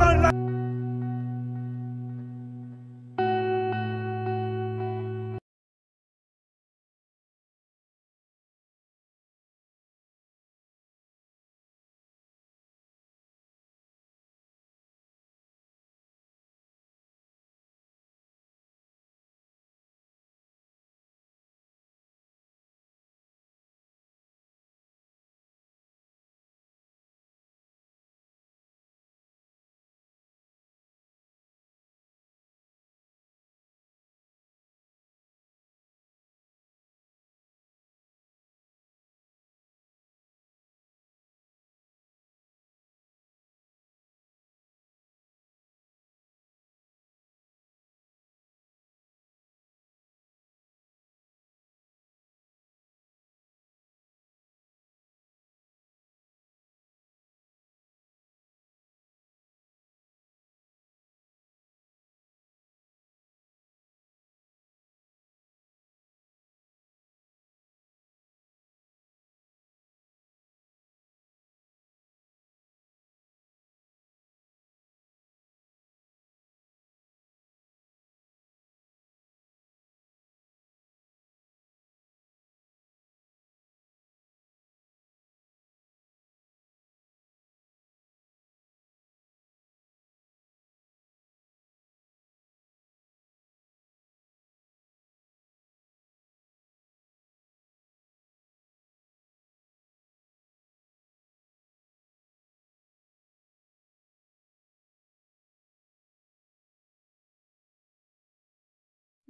my life.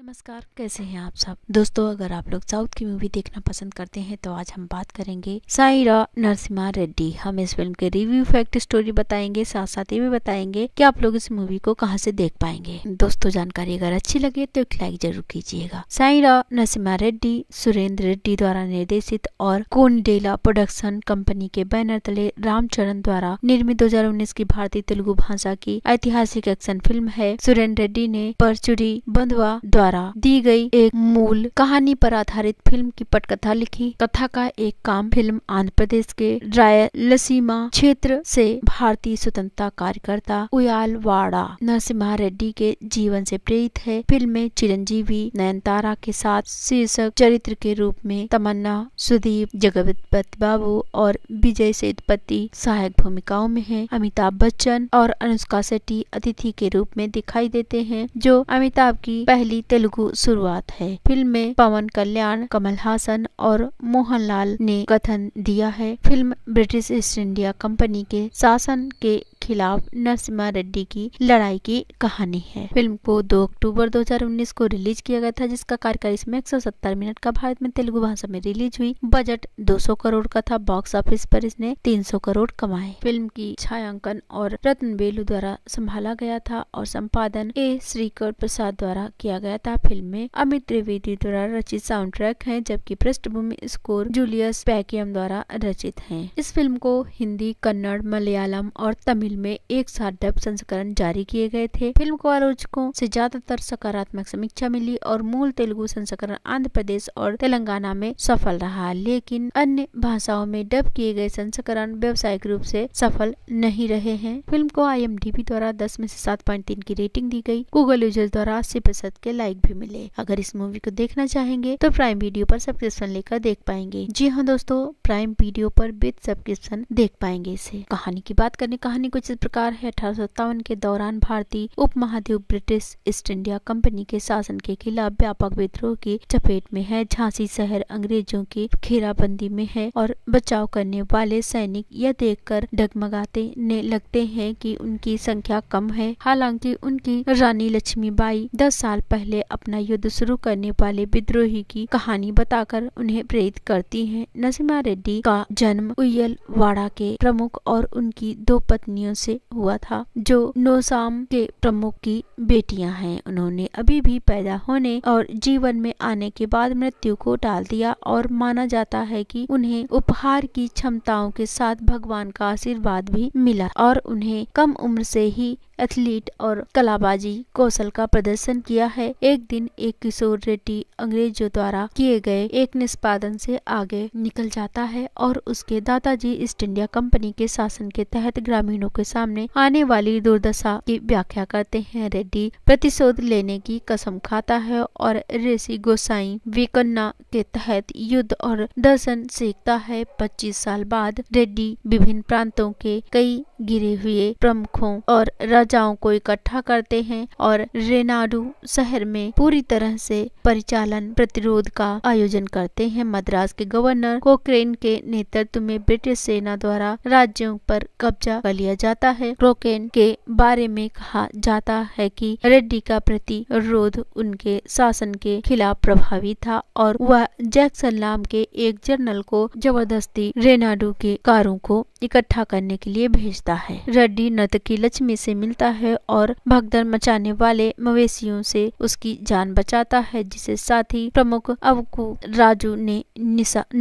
नमस्कार कैसे हैं आप सब दोस्तों अगर आप लोग साउथ की मूवी देखना पसंद करते हैं तो आज हम बात करेंगे साईरा नरसिम्हा रेड्डी हम इस फिल्म के रिव्यू फैक्ट स्टोरी बताएंगे साथ साथ ये भी बताएंगे कि आप लोग इस मूवी को कहां से देख पाएंगे दोस्तों जानकारी अगर अच्छी लगे तो एक लाइक जरूर कीजिएगा साइरा नरसिम्हा रेड्डी सुरेंद्र रेड्डी द्वारा निर्देशित और कोनडेला प्रोडक्शन कंपनी के बैनर तले रामचरण द्वारा निर्मित दो की भारतीय तेलुगु भाषा की ऐतिहासिक एक्शन फिल्म है सुरेंद्र रेड्डी ने परचुरी बंधवा द्वारा द्वारा दी गई एक मूल कहानी पर आधारित फिल्म की पटकथा लिखी कथा का एक काम फिल्म आंध्र प्रदेश के राय लसीमा क्षेत्र से भारतीय स्वतंत्रता कार्यकर्ता उयाल वाड़ा नरसिम्हा रेड्डी के जीवन से प्रेरित है फिल्म में चिरंजीवी नयनतारा के साथ शीर्षक चरित्र के रूप में तमन्ना सुदीप जगत बाबू और विजय सेतपति सहायक भूमिकाओं में है अमिताभ बच्चन और अनुष्का शेट्टी अतिथि के रूप में दिखाई देते हैं जो अमिताभ की पहली तेलुगु शुरुआत है फिल्म में पवन कल्याण कमल हासन और मोहनलाल ने कथन दिया है film British East India Company के शासन के खिलाफ नरसिम्हा रेड्डी की लड़ाई की कहानी है फिल्म को 2 अक्टूबर 2019 को रिलीज किया गया था जिसका कार्यकाल इसमें 170 मिनट का भारत में तेलुगु भाषा में रिलीज हुई बजट 200 करोड़ का था बॉक्स ऑफिस पर इसने 300 करोड़ कमाए फिल्म की छायांकन और रतन बेलू द्वारा संभाला गया था और संपादन ए श्रीकर प्रसाद द्वारा किया गया था फिल्म में अमित त्रिवेदी द्वारा रचित साउंड ट्रैक है जबकि पृष्ठभूमि स्कोर जूलियस पैकियम द्वारा रचित है इस फिल्म को हिंदी कन्नड़ मलयालम और तमिल में एक साथ डब संस्करण जारी किए गए थे फिल्म को आलोचकों से ज्यादातर सकारात्मक समीक्षा मिली और मूल तेलुगु संस्करण आंध्र प्रदेश और तेलंगाना में सफल रहा लेकिन अन्य भाषाओं में डब किए गए संस्करण व्यावसायिक रूप से सफल नहीं रहे हैं फिल्म को आई द्वारा दस में से सात पॉइंट तीन की रेटिंग दी गई गूगल यूजर्स द्वारा अस्सी प्रतिशत के लाइक भी मिले अगर इस मूवी को देखना चाहेंगे तो प्राइम वीडियो पर सब्सक्रिप्शन लेकर देख पाएंगे जी हाँ दोस्तों प्राइम वीडियो पर विद सब्सक्रिप्शन देख पाएंगे इसे कहानी की बात करने कहानी को कुछ इस प्रकार है अठारह के दौरान भारतीय उपमहाद्वीप ब्रिटिश ईस्ट इंडिया कंपनी के शासन के खिलाफ व्यापक विद्रोह की चपेट में है झांसी शहर अंग्रेजों की घेराबंदी में है और बचाव करने वाले सैनिक यह देखकर डगमगाते ने लगते हैं कि उनकी संख्या कम है हालांकि उनकी रानी लक्ष्मीबाई दस साल पहले अपना युद्ध शुरू करने वाले विद्रोही की कहानी बताकर उन्हें प्रेरित करती है नसीमा रेड्डी का जन्म उयल वाड़ा के प्रमुख और उनकी दो पत्नियों लड़कियों से हुआ था जो नोसाम के प्रमुख की बेटियां हैं उन्होंने अभी भी पैदा होने और जीवन में आने के बाद मृत्यु को टाल दिया और माना जाता है कि उन्हें उपहार की क्षमताओं के साथ भगवान का आशीर्वाद भी मिला और उन्हें कम उम्र से ही एथलीट और कलाबाजी कौशल का प्रदर्शन किया है एक दिन एक किशोर रेड्डी अंग्रेजों द्वारा किए गए एक निष्पादन से आगे निकल जाता है और उसके दादाजी ईस्ट इंडिया कंपनी के शासन के तहत ग्रामीणों के के सामने आने वाली दुर्दशा की व्याख्या करते हैं रेड्डी प्रतिशोध लेने की कसम खाता है और ऋषि गोसाई विकन्ना के तहत युद्ध और दर्शन सीखता है 25 साल बाद रेड्डी विभिन्न प्रांतों के कई गिरे हुए प्रमुखों और राजाओं को इकट्ठा करते हैं और रेनाडू शहर में पूरी तरह से परिचालन प्रतिरोध का आयोजन करते हैं मद्रास के गवर्नर कोक्रेन के नेतृत्व में ब्रिटिश सेना द्वारा राज्यों पर कब्जा कर लिया जाता है क्रोकेन के बारे में कहा जाता है कि रेड्डी का प्रतिरोध उनके शासन के खिलाफ प्रभावी था और वह जैक्सन नाम के एक जर्नल को जबरदस्ती रेनाडू के कारों को इकट्ठा करने के लिए भेजता है रेड्डी की लक्ष्मी से मिलता है और भगदड़ मचाने वाले मवेशियों से उसकी जान बचाता है जिसे साथी प्रमुख अवकू राजू ने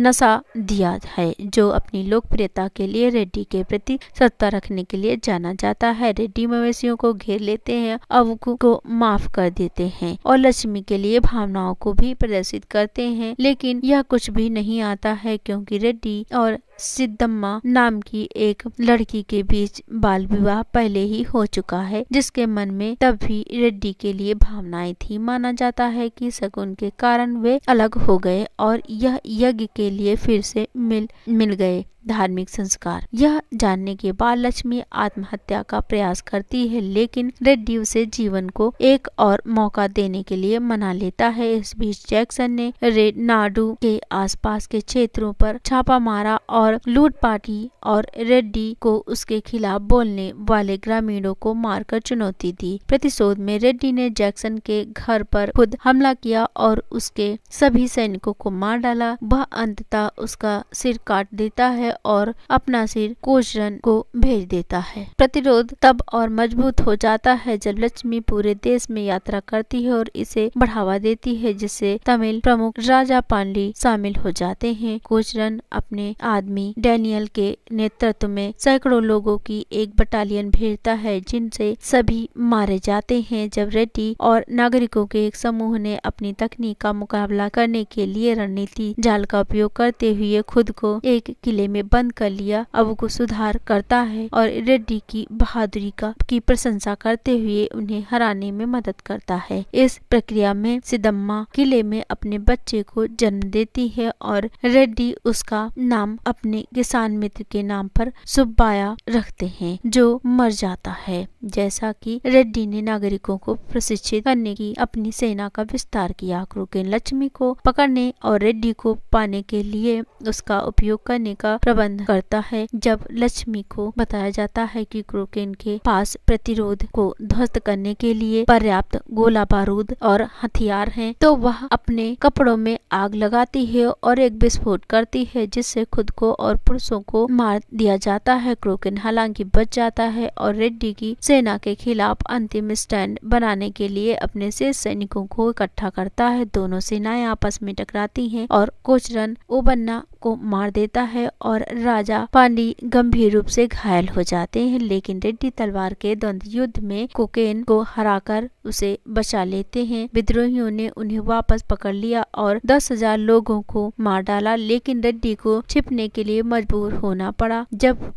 नशा दिया है जो अपनी लोकप्रियता के लिए रेड्डी के प्रति सत्ता रखने के लिए जाना जाता है रेड्डी मवेशियों को घेर लेते हैं अवकू को माफ कर देते हैं और लक्ष्मी के लिए भावनाओं को भी प्रदर्शित करते हैं लेकिन यह कुछ भी नहीं आता है क्योंकि रेड्डी और सिद्धम्मा नाम की एक लड़की के बीच बाल विवाह पहले ही हो चुका है जिसके मन में तब भी रेड्डी के लिए भावनाएं थी माना जाता है कि शकुन के कारण वे अलग हो गए और यह यज्ञ के लिए फिर से मिल मिल गए धार्मिक संस्कार यह जानने के बाद लक्ष्मी आत्महत्या का प्रयास करती है लेकिन रेड्डी उसे जीवन को एक और मौका देने के लिए मना लेता है इस बीच जैक्सन ने रेनाडू के आसपास के क्षेत्रों पर छापा मारा और लूट पाटी और रेड्डी को उसके खिलाफ बोलने वाले ग्रामीणों को मारकर चुनौती दी प्रतिशोध में रेड्डी ने जैक्सन के घर पर खुद हमला किया और उसके सभी सैनिकों को मार डाला वह अंततः उसका सिर काट देता है और अपना सिर कोचरन को भेज देता है प्रतिरोध तब और मजबूत हो जाता है जब लक्ष्मी पूरे देश में यात्रा करती है और इसे बढ़ावा देती है जिससे तमिल प्रमुख राजा पांडे शामिल हो जाते हैं कोचरन अपने आदमी डैनियल के नेतृत्व में सैकड़ों लोगों की एक बटालियन भेजता है जिनसे सभी मारे जाते हैं जब रेड्डी और नागरिकों के एक समूह ने अपनी तकनीक का मुकाबला करने के लिए रणनीति जाल का उपयोग करते हुए खुद को एक किले में में बंद कर लिया अब को सुधार करता है और रेड्डी की बहादुरी का की प्रशंसा करते हुए उन्हें हराने में मदद करता है इस प्रक्रिया में सिदम्मा किले में अपने बच्चे को जन्म देती है और रेड्डी उसका नाम अपने किसान मित्र के नाम पर सुब्बाया रखते हैं जो मर जाता है जैसा कि रेड्डी ने नागरिकों को प्रशिक्षित करने की अपनी सेना का विस्तार किया क्रोकेन लक्ष्मी को पकड़ने और रेड्डी को पाने के लिए उसका उपयोग करने का प्रबंध करता है जब लक्ष्मी को बताया जाता है कि क्रोकेन के पास प्रतिरोध को ध्वस्त करने के लिए पर्याप्त गोला बारूद और हथियार हैं, तो वह अपने कपड़ों में आग लगाती है और एक विस्फोट करती है जिससे खुद को और पुरुषों को मार दिया जाता है क्रोकेन हालांकि बच जाता है और रेड्डी की सेना के खिलाफ अंतिम स्टैंड बनाने के लिए अपने शेष सैनिकों को इकट्ठा करता है दोनों सेनाएं आपस में टकराती हैं और कोचरन ओबन्ना को मार देता है और राजा पांडी गंभीर रूप से घायल हो जाते हैं लेकिन रेड्डी तलवार के द्वंद्व युद्ध में कोकेन को हराकर उसे बचा लेते हैं विद्रोहियों ने उन्हें वापस पकड़ लिया और दस हजार लोगों को मार डाला लेकिन रेड्डी को छिपने के लिए मजबूर होना पड़ा जब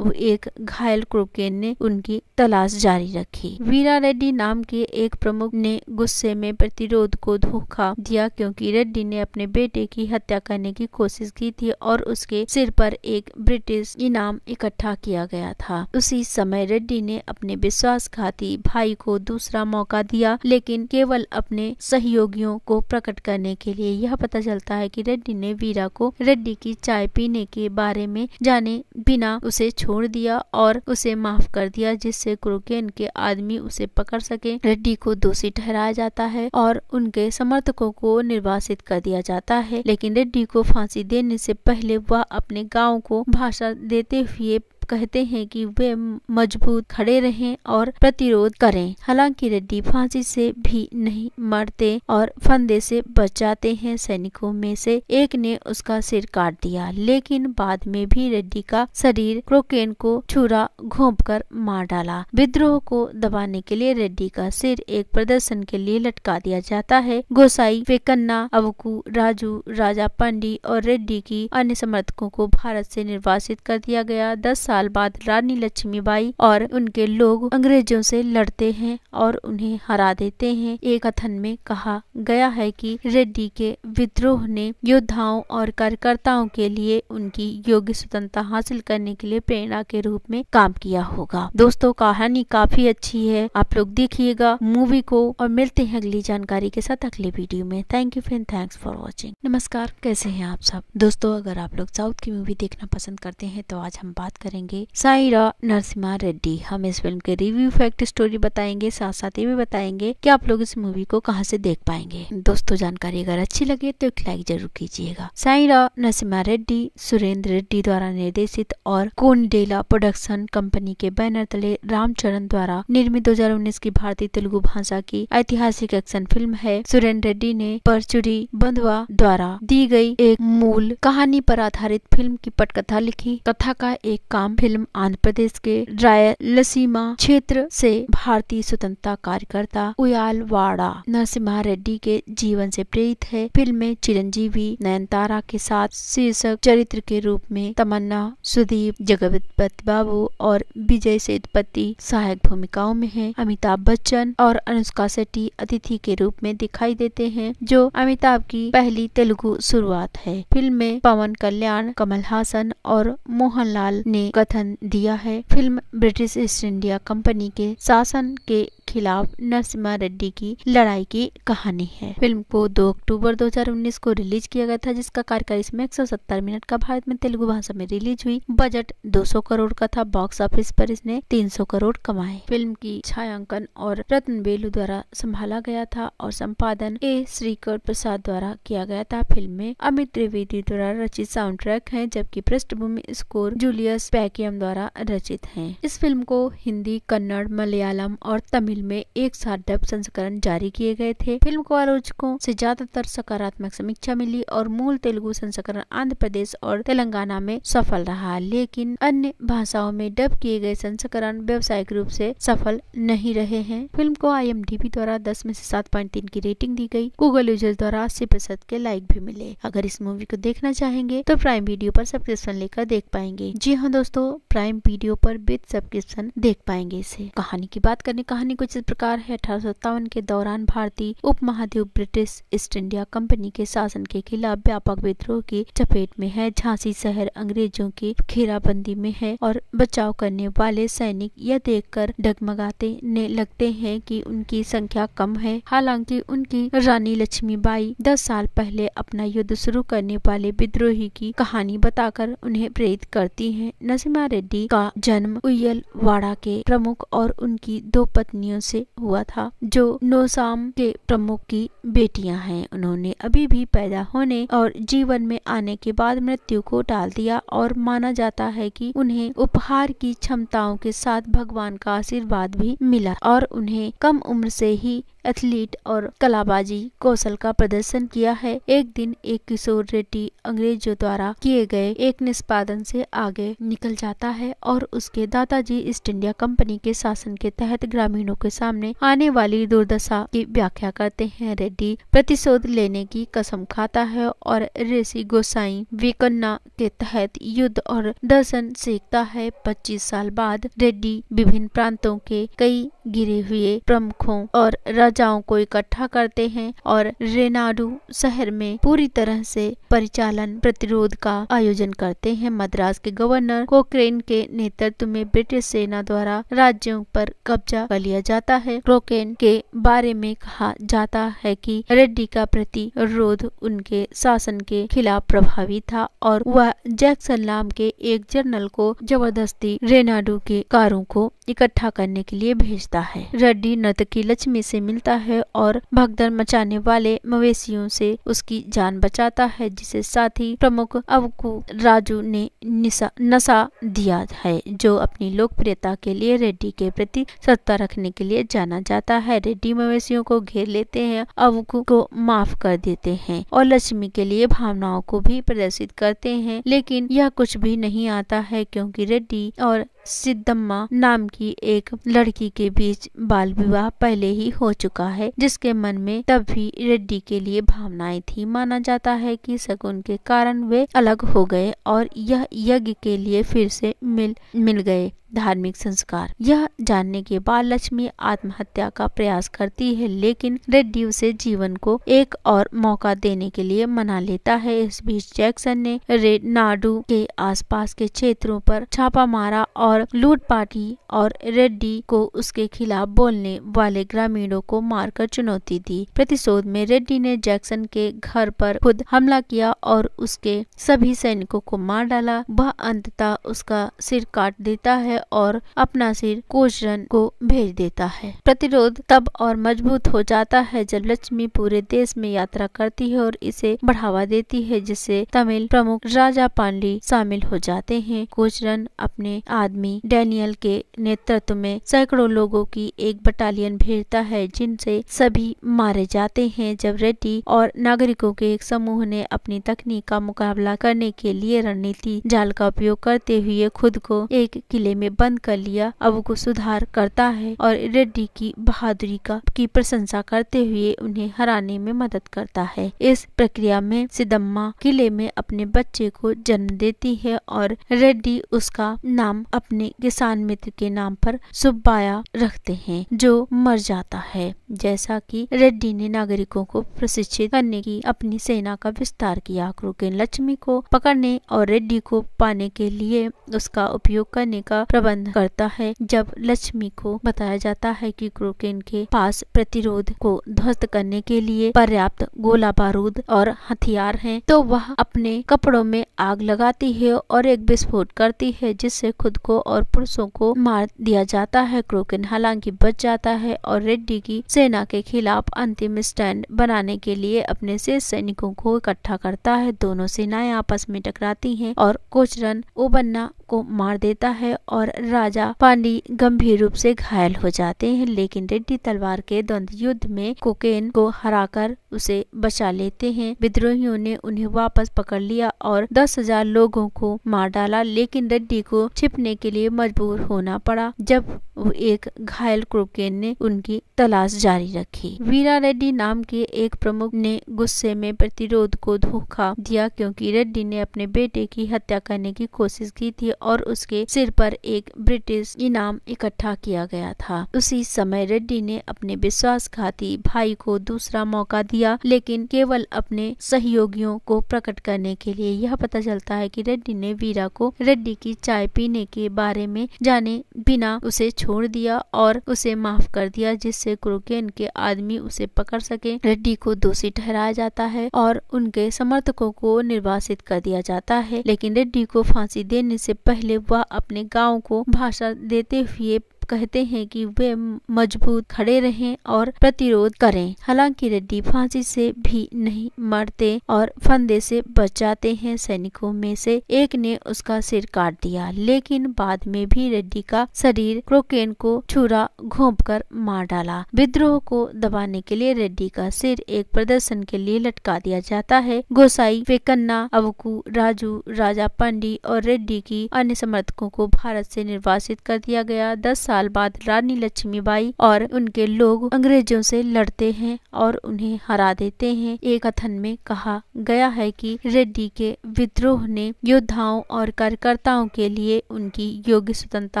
एक घायल क्रोकेन ने उनकी तलाश जारी रखी वीरा रेड्डी नाम के एक प्रमुख ने गुस्से में प्रतिरोध को धोखा दिया क्योंकि रेड्डी ने अपने बेटे की हत्या करने की कोशिश की थी और उसके सिर पर एक ब्रिटिश इनाम इकट्ठा किया गया था उसी समय रेड्डी ने अपने विश्वासघाती भाई को दूसरा मौका दिया किया लेकिन केवल अपने सहयोगियों को प्रकट करने के लिए यह पता चलता है कि रेड्डी ने वीरा को रेड्डी की चाय पीने के बारे में जाने बिना उसे छोड़ दिया और उसे माफ कर दिया जिससे क्रोकेन के आदमी उसे पकड़ सके रेड्डी को दोषी ठहराया जाता है और उनके समर्थकों को निर्वासित कर दिया जाता है लेकिन रेड्डी को फांसी देने से पहले वह अपने गांव को भाषा देते हुए कहते हैं कि वे मजबूत खड़े रहें और प्रतिरोध करें हालांकि रेड्डी फांसी से भी नहीं मरते और फंदे से बचाते हैं सैनिकों में से एक ने उसका सिर काट दिया लेकिन बाद में भी रेड्डी का शरीर क्रोकेन को छुरा घोंप कर मार डाला विद्रोह को दबाने के लिए रेड्डी का सिर एक प्रदर्शन के लिए लटका दिया जाता है गोसाई वेकन्ना अवकू राजू राजा पांडी और रेड्डी की अन्य समर्थकों को भारत से निर्वासित कर दिया गया दस साल साल बाद रानी लक्ष्मीबाई और उनके लोग अंग्रेजों से लड़ते हैं और उन्हें हरा देते हैं एक कथन में कहा गया है कि रेड्डी के विद्रोह ने योद्धाओं और कार्यकर्ताओं के लिए उनकी योग्य स्वतंत्रता हासिल करने के लिए प्रेरणा के रूप में काम किया होगा दोस्तों कहानी काफी अच्छी है आप लोग देखिएगा मूवी को और मिलते हैं अगली जानकारी के साथ अगले वीडियो में thank you friend thanks for watching नमस्कार कैसे हैं आप सब दोस्तों अगर आप लोग साउथ की मूवी देखना पसंद करते हैं तो आज हम बात करेंगे बताएंगे साइरा नरसिम्हा रेड्डी हम इस फिल्म के रिव्यू फैक्ट स्टोरी बताएंगे साथ साथ ये भी बताएंगे कि आप लोग इस मूवी को कहां से देख पाएंगे दोस्तों जानकारी अगर अच्छी लगे तो एक लाइक जरूर कीजिएगा साइरा नरसिम्हा रेड्डी सुरेंद्र रेड्डी द्वारा निर्देशित और कोनडेला प्रोडक्शन कंपनी के बैनर तले रामचरण द्वारा निर्मित दो की भारतीय तेलुगु भाषा की ऐतिहासिक एक्शन फिल्म है सुरेंद्र रेड्डी ने परचुरी बंधवा द्वारा दी गई एक मूल कहानी पर आधारित फिल्म की पटकथा लिखी कथा का एक काम फिल्म आंध्र प्रदेश के राय लसीमा क्षेत्र से भारतीय स्वतंत्रता कार्यकर्ता उयाल वाड़ा नरसिम्हा रेड्डी के जीवन से प्रेरित है फिल्म में चिरंजीवी नयनतारा के साथ शीर्षक चरित्र के रूप में तमन्ना सुदीप जगत बाबू और विजय सेतपति सहायक भूमिकाओं में है अमिताभ बच्चन और अनुष्का शेट्टी अतिथि के रूप में दिखाई देते हैं जो अमिताभ की पहली तेलुगु शुरुआत है फिल्म में पवन कल्याण कमल हासन और मोहनलाल ने कथन दिया है film British East India Company के शासन के खिलाफ नरसिम्हा रेड्डी की लड़ाई की कहानी है फिल्म को 2 अक्टूबर 2019 को रिलीज किया गया था जिसका कार्यकाल इसमें एक मिनट का भारत में तेलुगु भाषा में रिलीज हुई बजट 200 करोड़ का था बॉक्स ऑफिस पर इसने 300 करोड़ कमाए फिल्म की छायांकन और रतन बेलू द्वारा संभाला गया था और संपादन ए श्रीकर प्रसाद द्वारा किया गया था फिल्म में अमित त्रिवेदी द्वारा रचित साउंड ट्रैक है जबकि पृष्ठभूमि स्कोर जूलियस पैकियम द्वारा रचित है इस फिल्म को हिंदी कन्नड़ मलयालम और तमिल फिल्म में एक साथ डब संस्करण जारी किए गए थे फिल्म को आलोचकों से ज्यादातर सकारात्मक समीक्षा मिली और मूल तेलुगु संस्करण आंध्र प्रदेश और तेलंगाना में सफल रहा लेकिन अन्य भाषाओं में डब किए गए संस्करण व्यावसायिक रूप से सफल नहीं रहे हैं फिल्म को आईएमडीबी द्वारा दस में से सात पॉइंट तीन की रेटिंग दी गई गूगल यूजर्स द्वारा अस्सी प्रतिशत के लाइक भी मिले अगर इस मूवी को देखना चाहेंगे तो प्राइम वीडियो पर सब्सक्रिप्शन लेकर देख पाएंगे जी हाँ दोस्तों प्राइम वीडियो पर विद सब्सक्रिप्शन देख पाएंगे इसे कहानी की बात करने कहानी को कुछ इस प्रकार है अठारह के दौरान भारतीय उपमहाद्वीप ब्रिटिश ईस्ट इंडिया कंपनी के शासन के खिलाफ व्यापक विद्रोह की चपेट में है झांसी शहर अंग्रेजों की घेराबंदी में है और बचाव करने वाले सैनिक यह देखकर डगमगाते ने लगते हैं कि उनकी संख्या कम है हालांकि उनकी रानी लक्ष्मीबाई दस साल पहले अपना युद्ध शुरू करने वाले विद्रोही की कहानी बताकर उन्हें प्रेरित करती है नसीमा रेड्डी का जन्म उयल वाड़ा के प्रमुख और उनकी दो पत्नियों लड़कियों से हुआ था जो नोसाम के प्रमुख की बेटियां हैं उन्होंने अभी भी पैदा होने और जीवन में आने के बाद मृत्यु को टाल दिया और माना जाता है कि उन्हें उपहार की क्षमताओं के साथ भगवान का आशीर्वाद भी मिला और उन्हें कम उम्र से ही एथलीट और कलाबाजी कौशल का प्रदर्शन किया है एक दिन एक किशोर रेड्डी अंग्रेजों द्वारा किए गए एक निष्पादन से आगे निकल जाता है और उसके दादाजी ईस्ट इंडिया कंपनी के शासन के तहत ग्रामीणों के सामने आने वाली दुर्दशा की व्याख्या करते हैं रेड्डी प्रतिशोध लेने की कसम खाता है और रेसी गोसाई विकन्ना के तहत युद्ध और दर्शन सीखता है 25 साल बाद रेड्डी विभिन्न प्रांतों के कई गिरे हुए प्रमुखों और राजाओं को इकट्ठा करते हैं और रेनाडू शहर में पूरी तरह से परिचालन प्रतिरोध का आयोजन करते हैं मद्रास के गवर्नर कोक्रेन के नेतृत्व में ब्रिटिश सेना द्वारा राज्यों पर कब्जा कर लिया जाता है क्रोकेन के बारे में कहा जाता है कि रेड्डी का प्रतिरोध उनके शासन के खिलाफ प्रभावी था और वह जैक्सन नाम के एक जर्नल को जबरदस्ती रेनाडू के कारों को इकट्ठा करने के लिए भेजता मिलता है रड्डी नर्तकी लक्ष्मी से मिलता है और भगदर मचाने वाले मवेशियों से उसकी जान बचाता है जिसे साथी प्रमुख अवकू राजू ने नशा दिया है जो अपनी लोकप्रियता के लिए रेड्डी के प्रति सत्ता रखने के लिए जाना जाता है रेड्डी मवेशियों को घेर लेते हैं अवकू को माफ कर देते हैं और लक्ष्मी के लिए भावनाओं को भी प्रदर्शित करते हैं लेकिन यह कुछ भी नहीं आता है क्योंकि रेड्डी और सिद्धम्मा नाम की एक लड़की के बीच बाल विवाह पहले ही हो चुका है जिसके मन में तब भी रेड्डी के लिए भावनाएं थी माना जाता है कि शकुन के कारण वे अलग हो गए और यह यज्ञ के लिए फिर से मिल मिल गए धार्मिक संस्कार यह जानने के बाद लक्ष्मी आत्महत्या का प्रयास करती है लेकिन रेड्डी उसे जीवन को एक और मौका देने के लिए मना लेता है इस बीच जैक्सन ने रेनाडू के आसपास के क्षेत्रों पर छापा मारा और लूट पाटी और रेड्डी को उसके खिलाफ बोलने वाले ग्रामीणों को मारकर चुनौती दी प्रतिशोध में रेड्डी ने जैक्सन के घर पर खुद हमला किया और उसके सभी सैनिकों को मार डाला वह अंततः उसका सिर काट देता है है और अपना सिर कोशरन को भेज देता है प्रतिरोध तब और मजबूत हो जाता है जब लक्ष्मी पूरे देश में यात्रा करती है और इसे बढ़ावा देती है जिससे तमिल प्रमुख राजा पांडे शामिल हो जाते हैं कोचरन अपने आदमी डैनियल के नेतृत्व में सैकड़ों लोगों की एक बटालियन भेजता है जिनसे सभी मारे जाते हैं जब रेड्डी और नागरिकों के एक समूह ने अपनी तकनीक का मुकाबला करने के लिए रणनीति जाल का उपयोग करते हुए खुद को एक किले में में बंद कर लिया अब को सुधार करता है और रेड्डी की बहादुरी का की प्रशंसा करते हुए उन्हें हराने में मदद करता है इस प्रक्रिया में सिदम्मा किले में अपने बच्चे को जन्म देती है और रेड्डी उसका नाम अपने किसान मित्र के नाम पर सुब्बाया रखते हैं जो मर जाता है जैसा कि रेड्डी ने नागरिकों को प्रशिक्षित करने की अपनी सेना का विस्तार किया क्रोकेन लक्ष्मी को पकड़ने और रेड्डी को पाने के लिए उसका उपयोग करने का प्रबंध करता है जब लक्ष्मी को बताया जाता है कि क्रोकेन के पास प्रतिरोध को ध्वस्त करने के लिए पर्याप्त गोला बारूद और हथियार हैं, तो वह अपने कपड़ों में आग लगाती है और एक विस्फोट करती है जिससे खुद को और पुरुषों को मार दिया जाता है क्रोकेन हालांकि बच जाता है और रेड्डी की सेना के खिलाफ अंतिम स्टैंड बनाने के लिए अपने शेष सैनिकों को इकट्ठा करता है दोनों सेनाएं आपस में टकराती हैं और कोचरन ओबन्ना को मार देता है और राजा पांडी गंभीर रूप से घायल हो जाते हैं लेकिन रेड्डी तलवार के द्वंद युद्ध में कोकेन को हराकर उसे बचा लेते हैं विद्रोहियों ने उन्हें वापस पकड़ लिया और दस हजार लोगों को मार डाला लेकिन रेड्डी को छिपने के लिए मजबूर होना पड़ा जब एक घायल क्रोकेन ने उनकी तलाश जारी रखी वीरा रेड्डी नाम के एक प्रमुख ने गुस्से में प्रतिरोध को धोखा दिया क्योंकि रेड्डी ने अपने बेटे की हत्या करने की कोशिश की थी और उसके सिर पर एक ब्रिटिश इनाम इकट्ठा किया गया था उसी समय रेड्डी ने अपने विश्वासघाती भाई को दूसरा मौका दिया लेकिन केवल अपने सहयोगियों को प्रकट करने के लिए यह पता चलता है कि रेड्डी ने वीरा को रेड्डी की चाय पीने के बारे में जाने बिना उसे छोड़ दिया और उसे माफ कर दिया जिससे क्रोकेन के आदमी उसे पकड़ सके रेड्डी को दोषी ठहराया जाता है और उनके समर्थकों को निर्वासित कर दिया जाता है लेकिन रेड्डी को फांसी देने से पहले वह अपने गाँव को भाषा देते हुए कहते हैं कि वे मजबूत खड़े रहें और प्रतिरोध करें हालांकि रेड्डी फांसी से भी नहीं मरते और फंदे से बचाते हैं सैनिकों में से एक ने उसका सिर काट दिया लेकिन बाद में भी रेड्डी का शरीर क्रोकेन को छुरा घोंप कर मार डाला विद्रोह को दबाने के लिए रेड्डी का सिर एक प्रदर्शन के लिए लटका दिया जाता है गोसाई वेकन्ना अवकू राजू राजा पांडी और रेड्डी की अन्य समर्थकों को भारत से निर्वासित कर दिया गया दस साल साल बाद रानी लक्ष्मीबाई और उनके लोग अंग्रेजों से लड़ते हैं और उन्हें हरा देते हैं एक कथन में कहा गया है कि रेड्डी के विद्रोह ने योद्धाओं और कार्यकर्ताओं के लिए उनकी योग्य स्वतंत्रता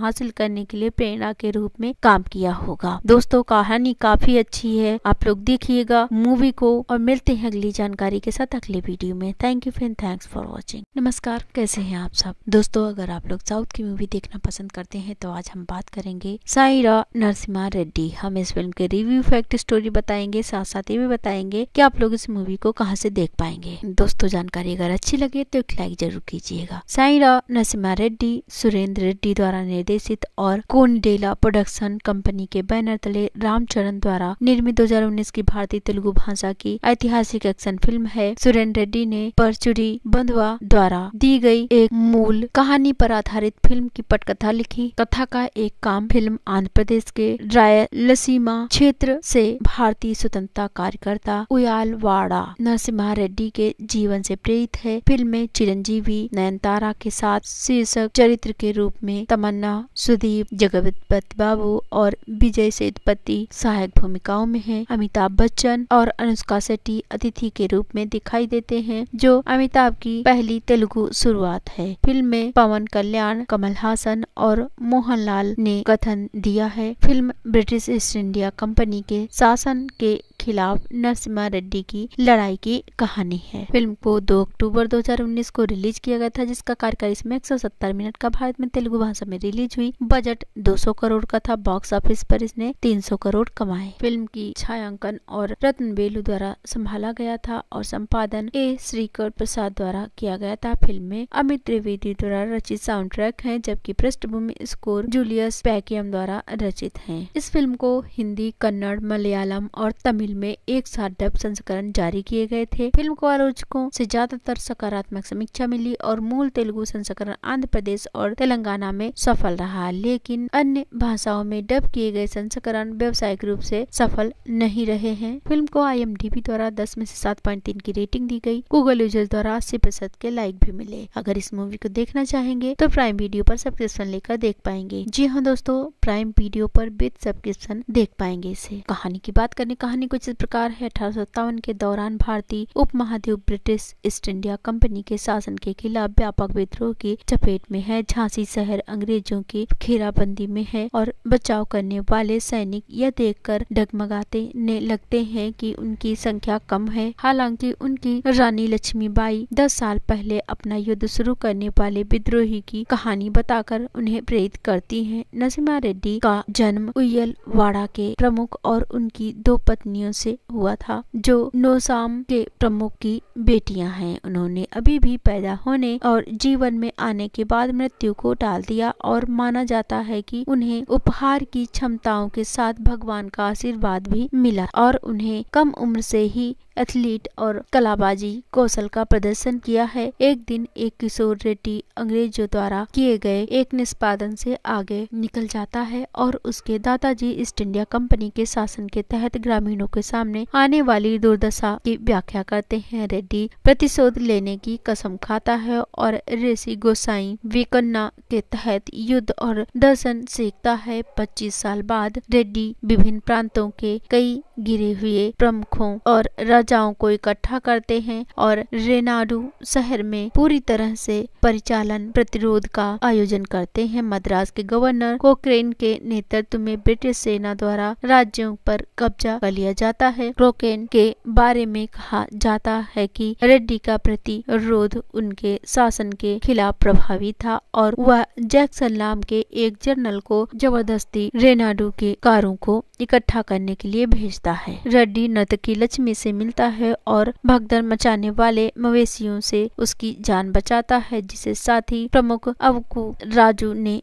हासिल करने के लिए प्रेरणा के रूप में काम किया होगा दोस्तों कहानी काफी अच्छी है आप लोग देखिएगा मूवी को और मिलते हैं अगली जानकारी के साथ अगले वीडियो में thank you friend thanks for watching नमस्कार कैसे हैं आप सब दोस्तों अगर आप लोग साउथ की मूवी देखना पसंद करते हैं तो आज हम बात करेंगे बताएंगे साइरा नरसिम्हा रेड्डी हम इस फिल्म के रिव्यू फैक्ट स्टोरी बताएंगे साथ साथ ये भी बताएंगे कि आप लोग इस मूवी को कहाँ से देख पाएंगे दोस्तों जानकारी अगर अच्छी लगे तो एक लाइक जरूर कीजिएगा साइरा नरसिम्हा रेड्डी सुरेंद्र रेड्डी द्वारा निर्देशित और कोनडेला प्रोडक्शन कंपनी के बैनर तले रामचरण द्वारा निर्मित उन्नीस की भारतीय तेलुगु भाषा की ऐतिहासिक एक्शन फिल्म है सुरेंद्र रेड्डी ने परचुरी बंधवा द्वारा दी गई एक मूल कहानी पर आधारित फिल्म की पटकथा लिखी कथा का एक काम फिल्म आंध्र प्रदेश के ड्राय लसीमा क्षेत्र से भारतीय स्वतंत्रता कार्यकर्ता उयाल वाड़ा नरसिम्हा रेड्डी के जीवन से प्रेरित है फिल्म में चिरंजीवी नयनतारा के साथ शीर्षक चरित्र के रूप में तमन्ना सुदीप जगपति बाबू और विजय सेतुपति सहायक भूमिकाओं में है अमिताभ बच्चन और अनुष्का शेट्टी अतिथि के रूप में दिखाई देते हैं जो अमिताभ की पहली तेलुगु शुरुआत है फिल्म में पवन कल्याण कमल हासन और मोहनलाल ने कथन दिया है film British East India Company के शासन के खिलाफ नरसिम्हा रेड्डी की लड़ाई की कहानी है फिल्म को 2 अक्टूबर 2019 को रिलीज किया गया था जिसका कार्यकाल इसमें 170 मिनट का भारत में तेलुगु भाषा में रिलीज हुई बजट 200 करोड़ का था बॉक्स ऑफिस पर इसने 300 करोड़ कमाए फिल्म की छायांकन और रत्न बेलू द्वारा संभाला गया था और संपादन ए श्रीकर प्रसाद द्वारा किया गया था फिल्म में अमित त्रिवेदी द्वारा रचित साउंड ट्रैक है जबकि पृष्ठभूमि स्कोर जूलियस पैकियम द्वारा रचित है इस फिल्म को हिंदी कन्नड़ मलयालम और तमिल में एक साथ डब संस्करण जारी किए गए थे फिल्म को आलोचकों से ज्यादातर सकारात्मक समीक्षा मिली और मूल तेलुगु संस्करण आंध्र प्रदेश और तेलंगाना में सफल रहा लेकिन अन्य भाषाओं में डब किए गए संस्करण व्यावसायिक रूप से सफल नहीं रहे हैं फिल्म को आई द्वारा दस में से सात पॉइंट तीन की रेटिंग दी गई गूगल यूजर्स द्वारा अस्सी प्रतिशत के लाइक भी मिले अगर इस मूवी को देखना चाहेंगे तो प्राइम वीडियो पर सब्सक्रिप्शन लेकर देख पाएंगे जी हाँ दोस्तों प्राइम वीडियो पर विद सब्सक्रिप्शन देख पाएंगे इसे कहानी की बात करने कहानी को कुछ इस प्रकार है अठारह के दौरान भारतीय उपमहाद्वीप ब्रिटिश ईस्ट इंडिया कंपनी के शासन के खिलाफ व्यापक विद्रोह की चपेट में है झांसी शहर अंग्रेजों की घेराबंदी में है और बचाव करने वाले सैनिक यह देखकर डगमगाते ने लगते हैं कि उनकी संख्या कम है हालांकि उनकी रानी लक्ष्मीबाई दस साल पहले अपना युद्ध शुरू करने वाले विद्रोही की कहानी बताकर उन्हें प्रेरित करती है नसीमा रेड्डी का जन्म वाड़ा के प्रमुख और उनकी दो पत्नियों रानियों से हुआ था जो नोसाम के प्रमुख की बेटियां हैं उन्होंने अभी भी पैदा होने और जीवन में आने के बाद मृत्यु को टाल दिया और माना जाता है कि उन्हें उपहार की क्षमताओं के साथ भगवान का आशीर्वाद भी मिला और उन्हें कम उम्र से ही एथलीट और कलाबाजी कौशल का प्रदर्शन किया है एक दिन एक किशोर रेड्डी अंग्रेजों द्वारा किए गए एक निष्पादन से आगे निकल जाता है और उसके दादाजी ईस्ट इंडिया कंपनी के शासन के तहत ग्रामीणों के सामने आने वाली दुर्दशा की व्याख्या करते हैं रेड्डी प्रतिशोध लेने की कसम खाता है और रेसी गोसाई विकन्ना के तहत युद्ध और दर्शन सीखता है पच्चीस साल बाद रेड्डी विभिन्न प्रांतों के कई गिरे हुए प्रमुखों और राजाओं को इकट्ठा करते हैं और रेनाडू शहर में पूरी तरह से परिचालन प्रतिरोध का आयोजन करते हैं मद्रास के गवर्नर कोक्रेन के नेतृत्व में ब्रिटिश सेना द्वारा राज्यों पर कब्जा कर लिया जाता है क्रोकेन के बारे में कहा जाता है कि रेड्डी का प्रतिरोध उनके शासन के खिलाफ प्रभावी था और वह जैक्सन नाम के एक जर्नल को जबरदस्ती रेनाडू के कारों को इकट्ठा करने के लिए भेज मिलता है रड्डी नर्तकी लक्ष्मी से मिलता है और भगदर मचाने वाले मवेशियों से उसकी जान बचाता है जिसे साथी प्रमुख अवकु राजू ने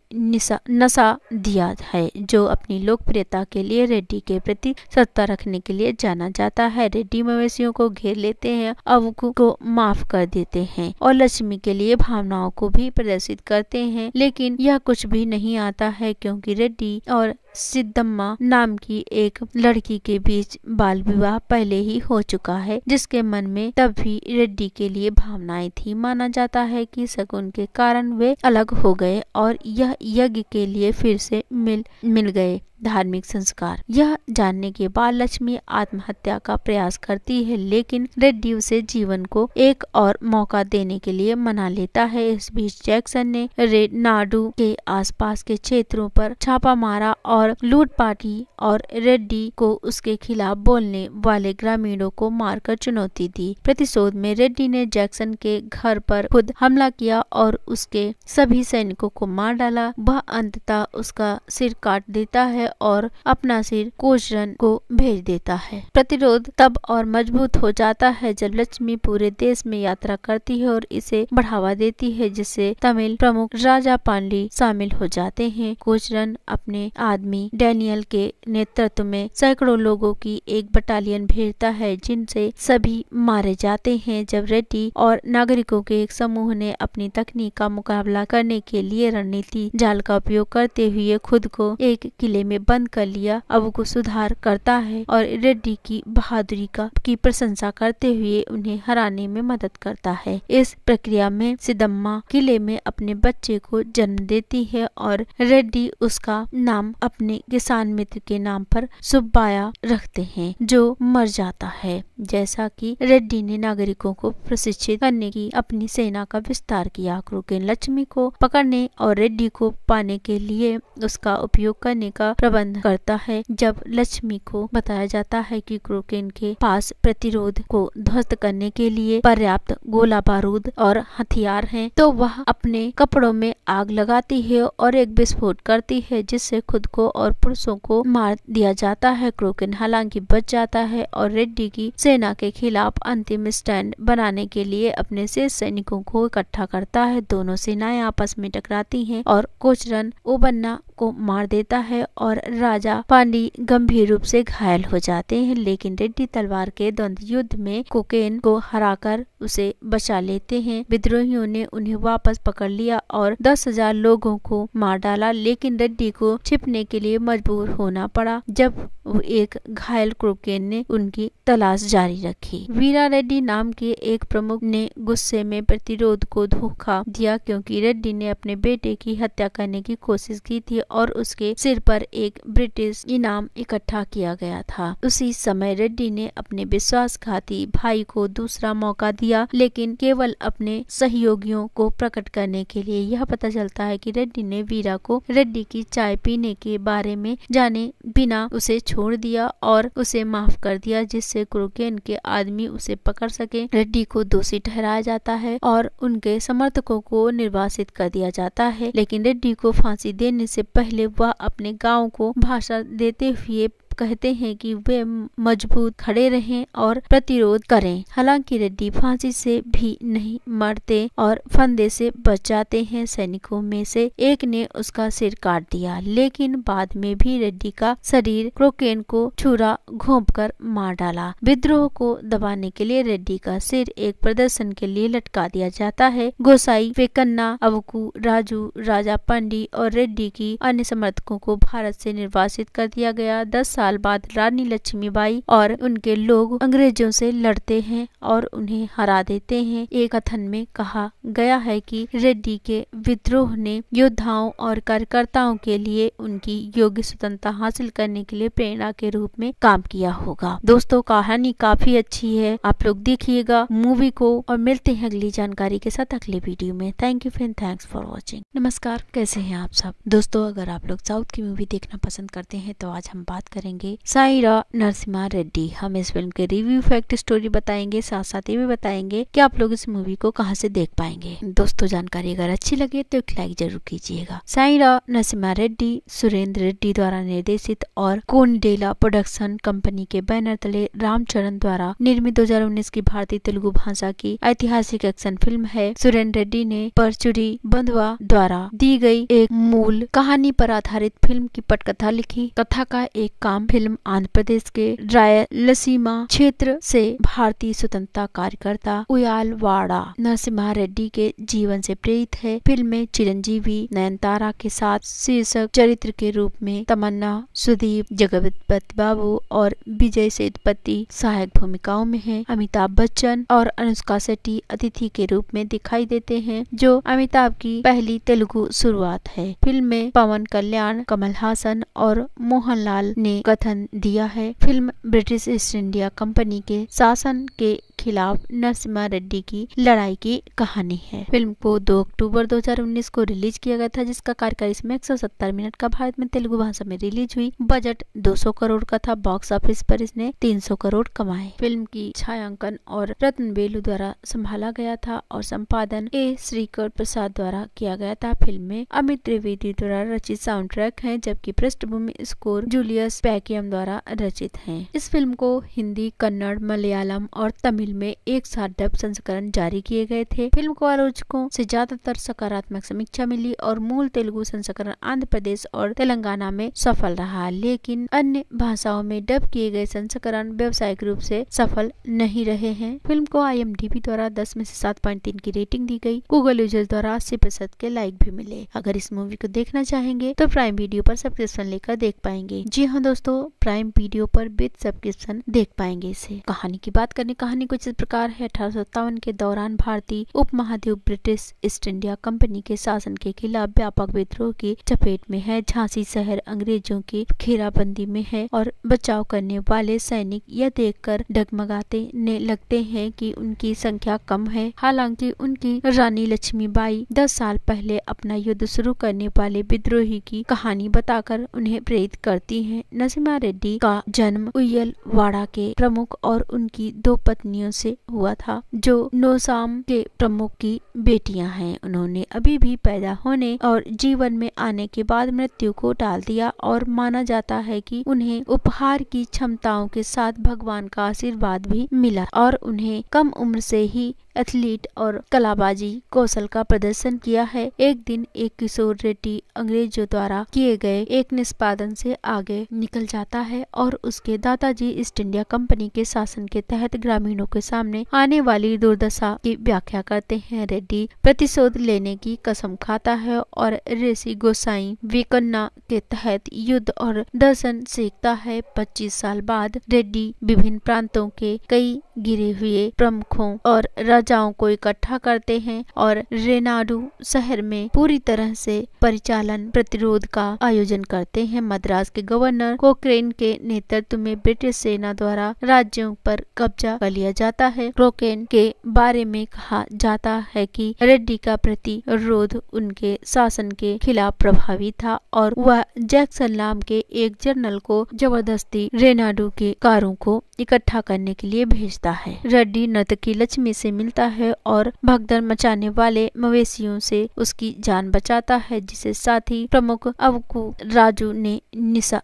नशा दिया है जो अपनी लोकप्रियता के लिए रेड्डी के प्रति सत्ता रखने के लिए जाना जाता है रेड्डी मवेशियों को घेर लेते हैं अवकू को माफ कर देते हैं और लक्ष्मी के लिए भावनाओं को भी प्रदर्शित करते हैं लेकिन यह कुछ भी नहीं आता है क्योंकि रेड्डी और सिद्धम्मा नाम की एक लड़की के बीच बाल विवाह पहले ही हो चुका है जिसके मन में तब भी रेड्डी के लिए भावनाएं थी माना जाता है कि शकुन के कारण वे अलग हो गए और यह यज्ञ के लिए फिर से मिल मिल गए धार्मिक संस्कार यह जानने के बाद लक्ष्मी आत्महत्या का प्रयास करती है लेकिन रेड्डी उसे जीवन को एक और मौका देने के लिए मना लेता है इस बीच जैक्सन ने नाडू के आसपास के क्षेत्रों पर छापा मारा और लूट पाटी और रेड्डी को उसके खिलाफ बोलने वाले ग्रामीणों को मारकर चुनौती दी प्रतिशोध में रेड्डी ने जैक्सन के घर पर खुद हमला किया और उसके सभी सैनिकों को मार डाला वह अंततः उसका सिर काट देता है और अपना सिर कोचरन को भेज देता है प्रतिरोध तब और मजबूत हो जाता है जब लक्ष्मी पूरे देश में यात्रा करती है और इसे बढ़ावा देती है जिससे तमिल प्रमुख राजा पांडी शामिल हो जाते हैं कोचरन अपने आदमी डेनियल के नेतृत्व में सैकड़ों लोगों की एक बटालियन भेजता है जिनसे सभी मारे जाते हैं जब रेड्डी और नागरिकों के एक समूह ने अपनी तकनीक का मुकाबला करने के लिए रणनीति जाल का उपयोग करते हुए खुद को एक किले में में बंद कर लिया अब को सुधार करता है और रेड्डी की बहादुरी का की प्रशंसा करते हुए उन्हें हराने में मदद करता है इस प्रक्रिया में सिदम्मा किले में अपने बच्चे को जन्म देती है और रेड्डी उसका नाम अपने किसान मित्र के नाम पर सुब्बाया रखते हैं जो मर जाता है जैसा कि रेड्डी ने नागरिकों को प्रशिक्षित करने की अपनी सेना का विस्तार किया क्रोकेन लक्ष्मी को पकड़ने और रेड्डी को पाने के लिए उसका उपयोग करने का प्रबंध करता है जब लक्ष्मी को बताया जाता है कि क्रोकेन के पास प्रतिरोध को ध्वस्त करने के लिए पर्याप्त गोला बारूद और हथियार हैं, तो वह अपने कपड़ों में आग लगाती है और एक विस्फोट करती है जिससे खुद को और पुरुषों को मार दिया जाता है क्रोकेन हालांकि बच जाता है और रेड्डी की सेना के खिलाफ अंतिम स्टैंड बनाने के लिए अपने शेष सैनिकों को इकट्ठा करता है दोनों सेनाएं आपस में टकराती हैं और कोचरन ओबन्ना को मार देता है और राजा पांडी गंभीर रूप से घायल हो जाते हैं लेकिन रेड्डी तलवार के द्वंद युद्ध में कोकेन को हराकर उसे बचा लेते हैं विद्रोहियों ने उन्हें वापस पकड़ लिया और दस हजार लोगों को मार डाला लेकिन रेड्डी को छिपने के लिए मजबूर होना पड़ा जब एक घायल क्रोकेन ने उनकी तलाश जारी रखी वीरा रेड्डी नाम के एक प्रमुख ने गुस्से में प्रतिरोध को धोखा दिया क्योंकि रेड्डी ने अपने बेटे की हत्या करने की कोशिश की थी और उसके सिर पर एक ब्रिटिश इनाम इकट्ठा किया गया था उसी समय रेड्डी ने अपने विश्वासघाती भाई को दूसरा मौका दिया लेकिन केवल अपने सहयोगियों को प्रकट करने के लिए यह पता चलता है कि रेड्डी ने वीरा को रेड्डी की चाय पीने के बारे में जाने बिना उसे छोड़ दिया और उसे माफ कर दिया जिससे क्रोकेन के आदमी उसे पकड़ सके रेड्डी को दोषी ठहराया जाता है और उनके समर्थकों को निर्वासित कर दिया जाता है लेकिन रेड्डी को फांसी देने से पहले वह अपने गांव को भाषा देते हुए कहते हैं कि वे मजबूत खड़े रहें और प्रतिरोध करें हालांकि रेड्डी फांसी से भी नहीं मरते और फंदे से बचाते हैं सैनिकों में से एक ने उसका सिर काट दिया लेकिन बाद में भी रेड्डी का शरीर क्रोकेन को छुरा घोंप कर मार डाला विद्रोह को दबाने के लिए रेड्डी का सिर एक प्रदर्शन के लिए लटका दिया जाता है गोसाई वेकन्ना अबकू राजू राजा पांडी और रेड्डी की अन्य समर्थकों को भारत से निर्वासित कर दिया गया दस साल बाद रानी लक्ष्मीबाई और उनके लोग अंग्रेजों से लड़ते हैं और उन्हें हरा देते हैं एक कथन में कहा गया है कि रेड्डी के विद्रोह ने योद्धाओं और कार्यकर्ताओं के लिए उनकी योग्य स्वतंत्रता हासिल करने के लिए प्रेरणा के रूप में काम किया होगा दोस्तों कहानी काफी अच्छी है आप लोग देखिएगा मूवी को और मिलते हैं अगली जानकारी के साथ अगले वीडियो में thank you friend thanks for watching नमस्कार कैसे हैं आप सब दोस्तों अगर आप लोग साउथ की मूवी देखना पसंद करते हैं तो आज हम बात करेंगे बताएंगे साइरा नरसिम्हा रेड्डी हम इस फिल्म के रिव्यू फैक्ट स्टोरी बताएंगे साथ साथ ये भी बताएंगे कि आप लोग इस मूवी को कहाँ से देख पाएंगे दोस्तों जानकारी अगर अच्छी लगे तो एक लाइक जरूर कीजिएगा साइरा नरसिम्हा रेड्डी सुरेंद्र रेड्डी द्वारा निर्देशित और कोनडेला प्रोडक्शन कंपनी के बैनर तले रामचरण द्वारा निर्मित उन्नीस की भारतीय तेलुगु भाषा की ऐतिहासिक एक्शन फिल्म है सुरेंद्र रेड्डी ने परचुरी बंधवा द्वारा दी गई एक मूल कहानी पर आधारित फिल्म की पटकथा लिखी कथा का एक काम नाम फिल्म आंध्र प्रदेश के ड्राय लसीमा क्षेत्र से भारतीय स्वतंत्रता कार्यकर्ता उयाल वाड़ा नरसिम्हा रेड्डी के जीवन से प्रेरित है फिल्म में चिरंजीवी नयनतारा के साथ शीर्षक चरित्र के रूप में तमन्ना सुदीप जगतपति बाबू और विजय सेतुपति सहायक भूमिकाओं में है अमिताभ बच्चन और अनुष्का शेट्टी अतिथि के रूप में दिखाई देते हैं जो अमिताभ की पहली तेलुगु शुरुआत है फिल्म में पवन कल्याण कमल हासन और मोहनलाल ने कर कथन दिया है film British East India Company के शासन के खिलाफ नरसिम्हा रेड्डी की लड़ाई की कहानी है फिल्म को 2 अक्टूबर 2019 को रिलीज किया गया था जिसका कार्यकाल इसमें एक मिनट का भारत में तेलुगु भाषा में रिलीज हुई बजट 200 करोड़ का था बॉक्स ऑफिस पर इसने 300 करोड़ कमाए फिल्म की छायांकन और रत्न बेलू द्वारा संभाला गया था और संपादन ए श्रीकर प्रसाद द्वारा किया गया था फिल्म में अमित त्रिवेदी द्वारा रचित साउंड ट्रैक है जबकि पृष्ठभूमि स्कोर जूलियस पैकियम द्वारा रचित है इस फिल्म को हिंदी कन्नड़ मलयालम और तमिल में एक साथ डब संस्करण जारी किए गए थे फिल्म को आलोचकों से ज्यादातर सकारात्मक समीक्षा मिली और मूल तेलुगु संस्करण आंध्र प्रदेश और तेलंगाना में सफल रहा लेकिन अन्य भाषाओं में डब किए गए संस्करण व्यवसायिक रूप से सफल नहीं रहे हैं फिल्म को आई द्वारा दस में से तीन की रेटिंग दी गई गूगल यूजर्स द्वारा अस्सी प्रतिशत के लाइक भी मिले अगर इस मूवी को देखना चाहेंगे तो प्राइम वीडियो पर सब्सक्रिप्शन लेकर देख पाएंगे जी हाँ दोस्तों प्राइम वीडियो पर विद सब्सक्रिप्शन देख पाएंगे इसे कहानी की बात करने कहानी कुछ जिस इस प्रकार है अठारह के दौरान भारतीय उपमहाद्वीप ब्रिटिश ईस्ट इंडिया कंपनी के शासन के खिलाफ व्यापक विद्रोह की चपेट में है झांसी शहर अंग्रेजों की घेराबंदी में है और बचाव करने वाले सैनिक यह देख कर डगमगाते ने लगते है की उनकी संख्या कम है हालांकि उनकी रानी लक्ष्मीबाई दस साल पहले अपना युद्ध शुरू करने वाले विद्रोही की कहानी बताकर उन्हें प्रेरित करती हैं नसीमा रेड्डी का जन्म उयल वाड़ा के प्रमुख और उनकी दो पत्नियों से हुआ था जो नोसाम के प्रमुख की बेटियां हैं उन्होंने अभी भी पैदा होने और जीवन में आने के बाद मृत्यु को टाल दिया और माना जाता है कि उन्हें उपहार की क्षमताओं के साथ भगवान का आशीर्वाद भी मिला और उन्हें कम उम्र से ही एथलीट और कलाबाजी कौशल का प्रदर्शन किया है एक दिन एक किशोर रेड्डी अंग्रेजों द्वारा किए गए एक निष्पादन से आगे निकल जाता है और उसके दादाजी ईस्ट इंडिया कंपनी के शासन के तहत ग्रामीणों के सामने आने वाली दुर्दशा की व्याख्या करते हैं रेड्डी प्रतिशोध लेने की कसम खाता है और रेसी गोसाई विकन्ना के तहत युद्ध और दर्शन सीखता है पच्चीस साल बाद रेड्डी विभिन्न प्रांतों के कई गिरे हुए प्रमुखों और राजाओं को इकट्ठा करते हैं और रेनाडु शहर में पूरी तरह से परिचालन प्रतिरोध का आयोजन करते हैं मद्रास के गवर्नर कोक्रेन के नेतृत्व में ब्रिटिश सेना द्वारा राज्यों पर कब्जा कर लिया जाता है क्रोकेन के बारे में कहा जाता है कि रेड्डी का प्रतिरोध उनके शासन के खिलाफ प्रभावी था और वह जैक्सन नाम के एक जनरल को जबरदस्ती रेनाडो के कारों को इकट्ठा करने के लिए भेजता है रेड्डी नर्तकी लक्ष्मी से मिल निकलता है और भगदड़ मचाने वाले मवेशियों से उसकी जान बचाता है जिसे साथी प्रमुख अवकू राजू ने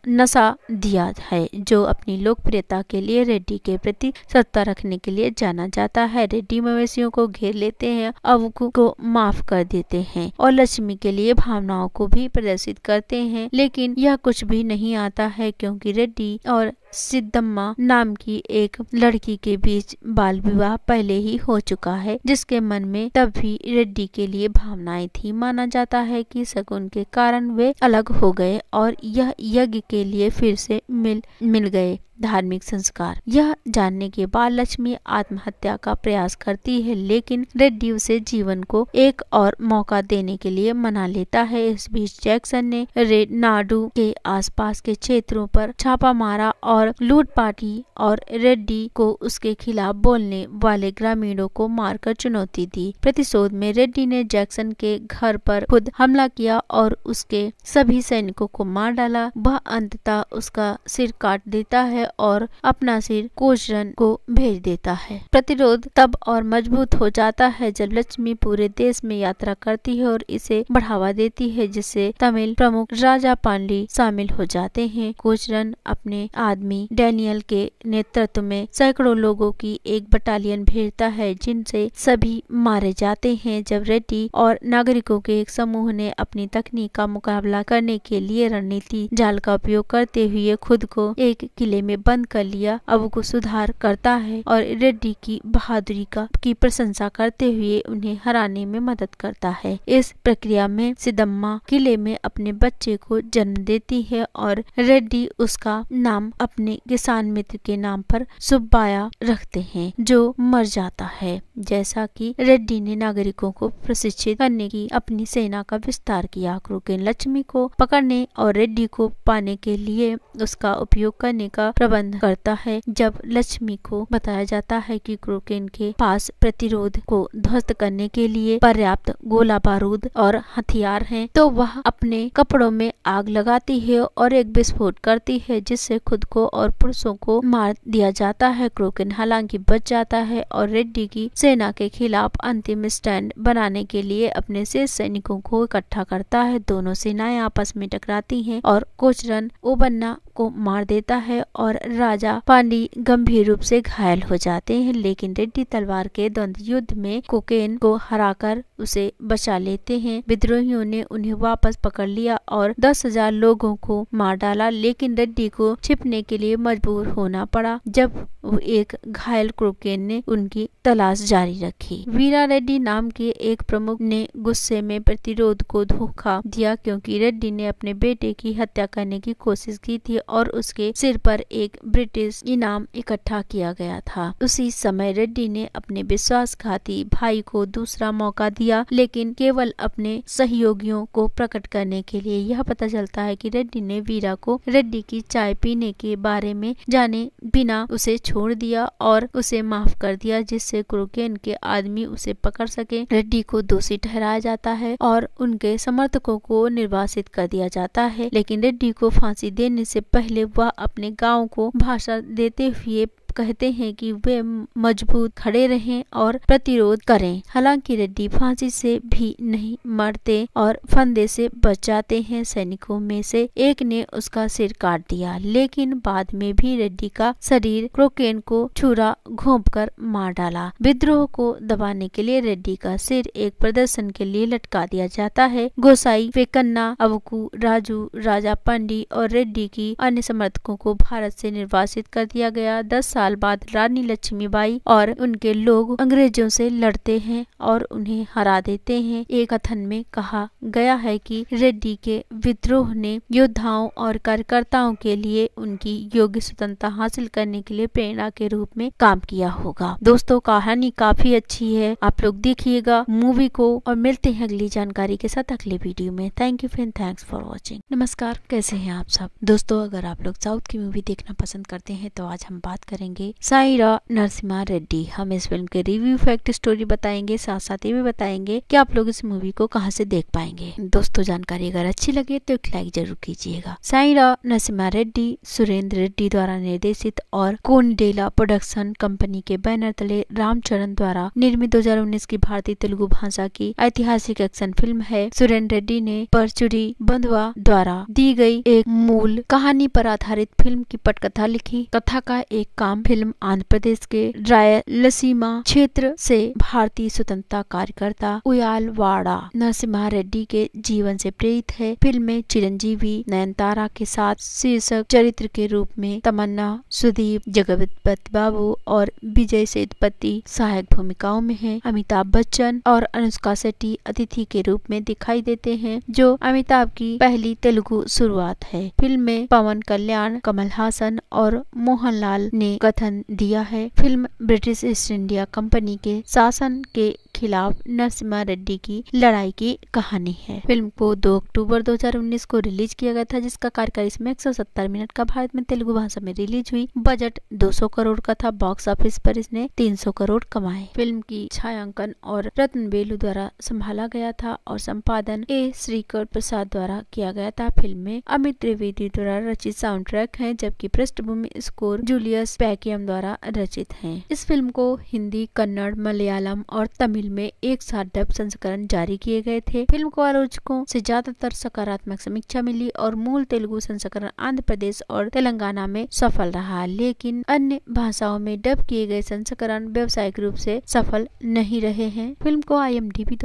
नशा दिया है जो अपनी लोकप्रियता के लिए रेड्डी के प्रति सत्ता रखने के लिए जाना जाता है रेड्डी मवेशियों को घेर लेते हैं अवकू को माफ कर देते हैं और लक्ष्मी के लिए भावनाओं को भी प्रदर्शित करते हैं लेकिन यह कुछ भी नहीं आता है क्योंकि रेड्डी और सिद्धम्मा नाम की एक लड़की के बीच बाल विवाह पहले ही हो चुका है जिसके मन में तब भी रेड्डी के लिए भावनाएं थी माना जाता है कि शगुन के कारण वे अलग हो गए और यह यज्ञ के लिए फिर से मिल मिल गए धार्मिक संस्कार यह जानने के बाद लक्ष्मी आत्महत्या का प्रयास करती है लेकिन रेड्डी उसे जीवन को एक और मौका देने के लिए मना लेता है इस बीच जैक्सन ने रेनाडू के आसपास के क्षेत्रों पर छापा मारा और लूटपाट की और रेड्डी को उसके खिलाफ बोलने वाले ग्रामीणों को मारकर चुनौती दी प्रतिशोध में रेड्डी ने जैक्सन के घर पर खुद हमला किया और उसके सभी सैनिकों को मार डाला वह अंततः उसका सिर काट देता है और अपना सिर कोचरन को भेज देता है प्रतिरोध तब और मजबूत हो जाता है जब लक्ष्मी पूरे देश में यात्रा करती है और इसे बढ़ावा देती है जिससे तमिल प्रमुख राजा पांडी शामिल हो जाते हैं कोचरन अपने आदमी डेनियल के नेतृत्व में सैकड़ों लोगों की एक बटालियन भेजता है जिनसे सभी मारे जाते हैं जब रेड्डी और नागरिकों के एक समूह ने अपनी तकनीक का मुकाबला करने के लिए रणनीति जाल का उपयोग करते हुए खुद को एक किले में बंद कर लिया अब को सुधार करता है और रेड्डी की बहादुरी का की प्रशंसा करते हुए उन्हें हराने में मदद करता है इस प्रक्रिया में सिदम्मा किले में अपने बच्चे को जन्म देती है और रेड्डी उसका नाम अपने किसान मित्र के नाम पर सुब्बाया रखते हैं जो मर जाता है जैसा कि रेड्डी ने नागरिकों को प्रशिक्षित करने की अपनी सेना का विस्तार किया क्रोके लक्ष्मी को पकड़ने और रेड्डी को पाने के लिए उसका उपयोग करने का प्रबंध करता है जब लक्ष्मी को बताया जाता है कि क्रोकेन के पास प्रतिरोध को ध्वस्त करने के लिए पर्याप्त गोला बारूद और हथियार हैं, तो वह अपने कपड़ों में आग लगाती है और एक विस्फोट करती है जिससे खुद को और पुरुषों को मार दिया जाता है क्रोकेन हालांकि बच जाता है और रेड्डी की सेना के खिलाफ अंतिम स्टैंड बनाने के लिए अपने शेष सैनिकों को इकट्ठा करता है दोनों सेनाएं आपस में टकराती हैं और कोचरन ओबन्ना को मार देता है और और राजा पांडी गंभीर रूप से घायल हो जाते हैं लेकिन रेड्डी तलवार के द्वंद्व युद्ध में कोकेन को हराकर उसे बचा लेते हैं विद्रोहियों ने उन्हें वापस पकड़ लिया और दस हजार लोगों को मार डाला लेकिन रेड्डी को छिपने के लिए मजबूर होना पड़ा जब एक घायल क्रोकेन ने उनकी तलाश जारी रखी वीरा रेड्डी नाम के एक प्रमुख ने गुस्से में प्रतिरोध को धोखा दिया क्योंकि रेड्डी ने अपने बेटे की हत्या करने की कोशिश की थी और उसके सिर पर एक ब्रिटिश इनाम इकट्ठा किया गया था उसी समय रेड्डी ने अपने विश्वासघाती भाई को दूसरा मौका दिया दिया लेकिन केवल अपने सहयोगियों को प्रकट करने के लिए यह पता चलता है कि रेड्डी ने वीरा को रेड्डी की चाय पीने के बारे में जाने बिना उसे छोड़ दिया और उसे माफ कर दिया जिससे क्रोकेन के आदमी उसे पकड़ सके रेड्डी को दोषी ठहराया जाता है और उनके समर्थकों को निर्वासित कर दिया जाता है लेकिन रेड्डी को फांसी देने से पहले वह अपने गाँव को भाषा देते हुए कहते हैं कि वे मजबूत खड़े रहें और प्रतिरोध करें हालांकि रेड्डी फांसी से भी नहीं मरते और फंदे से बचाते हैं सैनिकों में से एक ने उसका सिर काट दिया लेकिन बाद में भी रेड्डी का शरीर क्रोकेन को छुरा घोप कर मार डाला विद्रोह को दबाने के लिए रेड्डी का सिर एक प्रदर्शन के लिए लटका दिया जाता है गोसाई वेकन्ना अबकू राजू राजा पांडी और रेड्डी की अन्य समर्थकों को भारत से निर्वासित कर दिया गया दस साल साल बाद रानी लक्ष्मीबाई और उनके लोग अंग्रेजों से लड़ते हैं और उन्हें हरा देते हैं एक कथन में कहा गया है कि रेड्डी के विद्रोह ने योद्धाओं और कार्यकर्ताओं के लिए उनकी योग्य स्वतंत्रता हासिल करने के लिए प्रेरणा के रूप में काम किया होगा दोस्तों कहानी काफी अच्छी है आप लोग देखिएगा मूवी को और मिलते हैं अगली जानकारी के साथ अगले वीडियो में thank you friend thanks for watching नमस्कार कैसे हैं आप सब दोस्तों अगर आप लोग साउथ की मूवी देखना पसंद करते हैं तो आज हम बात करेंगे बताएंगे साइरा नरसिम्हा रेड्डी हम इस फिल्म के रिव्यू फैक्ट स्टोरी बताएंगे साथ साथ ये भी बताएंगे कि आप लोग इस मूवी को कहाँ से देख पाएंगे दोस्तों जानकारी अगर अच्छी लगे तो एक लाइक जरूर कीजिएगा साइरा नरसिम्हा रेड्डी सुरेंद्र रेड्डी द्वारा निर्देशित और कोनडेला प्रोडक्शन कंपनी के बैनर तले रामचरण द्वारा निर्मित उन्नीस की भारतीय तेलुगु भाषा की ऐतिहासिक एक्शन फिल्म है सुरेंद्र रेड्डी ने परचुरी बंधवा द्वारा दी गई एक मूल कहानी पर आधारित फिल्म की पटकथा लिखी कथा का एक काम नाम फिल्म आंध्र प्रदेश के ड्राय लसीमा क्षेत्र से भारतीय स्वतंत्रता कार्यकर्ता उयाल वाड़ा नरसिम्हा रेड्डी के जीवन से प्रेरित है फिल्म में चिरंजीवी नयनतारा के साथ शीर्षक चरित्र के रूप में तमन्ना सुदीप जगतपति बाबू और विजय सेतपति सहायक भूमिकाओं में है अमिताभ बच्चन और अनुष्का शेट्टी अतिथि के रूप में दिखाई देते हैं जो अमिताभ की पहली तेलुगु शुरुआत है फिल्म में पवन कल्याण कमल हासन और मोहनलाल ने कर कथन दिया है film British East India Company के शासन के खिलाफ नरसिम्हा रेड्डी की लड़ाई की कहानी है फिल्म को 2 अक्टूबर 2019 को रिलीज किया गया था जिसका कार्यकाल इसमें एक मिनट का भारत में तेलुगु भाषा में रिलीज हुई बजट 200 करोड़ का था बॉक्स ऑफिस पर इसने 300 करोड़ कमाए फिल्म की छायांकन और रत्न बेलू द्वारा संभाला गया था और संपादन ए श्रीकर प्रसाद द्वारा किया गया था फिल्म में अमित त्रिवेदी द्वारा रचित साउंड ट्रैक है जबकि पृष्ठभूमि स्कोर जूलियस पैकियम द्वारा रचित है इस फिल्म को हिंदी कन्नड़ मलयालम और तमिल में एक साथ डब संस्करण जारी किए गए थे फिल्म को आलोचकों से ज्यादातर सकारात्मक समीक्षा मिली और मूल तेलुगु संस्करण आंध्र प्रदेश और तेलंगाना में सफल रहा लेकिन अन्य भाषाओं में डब किए गए संस्करण व्यवसायिक रूप से सफल नहीं रहे हैं फिल्म को आई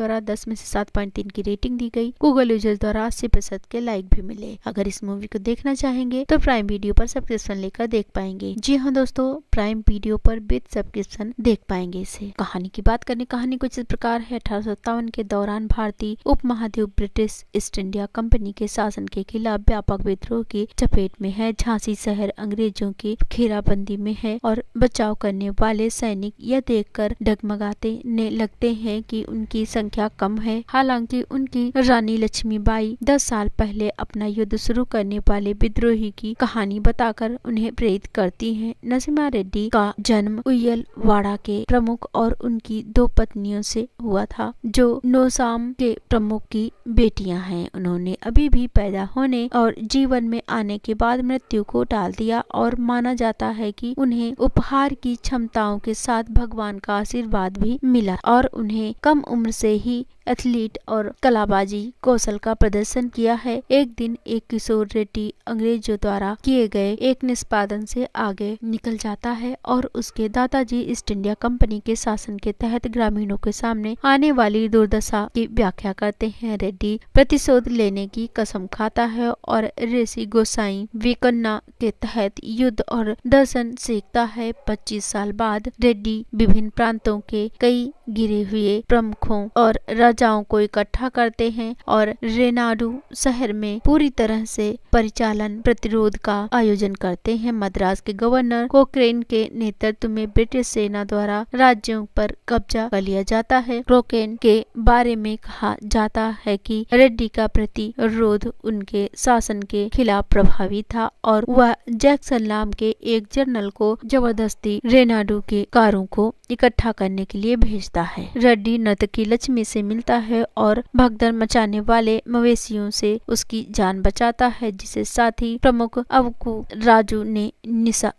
द्वारा दस में से सात की रेटिंग दी गई गूगल यूजर्स द्वारा अस्सी प्रतिशत के लाइक भी मिले अगर इस मूवी को देखना चाहेंगे तो प्राइम वीडियो पर सब्सक्रिप्शन लेकर देख पाएंगे जी हाँ दोस्तों प्राइम वीडियो पर विद सब्सक्रिप्शन देख पाएंगे इसे कहानी की बात करने कहानी कुछ इस प्रकार है अठारह के दौरान भारतीय उपमहाद्वीप ब्रिटिश ईस्ट इंडिया कंपनी के शासन के खिलाफ व्यापक विद्रोह की चपेट में है झांसी शहर अंग्रेजों की घेराबंदी में है और बचाव करने वाले सैनिक यह देखकर डगमगाते ने लगते हैं कि उनकी संख्या कम है हालांकि उनकी रानी लक्ष्मीबाई दस साल पहले अपना युद्ध शुरू करने वाले विद्रोही की कहानी बताकर उन्हें प्रेरित करती है नसीमा रेड्डी का जन्म वाड़ा के प्रमुख और उनकी दो पत्नियों रानियों से हुआ था जो नोसाम के प्रमुख की बेटियां हैं उन्होंने अभी भी पैदा होने और जीवन में आने के बाद मृत्यु को टाल दिया और माना जाता है कि उन्हें उपहार की क्षमताओं के साथ भगवान का आशीर्वाद भी मिला और उन्हें कम उम्र से ही एथलीट और कलाबाजी कौशल का प्रदर्शन किया है एक दिन एक किशोर रेड्डी अंग्रेजों द्वारा किए गए एक निष्पादन से आगे निकल जाता है और उसके दादाजी ईस्ट इंडिया कंपनी के शासन के तहत ग्रामीणों के सामने आने वाली दुर्दशा की व्याख्या करते हैं रेड्डी प्रतिशोध लेने की कसम खाता है और रेसी गोसाई विकन्ना के तहत युद्ध और दर्शन सीखता है पच्चीस साल बाद रेड्डी विभिन्न प्रांतों के कई गिरे हुए प्रमुखों और राजाओं को इकट्ठा करते हैं और रेनाडु शहर में पूरी तरह से परिचालन प्रतिरोध का आयोजन करते हैं मद्रास के गवर्नर कोक्रेन के नेतृत्व में ब्रिटिश सेना द्वारा राज्यों पर कब्जा कर लिया जाता है क्रोकेन के बारे में कहा जाता है कि रेड्डी का प्रतिरोध उनके शासन के खिलाफ प्रभावी था और वह जैक्सन नाम के एक जनरल को जबरदस्ती रेनाडो के कारों को इकट्ठा करने के लिए भेजता है रेड्डी नर्तकी लक्ष्मी से मिल निकलता है और भगदड़ मचाने वाले मवेशियों से उसकी जान बचाता है जिसे साथी प्रमुख अवकू राजू ने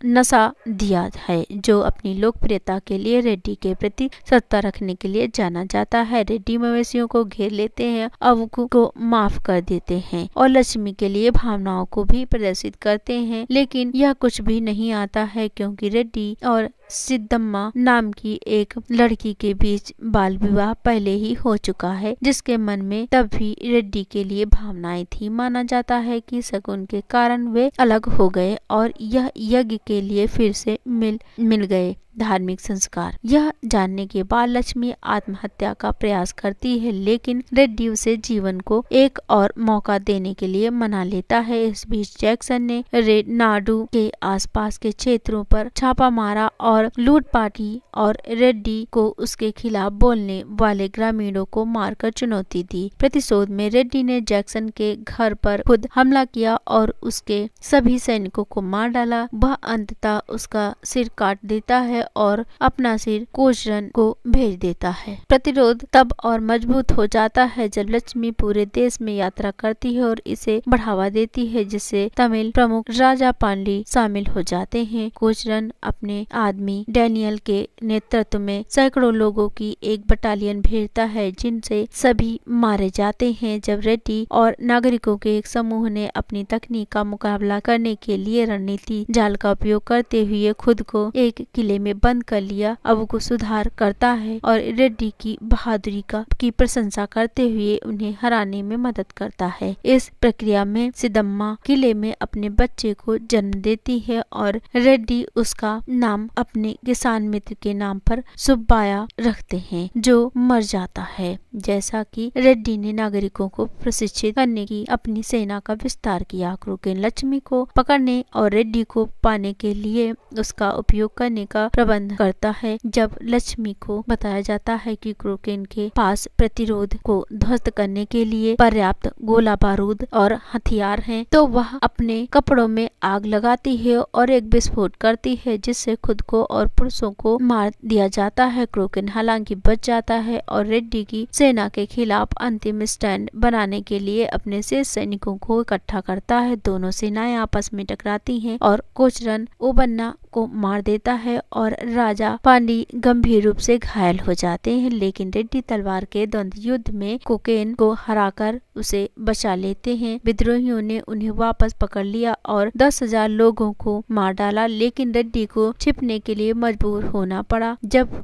नशा दिया है जो अपनी लोकप्रियता के लिए रेड्डी के प्रति सत्ता रखने के लिए जाना जाता है रेड्डी मवेशियों को घेर लेते हैं अवकू को माफ कर देते हैं और लक्ष्मी के लिए भावनाओं को भी प्रदर्शित करते हैं लेकिन यह कुछ भी नहीं आता है क्योंकि रेड्डी और सिद्धम्मा नाम की एक लड़की के बीच बाल विवाह पहले ही हो चुका है जिसके मन में तब भी रेड्डी के लिए भावनाएं थी माना जाता है कि शगुन के कारण वे अलग हो गए और यह यज्ञ के लिए फिर से मिल मिल गए धार्मिक संस्कार यह जानने के बाद लक्ष्मी आत्महत्या का प्रयास करती है लेकिन रेड्डी उसे जीवन को एक और मौका देने के लिए मना लेता है इस बीच जैक्सन ने रेनाडू के आसपास के क्षेत्रों पर छापा मारा और लूटपाट की और रेड्डी को उसके खिलाफ बोलने वाले ग्रामीणों को मारकर चुनौती दी प्रतिशोध में रेड्डी ने जैक्सन के घर पर खुद हमला किया और उसके सभी सैनिकों को मार डाला वह अंततः उसका सिर काट देता है और अपना सिर कोचरन को भेज देता है प्रतिरोध तब और मजबूत हो जाता है जब लक्ष्मी पूरे देश में यात्रा करती है और इसे बढ़ावा देती है जिससे तमिल प्रमुख राजा पांडी शामिल हो जाते हैं कोचरन अपने आदमी डेनियल के नेतृत्व में सैकड़ों लोगों की एक बटालियन भेजता है जिनसे सभी मारे जाते हैं जब रेड्डी और नागरिकों के एक समूह ने अपनी तकनीक का मुकाबला करने के लिए रणनीति जाल का उपयोग करते हुए खुद को एक किले में बंद कर लिया अब को सुधार करता है और रेड्डी की बहादुरी का की प्रशंसा करते हुए उन्हें हराने में मदद करता है इस प्रक्रिया में सिदम्मा किले में अपने बच्चे को जन्म देती है और रेड्डी उसका नाम अपने किसान मित्र के नाम पर सुब्बाया रखते हैं जो मर जाता है जैसा कि रेड्डी ने नागरिकों को प्रशिक्षित करने की अपनी सेना का विस्तार किया क्रोके लक्ष्मी को पकड़ने और रेड्डी को पाने के लिए उसका उपयोग करने का प्रबंध करता है जब लक्ष्मी को बताया जाता है कि क्रोकेन के पास प्रतिरोध को ध्वस्त करने के लिए पर्याप्त गोला बारूद और हथियार हैं, तो वह अपने कपड़ों में आग लगाती है और एक विस्फोट करती है जिससे खुद को और पुरुषों को मार दिया जाता है क्रोकेन हालांकि बच जाता है और रेड्डी की सेना के खिलाफ अंतिम स्टैंड बनाने के लिए अपने शेष सैनिकों को इकट्ठा करता है दोनों सेनाएं आपस में टकराती हैं और कोचरन ओबन्ना को मार देता है और राजा पांडी गंभीर रूप से घायल हो जाते हैं लेकिन रेड्डी तलवार के द्वंद युद्ध में कोकेन को हराकर उसे बचा लेते हैं विद्रोहियों ने उन्हें वापस पकड़ लिया और दस हजार लोगों को मार डाला लेकिन रेड्डी को छिपने के लिए मजबूर होना पड़ा जब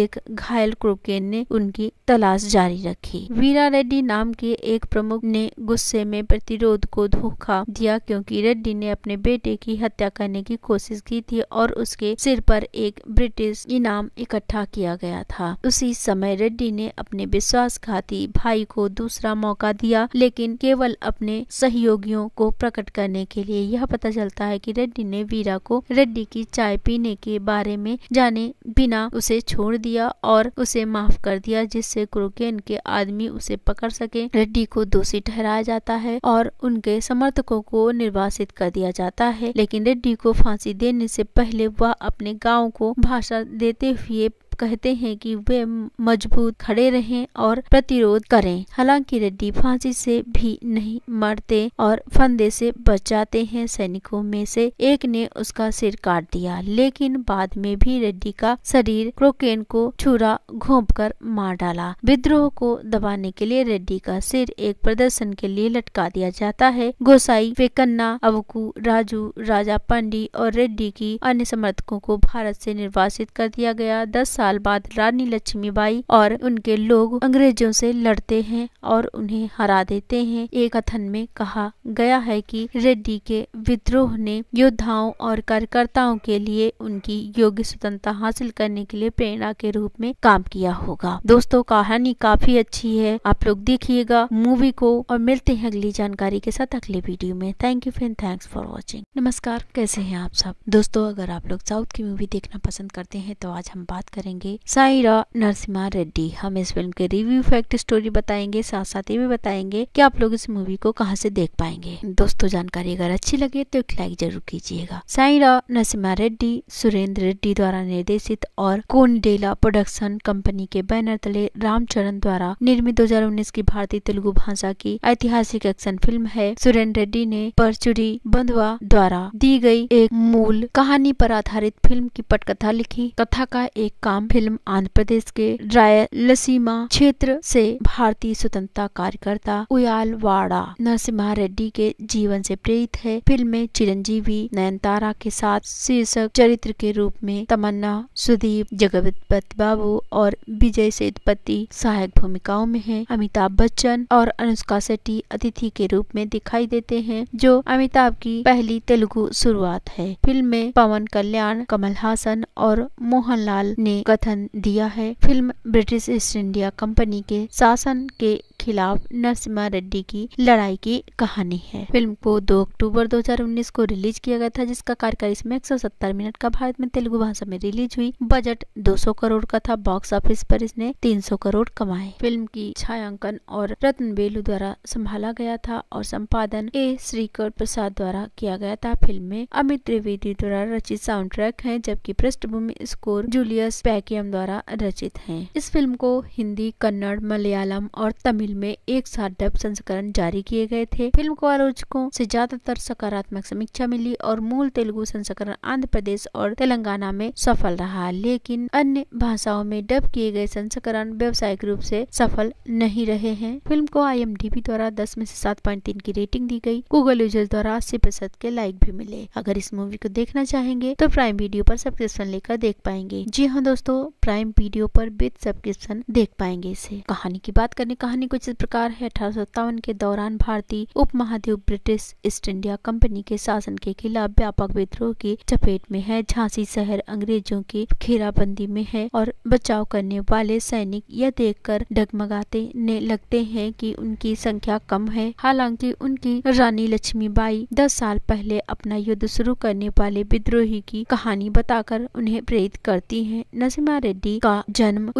एक घायल कोकेन ने उनकी तलाश जारी रखी वीरा रेड्डी नाम के एक प्रमुख ने गुस्से में प्रतिरोध को धोखा दिया क्योंकि रेड्डी ने अपने बेटे की हत्या करने की कोशिश की थी और उसके सिर पर एक ब्रिटिश इनाम इकट्ठा किया गया था उसी समय रेड्डी ने अपने विश्वासघाती भाई को दूसरा मौका दिया लेकिन केवल अपने सहयोगियों को प्रकट करने के लिए यह पता चलता है कि रेड्डी ने वीरा को रेड्डी की चाय पीने के बारे में जाने बिना उसे छोड़ दिया और उसे माफ कर दिया जिससे क्रोकेन के आदमी उसे पकड़ सके रेड्डी को दोषी ठहराया जाता है और उनके समर्थकों को निर्वासित कर दिया जाता है लेकिन रेड्डी को फांसी देने से पहले पहले वह अपने गाँव को भाषा देते हुए कहते हैं कि वे मजबूत खड़े रहें और प्रतिरोध करें हालांकि रेड्डी फांसी से भी नहीं मरते और फंदे से बचाते हैं सैनिकों में से एक ने उसका सिर काट दिया लेकिन बाद में भी रेड्डी का शरीर क्रोकेन को छुरा घोप कर मार डाला विद्रोह को दबाने के लिए रेड्डी का सिर एक प्रदर्शन के लिए लटका दिया जाता है गोसाई वेकन्ना अबकू राजू राजा पांडी और रेड्डी की अन्य समर्थकों को भारत से निर्वासित कर दिया गया दस साल बाद रानी लक्ष्मीबाई और उनके लोग अंग्रेजों से लड़ते हैं और उन्हें हरा देते हैं एक कथन में कहा गया है कि रेड्डी के विद्रोह ने योद्धाओं और कार्यकर्ताओं के लिए उनकी योग्य स्वतंत्रता हासिल करने के लिए प्रेरणा के रूप में काम किया होगा दोस्तों कहानी काफी अच्छी है आप लोग देखिएगा मूवी को और मिलते हैं अगली जानकारी के साथ अगले वीडियो में thank you friend thanks for watching नमस्कार कैसे हैं आप सब दोस्तों अगर आप लोग साउथ की मूवी देखना पसंद करते हैं तो आज हम बात करेंगे करेंगे साइरा नरसिम्हा रेड्डी हम इस फिल्म के रिव्यू फैक्ट स्टोरी बताएंगे साथ साथ ये भी बताएंगे कि आप लोग इस मूवी को कहाँ से देख पाएंगे दोस्तों जानकारी अगर अच्छी लगे तो एक लाइक जरूर कीजिएगा साइरा नरसिम्हा रेड्डी सुरेंद्र रेड्डी द्वारा निर्देशित और कोनडेला प्रोडक्शन कंपनी के बैनर तले रामचरण द्वारा निर्मित दो की भारतीय तेलुगु भाषा की ऐतिहासिक एक्शन फिल्म है सुरेंद्र रेड्डी ने परचुरी बंधवा द्वारा दी गई एक मूल कहानी पर आधारित फिल्म की पटकथा लिखी कथा का एक काम नाम फिल्म आंध्र प्रदेश के लसीमा क्षेत्र से भारतीय स्वतंत्रता कार्यकर्ता उयाल वाड़ा नरसिम्हा रेड्डी के जीवन से प्रेरित है फिल्म में चिरंजीवी नयनतारा के साथ शीर्षक चरित्र के रूप में तमन्ना सुदीप जगत बाबू और विजय सेतुपति सहायक भूमिकाओं में है अमिताभ बच्चन और अनुष्का शेट्टी अतिथि के रूप में दिखाई देते हैं जो अमिताभ की पहली तेलुगु शुरुआत है फिल्म में पवन कल्याण कमल हासन और मोहनलाल ने कथन दिया है film British East India Company के शासन के खिलाफ नरसिम्हा रेड्डी की लड़ाई की कहानी है फिल्म को 2 अक्टूबर 2019 को रिलीज किया गया था जिसका कार्यकाल इसमें एक मिनट का भारत में तेलुगु भाषा में रिलीज हुई बजट 200 करोड़ का था बॉक्स ऑफिस पर इसने 300 करोड़ कमाए फिल्म की छायांकन और रत्न बेलू द्वारा संभाला गया था और संपादन ए श्रीकर प्रसाद द्वारा किया गया था फिल्म में अमित त्रिवेदी द्वारा रचित साउंड ट्रैक है जबकि पृष्ठभूमि स्कोर जूलियस पैकियम द्वारा रचित है इस फिल्म को हिंदी कन्नड़ मलयालम और तमिल फिल्म में एक साथ डब संस्करण जारी किए गए थे फिल्म को आलोचकों से ज्यादातर सकारात्मक समीक्षा मिली और मूल तेलुगु संस्करण आंध्र प्रदेश और तेलंगाना में सफल रहा लेकिन अन्य भाषाओं में डब किए गए संस्करण व्यावसायिक रूप से सफल नहीं रहे हैं फिल्म को आई द्वारा दस में से तीन की रेटिंग दी गई गूगल यूजर्स द्वारा अस्सी प्रतिशत के लाइक भी मिले अगर इस मूवी को देखना चाहेंगे तो प्राइम वीडियो पर सब्सक्रिप्शन लेकर देख पाएंगे जी हाँ दोस्तों प्राइम वीडियो पर विद सब्सक्रिप्शन देख पाएंगे इसे कहानी की बात करने कहानी कुछ जिस इस प्रकार है अठारह के दौरान भारतीय उपमहाद्वीप ब्रिटिश ईस्ट इंडिया कंपनी के शासन के खिलाफ व्यापक विद्रोह की चपेट में है झांसी शहर अंग्रेजों की घेराबंदी में है और बचाव करने वाले सैनिक यह देखकर डगमगाते ने लगते हैं कि उनकी संख्या कम है हालांकि उनकी रानी लक्ष्मीबाई दस साल पहले अपना युद्ध शुरू करने वाले विद्रोही की कहानी बताकर उन्हें प्रेरित करती है नसीमा रेड्डी का जन्म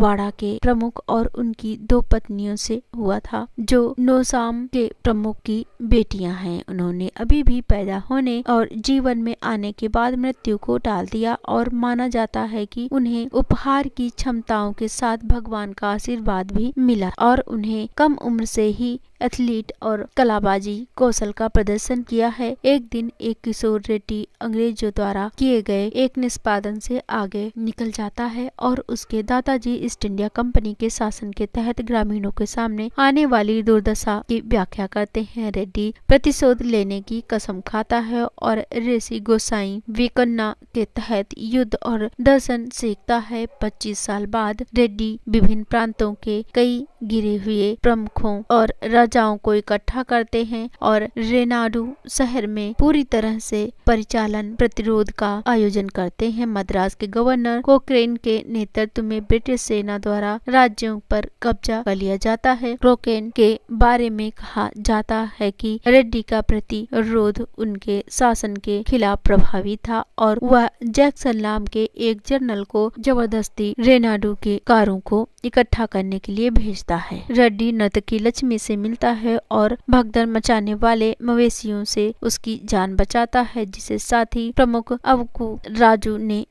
वाड़ा के प्रमुख और उनकी दो पत्नियों संतान से हुआ था जो नोसाम के प्रमुख की बेटियां हैं उन्होंने अभी भी पैदा होने और जीवन में आने के बाद मृत्यु को टाल दिया और माना जाता है कि उन्हें उपहार की क्षमताओं के साथ भगवान का आशीर्वाद भी मिला और उन्हें कम उम्र से ही एथलीट और कलाबाजी कौशल का प्रदर्शन किया है एक दिन एक किशोर रेड्डी अंग्रेजों द्वारा किए गए एक निष्पादन से आगे निकल जाता है और उसके दादाजी ईस्ट इंडिया कंपनी के शासन के तहत ग्रामीणों के सामने आने वाली दुर्दशा की व्याख्या करते हैं रेड्डी प्रतिशोध लेने की कसम खाता है और ऋषि गोसाई विकन्ना के तहत युद्ध और दर्शन सीखता है पच्चीस साल बाद रेड्डी विभिन्न प्रांतों के कई गिरे हुए प्रमुखों और राजाओं को इकट्ठा करते हैं और रेनाडु शहर में पूरी तरह से परिचालन प्रतिरोध का आयोजन करते हैं मद्रास के गवर्नर कोक्रेन के नेतृत्व में ब्रिटिश सेना द्वारा राज्यों पर कब्जा कर लिया जाता है क्रोकेन के बारे में कहा जाता है कि रेड्डी का प्रतिरोध उनके शासन के खिलाफ प्रभावी था और वह जैक्सन नाम के एक जर्नल को जबरदस्ती रेनाडो के कारों को इकट्ठा करने के लिए भेजता है रड्डी की लक्ष्मी से मिलता है और भगदड़ मचाने वाले मवेशियों से उसकी जान बचाता है जिसे साथी प्रमुख अवकू राजू ने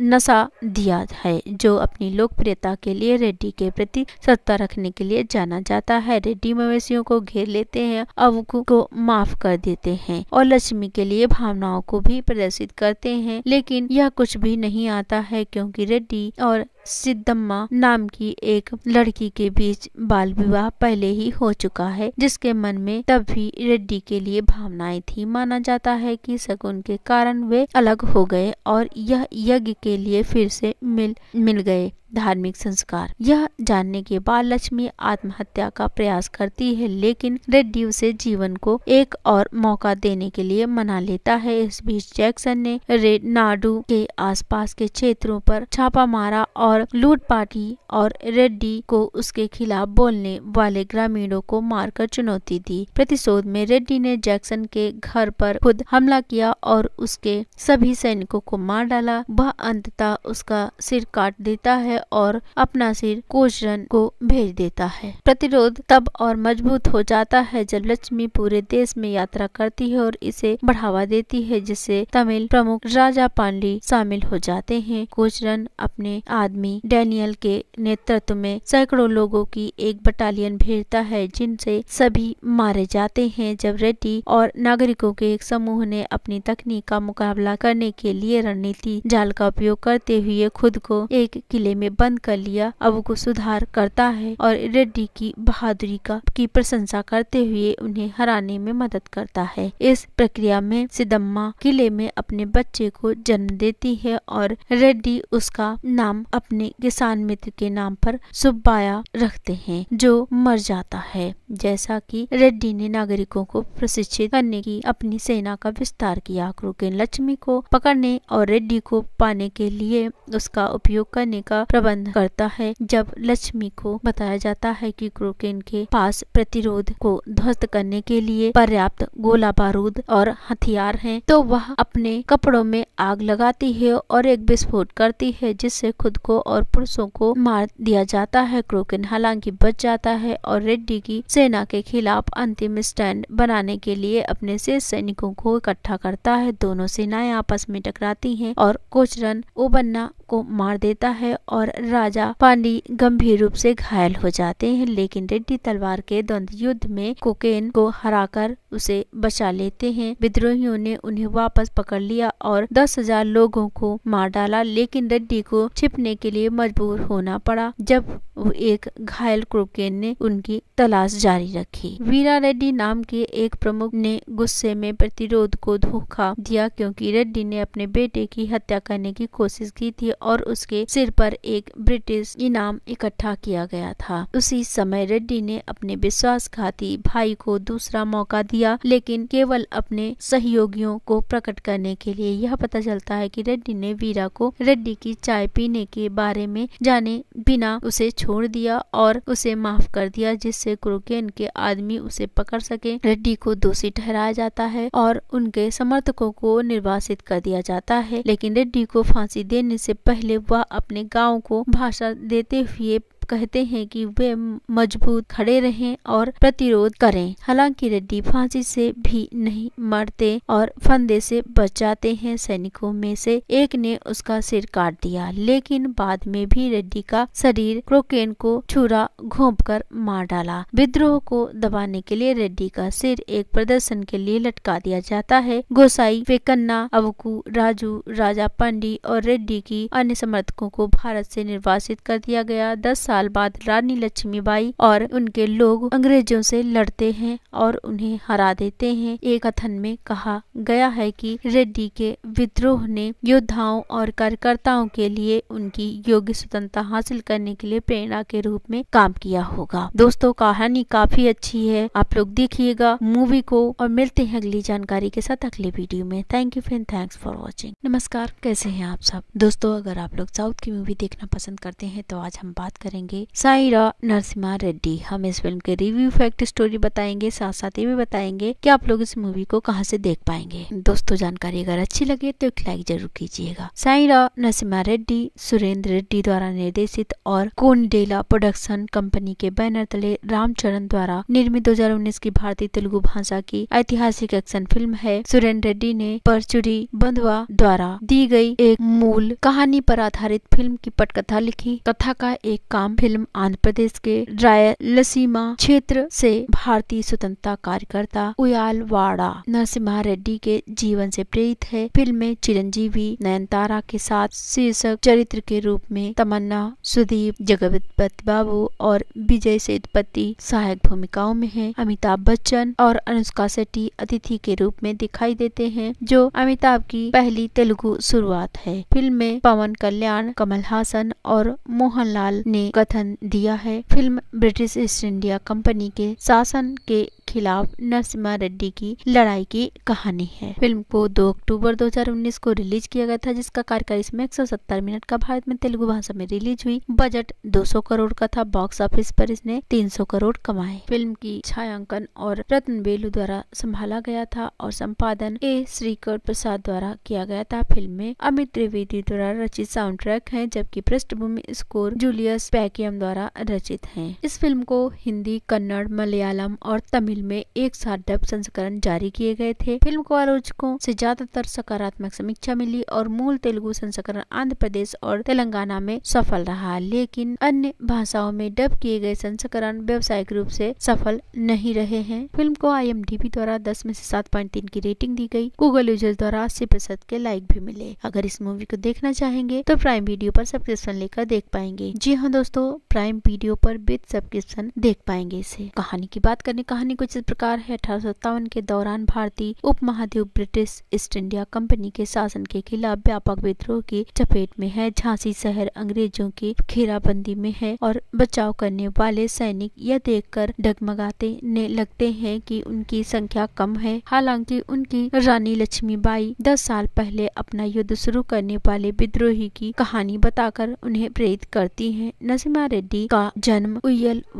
नशा दिया है जो अपनी लोकप्रियता के लिए रेड्डी के प्रति सत्ता रखने के लिए जाना जाता है रेड्डी मवेशियों को घेर लेते हैं अवकू को माफ कर देते हैं और लक्ष्मी के लिए भावनाओं को भी प्रदर्शित करते हैं लेकिन यह कुछ भी नहीं आता है क्योंकि रेड्डी और सिद्धम्मा नाम की एक लड़की के बीच बाल विवाह पहले ही हो चुका है जिसके मन में तब भी रेड्डी के लिए भावनाएं थी माना जाता है कि शकुन के कारण वे अलग हो गए और यह यज्ञ के लिए फिर से मिल मिल गए धार्मिक संस्कार यह जानने के बाद लक्ष्मी आत्महत्या का प्रयास करती है लेकिन रेड्डी उसे जीवन को एक और मौका देने के लिए मना लेता है इस बीच जैक्सन ने रेनाडू के आसपास के क्षेत्रों पर छापा मारा और लूटपाट की और रेड्डी को उसके खिलाफ बोलने वाले ग्रामीणों को मारकर चुनौती दी प्रतिशोध में रेड्डी ने जैक्सन के घर पर खुद हमला किया और उसके सभी सैनिकों को मार डाला वह अंततः उसका सिर काट देता है और अपना सिर कोचरन को भेज देता है प्रतिरोध तब और मजबूत हो जाता है जब लक्ष्मी पूरे देश में यात्रा करती है और इसे बढ़ावा देती है जिससे तमिल प्रमुख राजा पांडी शामिल हो जाते हैं कोचरन अपने आदमी डेनियल के नेतृत्व में सैकड़ों लोगों की एक बटालियन भेजता है जिनसे सभी मारे जाते हैं जब रेड्डी और नागरिकों के एक समूह ने अपनी तकनीक का मुकाबला करने के लिए रणनीति जाल का उपयोग करते हुए खुद को एक किले में बंद कर लिया अब को सुधार करता है और रेड्डी की बहादुरी का की प्रशंसा करते हुए उन्हें हराने में मदद करता है इस प्रक्रिया में सिदम्मा किले में अपने बच्चे को जन्म देती है और रेड्डी उसका नाम अपने किसान मित्र के नाम पर सुबाया रखते हैं जो मर जाता है जैसा कि रेड्डी ने नागरिकों को प्रशिक्षित करने की अपनी सेना का विस्तार किया क्रोकेन लक्ष्मी को पकड़ने और रेड्डी को पाने के लिए उसका उपयोग करने का प्रबंध करता है जब लक्ष्मी को बताया जाता है कि क्रोकेन के पास प्रतिरोध को ध्वस्त करने के लिए पर्याप्त गोला बारूद और हथियार हैं, तो वह अपने कपड़ों में आग लगाती है और एक विस्फोट करती है जिससे खुद को और पुरुषों को मार दिया जाता है क्रोकिन हालांकि बच जाता है और रेड्डी की सेना के खिलाफ अंतिम स्टैंड बनाने के लिए अपने शेष सैनिकों को इकट्ठा करता है दोनों सेनाएं आपस में टकराती हैं और कोचरन ओबन्ना को मार देता है और राजा पांडी गंभीर रूप से घायल हो जाते हैं लेकिन रेड्डी तलवार के द्वंद युद्ध में कोकेन को हराकर उसे बचा लेते हैं विद्रोहियों ने उन्हें वापस पकड़ लिया और दस हजार लोगों को मार डाला लेकिन रेड्डी को छिपने के लिए मजबूर होना पड़ा जब एक घायल कोकेन ने उनकी तलाश जारी रखी वीरा रेड्डी नाम के एक प्रमुख ने गुस्से में प्रतिरोध को धोखा दिया क्योंकि रेड्डी ने अपने बेटे की हत्या करने की कोशिश की थी और उसके सिर पर एक एक ब्रिटिश इनाम इकट्ठा किया गया था उसी समय रेड्डी ने अपने विश्वासघाती भाई को दूसरा मौका दिया लेकिन केवल अपने सहयोगियों को प्रकट करने के लिए यह पता चलता है कि रेड्डी ने वीरा को रेड्डी की चाय पीने के बारे में जाने बिना उसे छोड़ दिया और उसे माफ कर दिया जिससे क्रोकेन के आदमी उसे पकड़ सके रेड्डी को दोषी ठहराया जाता है और उनके समर्थकों को निर्वासित कर दिया जाता है लेकिन रेड्डी को फांसी देने से पहले वह अपने गाँव को भाषा देते हुए कहते हैं कि वे मजबूत खड़े रहें और प्रतिरोध करें हालांकि रेड्डी फांसी से भी नहीं मरते और फंदे से बचाते हैं सैनिकों में से एक ने उसका सिर काट दिया लेकिन बाद में भी रेड्डी का शरीर क्रोकेन को छुरा घोप कर मार डाला विद्रोह को दबाने के लिए रेड्डी का सिर एक प्रदर्शन के लिए लटका दिया जाता है गोसाई वेकन्ना अबकू राजू राजा पांडी और रेड्डी की अन्य समर्थकों को भारत से निर्वासित कर दिया गया दस साल साल बाद रानी लक्ष्मीबाई और उनके लोग अंग्रेजों से लड़ते हैं और उन्हें हरा देते हैं एक कथन में कहा गया है कि रेड्डी के विद्रोह ने योद्धाओं और कार्यकर्ताओं के लिए उनकी योग्य स्वतंत्रता हासिल करने के लिए प्रेरणा के रूप में काम किया होगा दोस्तों कहानी काफी अच्छी है आप लोग देखिएगा मूवी को और मिलते हैं अगली जानकारी के साथ अगले वीडियो में thank you friend thanks for watching नमस्कार कैसे हैं आप सब दोस्तों अगर आप लोग साउथ की मूवी देखना पसंद करते हैं तो आज हम बात करेंगे करेंगे साइरा नरसिम्हा रेड्डी हम इस फिल्म के रिव्यू फैक्ट स्टोरी बताएंगे साथ साथ ये भी बताएंगे कि आप लोग इस मूवी को कहां से देख पाएंगे दोस्तों जानकारी अगर अच्छी लगे तो एक लाइक जरूर कीजिएगा साईरा नरसिम्हा रेड्डी सुरेंद्र रेड्डी द्वारा निर्देशित और कोनडेला प्रोडक्शन कंपनी के बैनर तले रामचरण द्वारा निर्मित दो की भारतीय तेलुगु भाषा की ऐतिहासिक एक्शन फिल्म है सुरेंद्र रेड्डी ने परचुरी बंधवा द्वारा दी गई एक मूल कहानी पर आधारित फिल्म की पटकथा लिखी कथा का एक काम नाम फिल्म आंध्र प्रदेश के राय लसीमा क्षेत्र से भारतीय स्वतंत्रता कार्यकर्ता उयाल वाड़ा नरसिम्हा रेड्डी के जीवन से प्रेरित है फिल्म में चिरंजीवी नयनतारा के साथ शीर्षक चरित्र के रूप में तमन्ना सुदीप जगतपत बाबू और विजय सेतुपति सहायक भूमिकाओं में है अमिताभ बच्चन और अनुष्का शेट्टी अतिथि के रूप में दिखाई देते हैं जो अमिताभ की पहली तेलुगु शुरुआत है फिल्म में पवन कल्याण कमल हासन और मोहनलाल ने कथन दिया है film British East India Company के शासन के खिलाफ नरसिम्हा रेड्डी की लड़ाई की कहानी है फिल्म को 2 अक्टूबर 2019 को रिलीज किया गया था जिसका कार्यकाल इसमें एक मिनट का भारत में तेलुगु भाषा में रिलीज हुई बजट 200 करोड़ का था बॉक्स ऑफिस पर इसने 300 करोड़ कमाए फिल्म की छायांकन और रत्न बेलू द्वारा संभाला गया था और संपादन ए श्रीकर प्रसाद द्वारा किया गया था फिल्म में अमित त्रिवेदी द्वारा रचित साउंड ट्रैक है जबकि पृष्ठभूमि स्कोर जूलियस पैकियम द्वारा रचित है इस फिल्म को हिंदी कन्नड़ मलयालम और तमिल फिल्म में एक साथ डब संस्करण जारी किए गए थे फिल्म को आलोचकों से ज्यादातर सकारात्मक समीक्षा मिली और मूल तेलुगु संस्करण आंध्र प्रदेश और तेलंगाना में सफल रहा लेकिन अन्य भाषाओं में डब किए गए संस्करण व्यावसायिक रूप से सफल नहीं रहे हैं फिल्म को आई द्वारा दस में से तीन की रेटिंग दी गई गूगल यूजर्स द्वारा अस्सी प्रतिशत के लाइक भी मिले अगर इस मूवी को देखना चाहेंगे तो प्राइम वीडियो पर सब्सक्रिप्शन लेकर देख पाएंगे जी हाँ दोस्तों प्राइम वीडियो पर विद सब्सक्रिप्शन देख पाएंगे इसे कहानी की बात करने कहानी कुछ इस प्रकार है अठारह के दौरान भारतीय उपमहाद्वीप ब्रिटिश ईस्ट इंडिया कंपनी के शासन के खिलाफ व्यापक विद्रोह की चपेट में है झांसी शहर अंग्रेजों की घेराबंदी में है और बचाव करने वाले सैनिक यह देखकर डगमगाते ने लगते हैं कि उनकी संख्या कम है हालांकि उनकी रानी लक्ष्मीबाई दस साल पहले अपना युद्ध शुरू करने वाले विद्रोही की कहानी बताकर उन्हें प्रेरित करती है नसीमा रेड्डी का जन्म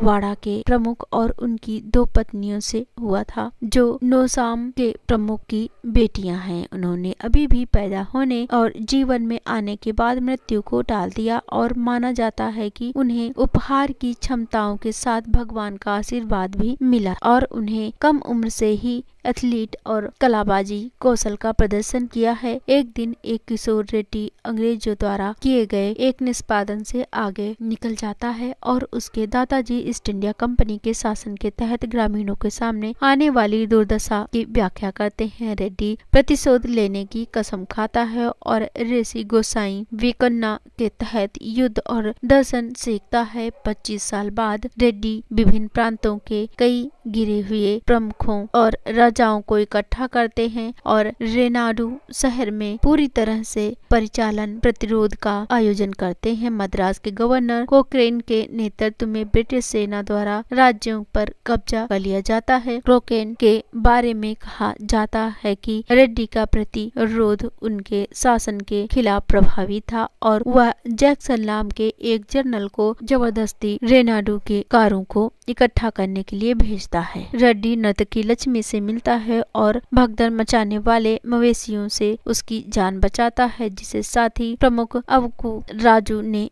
वाड़ा के प्रमुख और उनकी दो पत्नियों रानियों से हुआ था जो नोसाम के प्रमुख की बेटियां हैं उन्होंने अभी भी पैदा होने और जीवन में आने के बाद मृत्यु को टाल दिया और माना जाता है कि उन्हें उपहार की क्षमताओं के साथ भगवान का आशीर्वाद भी मिला और उन्हें कम उम्र से ही एथलीट और कलाबाजी कौशल का प्रदर्शन किया है एक दिन एक किशोर रेड्डी अंग्रेजों द्वारा किए गए एक निष्पादन से आगे निकल जाता है और उसके दादाजी ईस्ट इंडिया कंपनी के शासन के तहत ग्रामीणों के सामने आने वाली दुर्दशा की व्याख्या करते हैं रेड्डी प्रतिशोध लेने की कसम खाता है और रेसी गोसाई विकन्ना के तहत युद्ध और दर्शन सीखता है 25 साल बाद रेड्डी विभिन्न प्रांतों के कई गिरे हुए प्रमुखों और राजाओं को इकट्ठा करते हैं और रेनाडू शहर में पूरी तरह से परिचालन प्रतिरोध का आयोजन करते हैं मद्रास के गवर्नर कोक्रेन के नेतृत्व में ब्रिटिश सेना द्वारा राज्यों पर कब्जा कर लिया जाता है क्रोकेन के बारे में कहा जाता है कि रेड्डी का प्रतिरोध उनके शासन के खिलाफ प्रभावी था और वह जैक्सन नाम के एक जर्नल को जबरदस्ती रेनाडो के कारों को इकट्ठा करने के लिए भेजता है रेड्डी की लक्ष्मी से मिलता है और भगदड़ मचाने वाले मवेशियों से उसकी जान बचाता है जिसे साथी प्रमुख अवकू राजू ने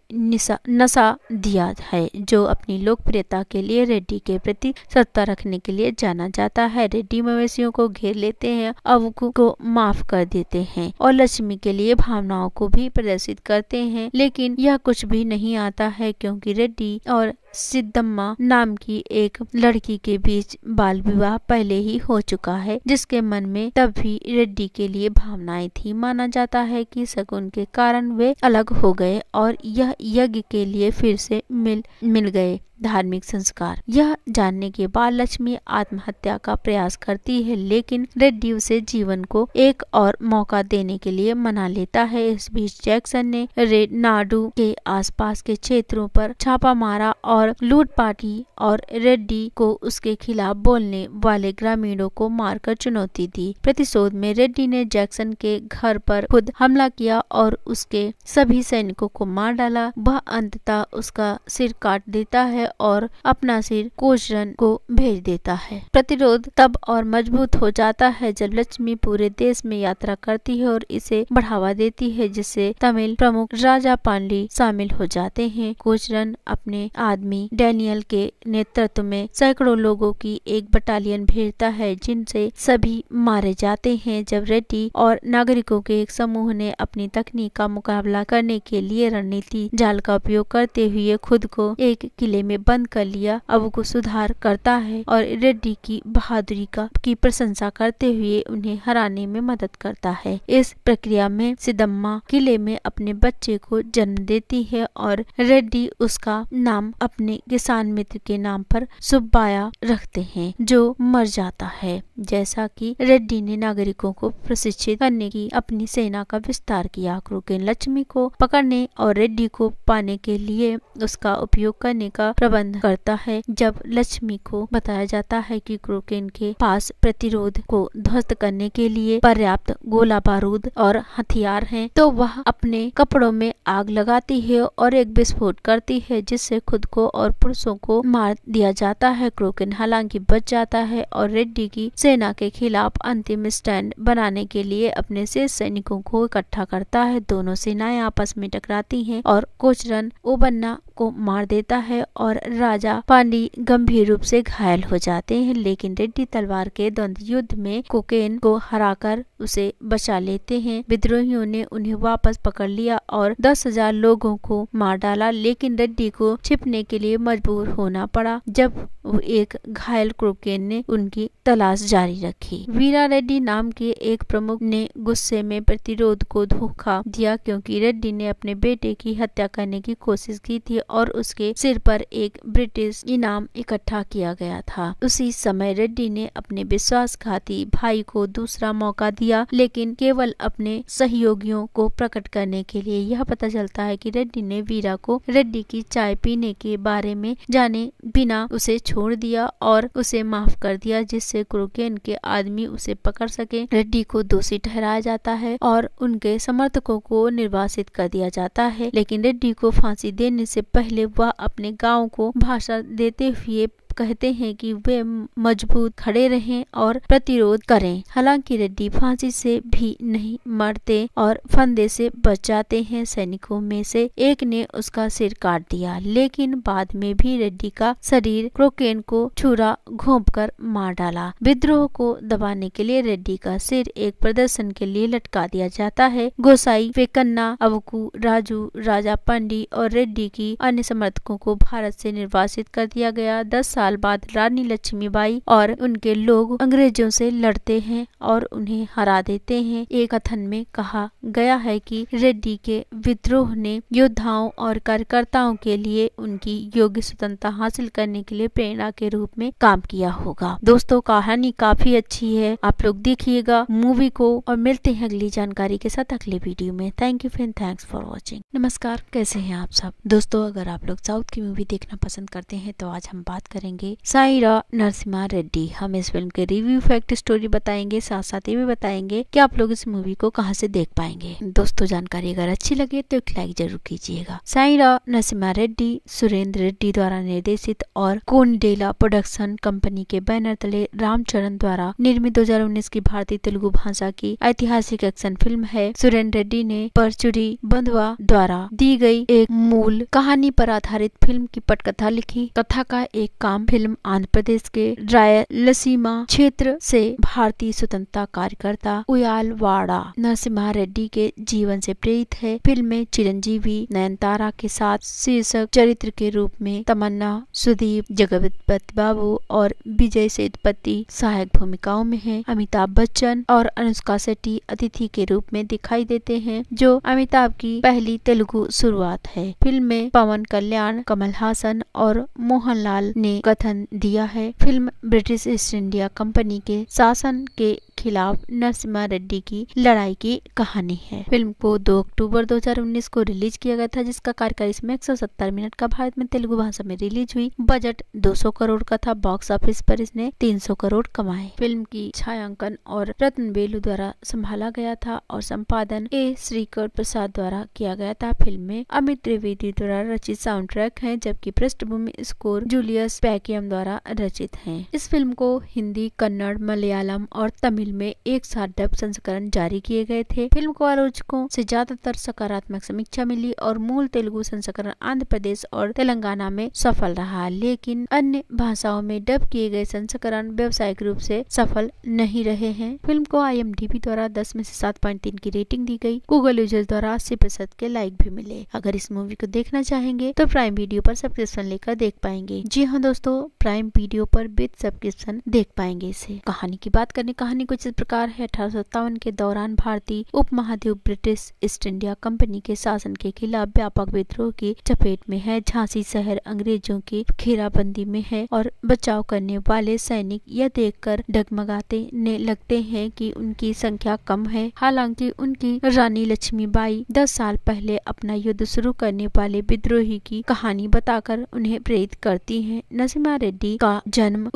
नशा दिया है जो अपनी लोकप्रियता के लिए रेड्डी के प्रति सत्ता रखने के लिए जाना जाता है रेड्डी मवेशियों को घेर लेते हैं और को माफ कर देते हैं और लक्ष्मी के लिए भावनाओं को भी प्रदर्शित करते हैं लेकिन यह कुछ भी नहीं आता है क्योंकि रेड्डी और सिद्धम्मा नाम की एक लड़की के बीच बाल विवाह पहले ही हो चुका है जिसके मन में तब भी रेड्डी के लिए भावनाएं थी माना जाता है कि शकुन के कारण वे अलग हो गए और यह यज्ञ के लिए फिर से मिल मिल गए धार्मिक संस्कार यह जानने के बाद लक्ष्मी आत्महत्या का प्रयास करती है लेकिन रेड्डी उसे जीवन को एक और मौका देने के लिए मना लेता है इस बीच जैक्सन ने रेनाडू के आसपास के क्षेत्रों पर छापा मारा और लूटपाट की और रेड्डी को उसके खिलाफ बोलने वाले ग्रामीणों को मारकर चुनौती दी प्रतिशोध में रेड्डी ने जैक्सन के घर पर खुद हमला किया और उसके सभी सैनिकों को मार डाला वह अंततः उसका सिर काट देता है और अपना सिर कोचरन को भेज देता है प्रतिरोध तब और मजबूत हो जाता है जब लक्ष्मी पूरे देश में यात्रा करती है और इसे बढ़ावा देती है जिससे तमिल प्रमुख राजा पांडी शामिल हो जाते हैं कोचरन अपने आदमी डेनियल के नेतृत्व में सैकड़ों लोगों की एक बटालियन भेजता है जिनसे सभी मारे जाते हैं जब रेड्डी और नागरिकों के एक समूह ने अपनी तकनीक का मुकाबला करने के लिए रणनीति जाल का उपयोग करते हुए खुद को एक किले में बंद कर लिया अब को सुधार करता है और रेड्डी की बहादुरी का की प्रशंसा करते हुए उन्हें हराने में मदद करता है इस प्रक्रिया में सिदम्मा किले में अपने बच्चे को जन्म देती है और रेड्डी उसका नाम अपने किसान मित्र के नाम पर सुब्बाया रखते हैं जो मर जाता है जैसा कि रेड्डी ने नागरिकों को प्रशिक्षित करने की अपनी सेना का विस्तार किया क्रोकेन लक्ष्मी को पकड़ने और रेड्डी को पाने के लिए उसका उपयोग करने का प्रबंध करता है जब लक्ष्मी को बताया जाता है कि क्रोकेन के पास प्रतिरोध को ध्वस्त करने के लिए पर्याप्त गोला बारूद और हथियार हैं, तो वह अपने कपड़ों में आग लगाती है और एक विस्फोट करती है जिससे खुद को और पुरुषों को मार दिया जाता है क्रोकिन हालांकि बच जाता है और रेड्डी की सेना के खिलाफ अंतिम स्टैंड बनाने के लिए अपने शेष सैनिकों को इकट्ठा करता है दोनों सेनाएं आपस में टकराती हैं और कोचरन ओबन्ना को मार देता है और राजा पांडी गंभीर रूप से घायल हो जाते हैं लेकिन रेड्डी तलवार के द्वंद्व युद्ध में कोकेन को हराकर उसे बचा लेते हैं विद्रोहियों ने उन्हें वापस पकड़ लिया और दस हजार लोगों को मार डाला लेकिन रेड्डी को छिपने के लिए मजबूर होना पड़ा जब एक घायल क्रोकेन ने उनकी तलाश जारी रखी वीरा रेड्डी नाम के एक प्रमुख ने गुस्से में प्रतिरोध को धोखा दिया क्योंकि रेड्डी ने अपने बेटे की हत्या करने की कोशिश की थी और उसके सिर पर एक ब्रिटिश इनाम इकट्ठा किया गया था उसी समय रेड्डी ने अपने विश्वासघाती भाई को दूसरा मौका दिया दिया लेकिन केवल अपने सहयोगियों को प्रकट करने के लिए यह पता चलता है कि रेड्डी ने वीरा को रेड्डी की चाय पीने के बारे में जाने बिना उसे छोड़ दिया और उसे माफ कर दिया जिससे क्रोकेन के आदमी उसे पकड़ सके रेड्डी को दोषी ठहराया जाता है और उनके समर्थकों को निर्वासित कर दिया जाता है लेकिन रेड्डी को फांसी देने से पहले वह अपने गाँव को भाषा देते हुए कहते हैं कि वे मजबूत खड़े रहें और प्रतिरोध करें हालांकि रेड्डी फांसी से भी नहीं मरते और फंदे से बचाते हैं सैनिकों में से एक ने उसका सिर काट दिया लेकिन बाद में भी रेड्डी का शरीर क्रोकेन को छुरा घोप कर मार डाला विद्रोह को दबाने के लिए रेड्डी का सिर एक प्रदर्शन के लिए लटका दिया जाता है गोसाई वेकन्ना अबकू राजू राजा पांडी और रेड्डी की अन्य समर्थकों को भारत से निर्वासित कर दिया गया दस साल साल बाद रानी लक्ष्मीबाई और उनके लोग अंग्रेजों से लड़ते हैं और उन्हें हरा देते हैं एक कथन में कहा गया है कि रेड्डी के विद्रोह ने योद्धाओं और कार्यकर्ताओं के लिए उनकी योग्य स्वतंत्रता हासिल करने के लिए प्रेरणा के रूप में काम किया होगा दोस्तों कहानी काफी अच्छी है आप लोग देखिएगा मूवी को और मिलते हैं अगली जानकारी के साथ अगले वीडियो में thank you friend thanks for watching नमस्कार कैसे हैं आप सब दोस्तों अगर आप लोग साउथ की मूवी देखना पसंद करते हैं तो आज हम बात करेंगे बताएंगे साईरा नरसिम्हा रेड्डी हम इस फिल्म के रिव्यू फैक्ट स्टोरी बताएंगे साथ साथ ये भी बताएंगे कि आप लोग इस मूवी को कहाँ से देख पाएंगे दोस्तों जानकारी अगर अच्छी लगे तो एक लाइक जरूर कीजिएगा रॉ नरसिम्हा रेड्डी सुरेंद्र रेड्डी द्वारा निर्देशित और कोनडेला प्रोडक्शन कंपनी के बैनर तले रामचरण द्वारा निर्मित 2019 की भारतीय तेलुगु भाषा की ऐतिहासिक एक्शन फिल्म है सुरेंद्र रेड्डी ने परचुरी बंधवा द्वारा दी गई एक मूल कहानी पर आधारित फिल्म की पटकथा लिखी कथा का एक काम फिल्म आंध्र प्रदेश के राय लसीमा क्षेत्र से भारतीय स्वतंत्रता कार्यकर्ता उयाल वाड़ा नरसिम्हा रेड्डी के जीवन से प्रेरित है फिल्म में चिरंजीवी नयनतारा के साथ शीर्षक चरित्र के रूप में तमन्ना सुदीप जगतपत बाबू और विजय सेतुपति सहायक भूमिकाओं में है अमिताभ बच्चन और अनुष्का शेट्टी अतिथि के रूप में दिखाई देते हैं जो अमिताभ की पहली तेलुगु शुरुआत है फिल्म में पवन कल्याण कमल हासन और मोहनलाल ने कथन दिया है film British East India Company के शासन के खिलाफ नरसिम्हा रेड्डी की लड़ाई की कहानी है फिल्म को 2 अक्टूबर 2019 को रिलीज किया गया था जिसका कार्यकाल इसमें एक मिनट का भारत में तेलुगु भाषा में रिलीज हुई बजट 200 करोड़ का था बॉक्स ऑफिस पर इसने 300 करोड़ कमाए फिल्म की छायांकन और रत्न बेलू द्वारा संभाला गया था और संपादन ए श्रीकर प्रसाद द्वारा किया गया था फिल्म में अमित त्रिवेदी द्वारा रचित साउंड ट्रैक है जबकि पृष्ठभूमि स्कोर जूलियस पैकियम द्वारा रचित है इस फिल्म को हिंदी कन्नड़ मलयालम और तमिल फिल्म में एक साथ डब संस्करण जारी किए गए थे फिल्म को आलोचकों से ज्यादातर सकारात्मक समीक्षा मिली और मूल तेलुगु संस्करण आंध्र प्रदेश और तेलंगाना में सफल रहा लेकिन अन्य भाषाओं में डब किए गए संस्करण व्यावसायिक रूप से सफल नहीं रहे हैं फिल्म को आई द्वारा दस में से सात की रेटिंग दी गई गूगल यूजर्स द्वारा अस्सी प्रतिशत के लाइक भी मिले अगर इस मूवी को देखना चाहेंगे तो प्राइम वीडियो पर सब्सक्रिप्शन लेकर देख पाएंगे जी हाँ दोस्तों प्राइम वीडियो पर विद सब्सक्रिप्शन देख पाएंगे इसे कहानी की बात करने कहानी को कुछ इस प्रकार है अठारह के दौरान भारतीय उपमहाद्वीप ब्रिटिश ईस्ट इंडिया कंपनी के शासन के खिलाफ व्यापक विद्रोह की चपेट में है झांसी शहर अंग्रेजों की घेराबंदी में है और बचाव करने वाले सैनिक यह देखकर डगमगाते ने लगते हैं कि उनकी संख्या कम है हालांकि उनकी रानी लक्ष्मीबाई दस साल पहले अपना युद्ध शुरू करने वाले विद्रोही की कहानी बताकर उन्हें प्रेरित करती है नसीमा रेड्डी का जन्म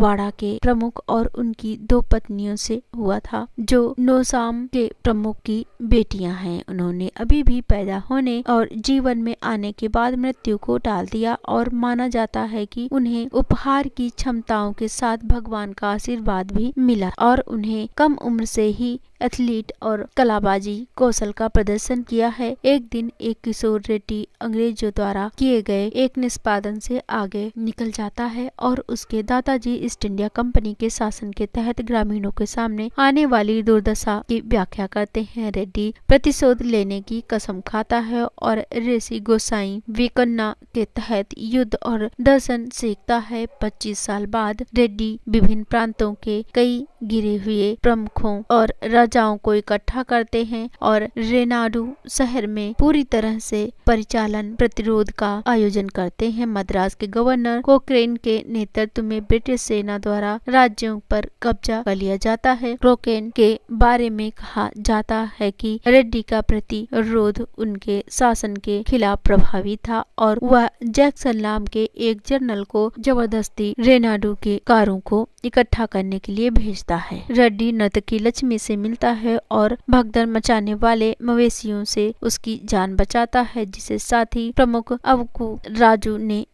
वाड़ा के प्रमुख और उनकी दो पत्नियों लड़कियों से हुआ था जो नोसाम के प्रमुख की बेटियां हैं उन्होंने अभी भी पैदा होने और जीवन में आने के बाद मृत्यु को टाल दिया और माना जाता है कि उन्हें उपहार की क्षमताओं के साथ भगवान का आशीर्वाद भी मिला और उन्हें कम उम्र से ही एथलीट और कलाबाजी कौशल का प्रदर्शन किया है एक दिन एक किशोर रेड्डी अंग्रेजों द्वारा किए गए एक निष्पादन से आगे निकल जाता है और उसके दादाजी ईस्ट इंडिया कंपनी के शासन के तहत ग्रामीणों के के सामने आने वाली दुर्दशा की व्याख्या करते हैं रेड्डी प्रतिशोध लेने की कसम खाता है और ऋषि गोसाई विकन्ना के तहत युद्ध और दर्शन सीखता है 25 साल बाद रेड्डी विभिन्न प्रांतों के कई गिरे हुए प्रमुखों और राजाओं को इकट्ठा करते हैं और रेनाडू शहर में पूरी तरह से परिचालन प्रतिरोध का आयोजन करते हैं मद्रास के गवर्नर कोक्रेन के नेतृत्व में ब्रिटिश सेना द्वारा राज्यों पर कब्जा कर लिया जाता है क्रोकेन के बारे में कहा जाता है कि रेड्डी का प्रतिरोध उनके शासन के खिलाफ प्रभावी था और वह जैक्सन नाम के एक जर्नल को जबरदस्ती रेनाडो के कारों को इकट्ठा करने के लिए भेजता है रेड्डी की लक्ष्मी से मिलता है और भगदड़ मचाने वाले मवेशियों से उसकी जान बचाता है जिसे साथी प्रमुख अबकू राजू ने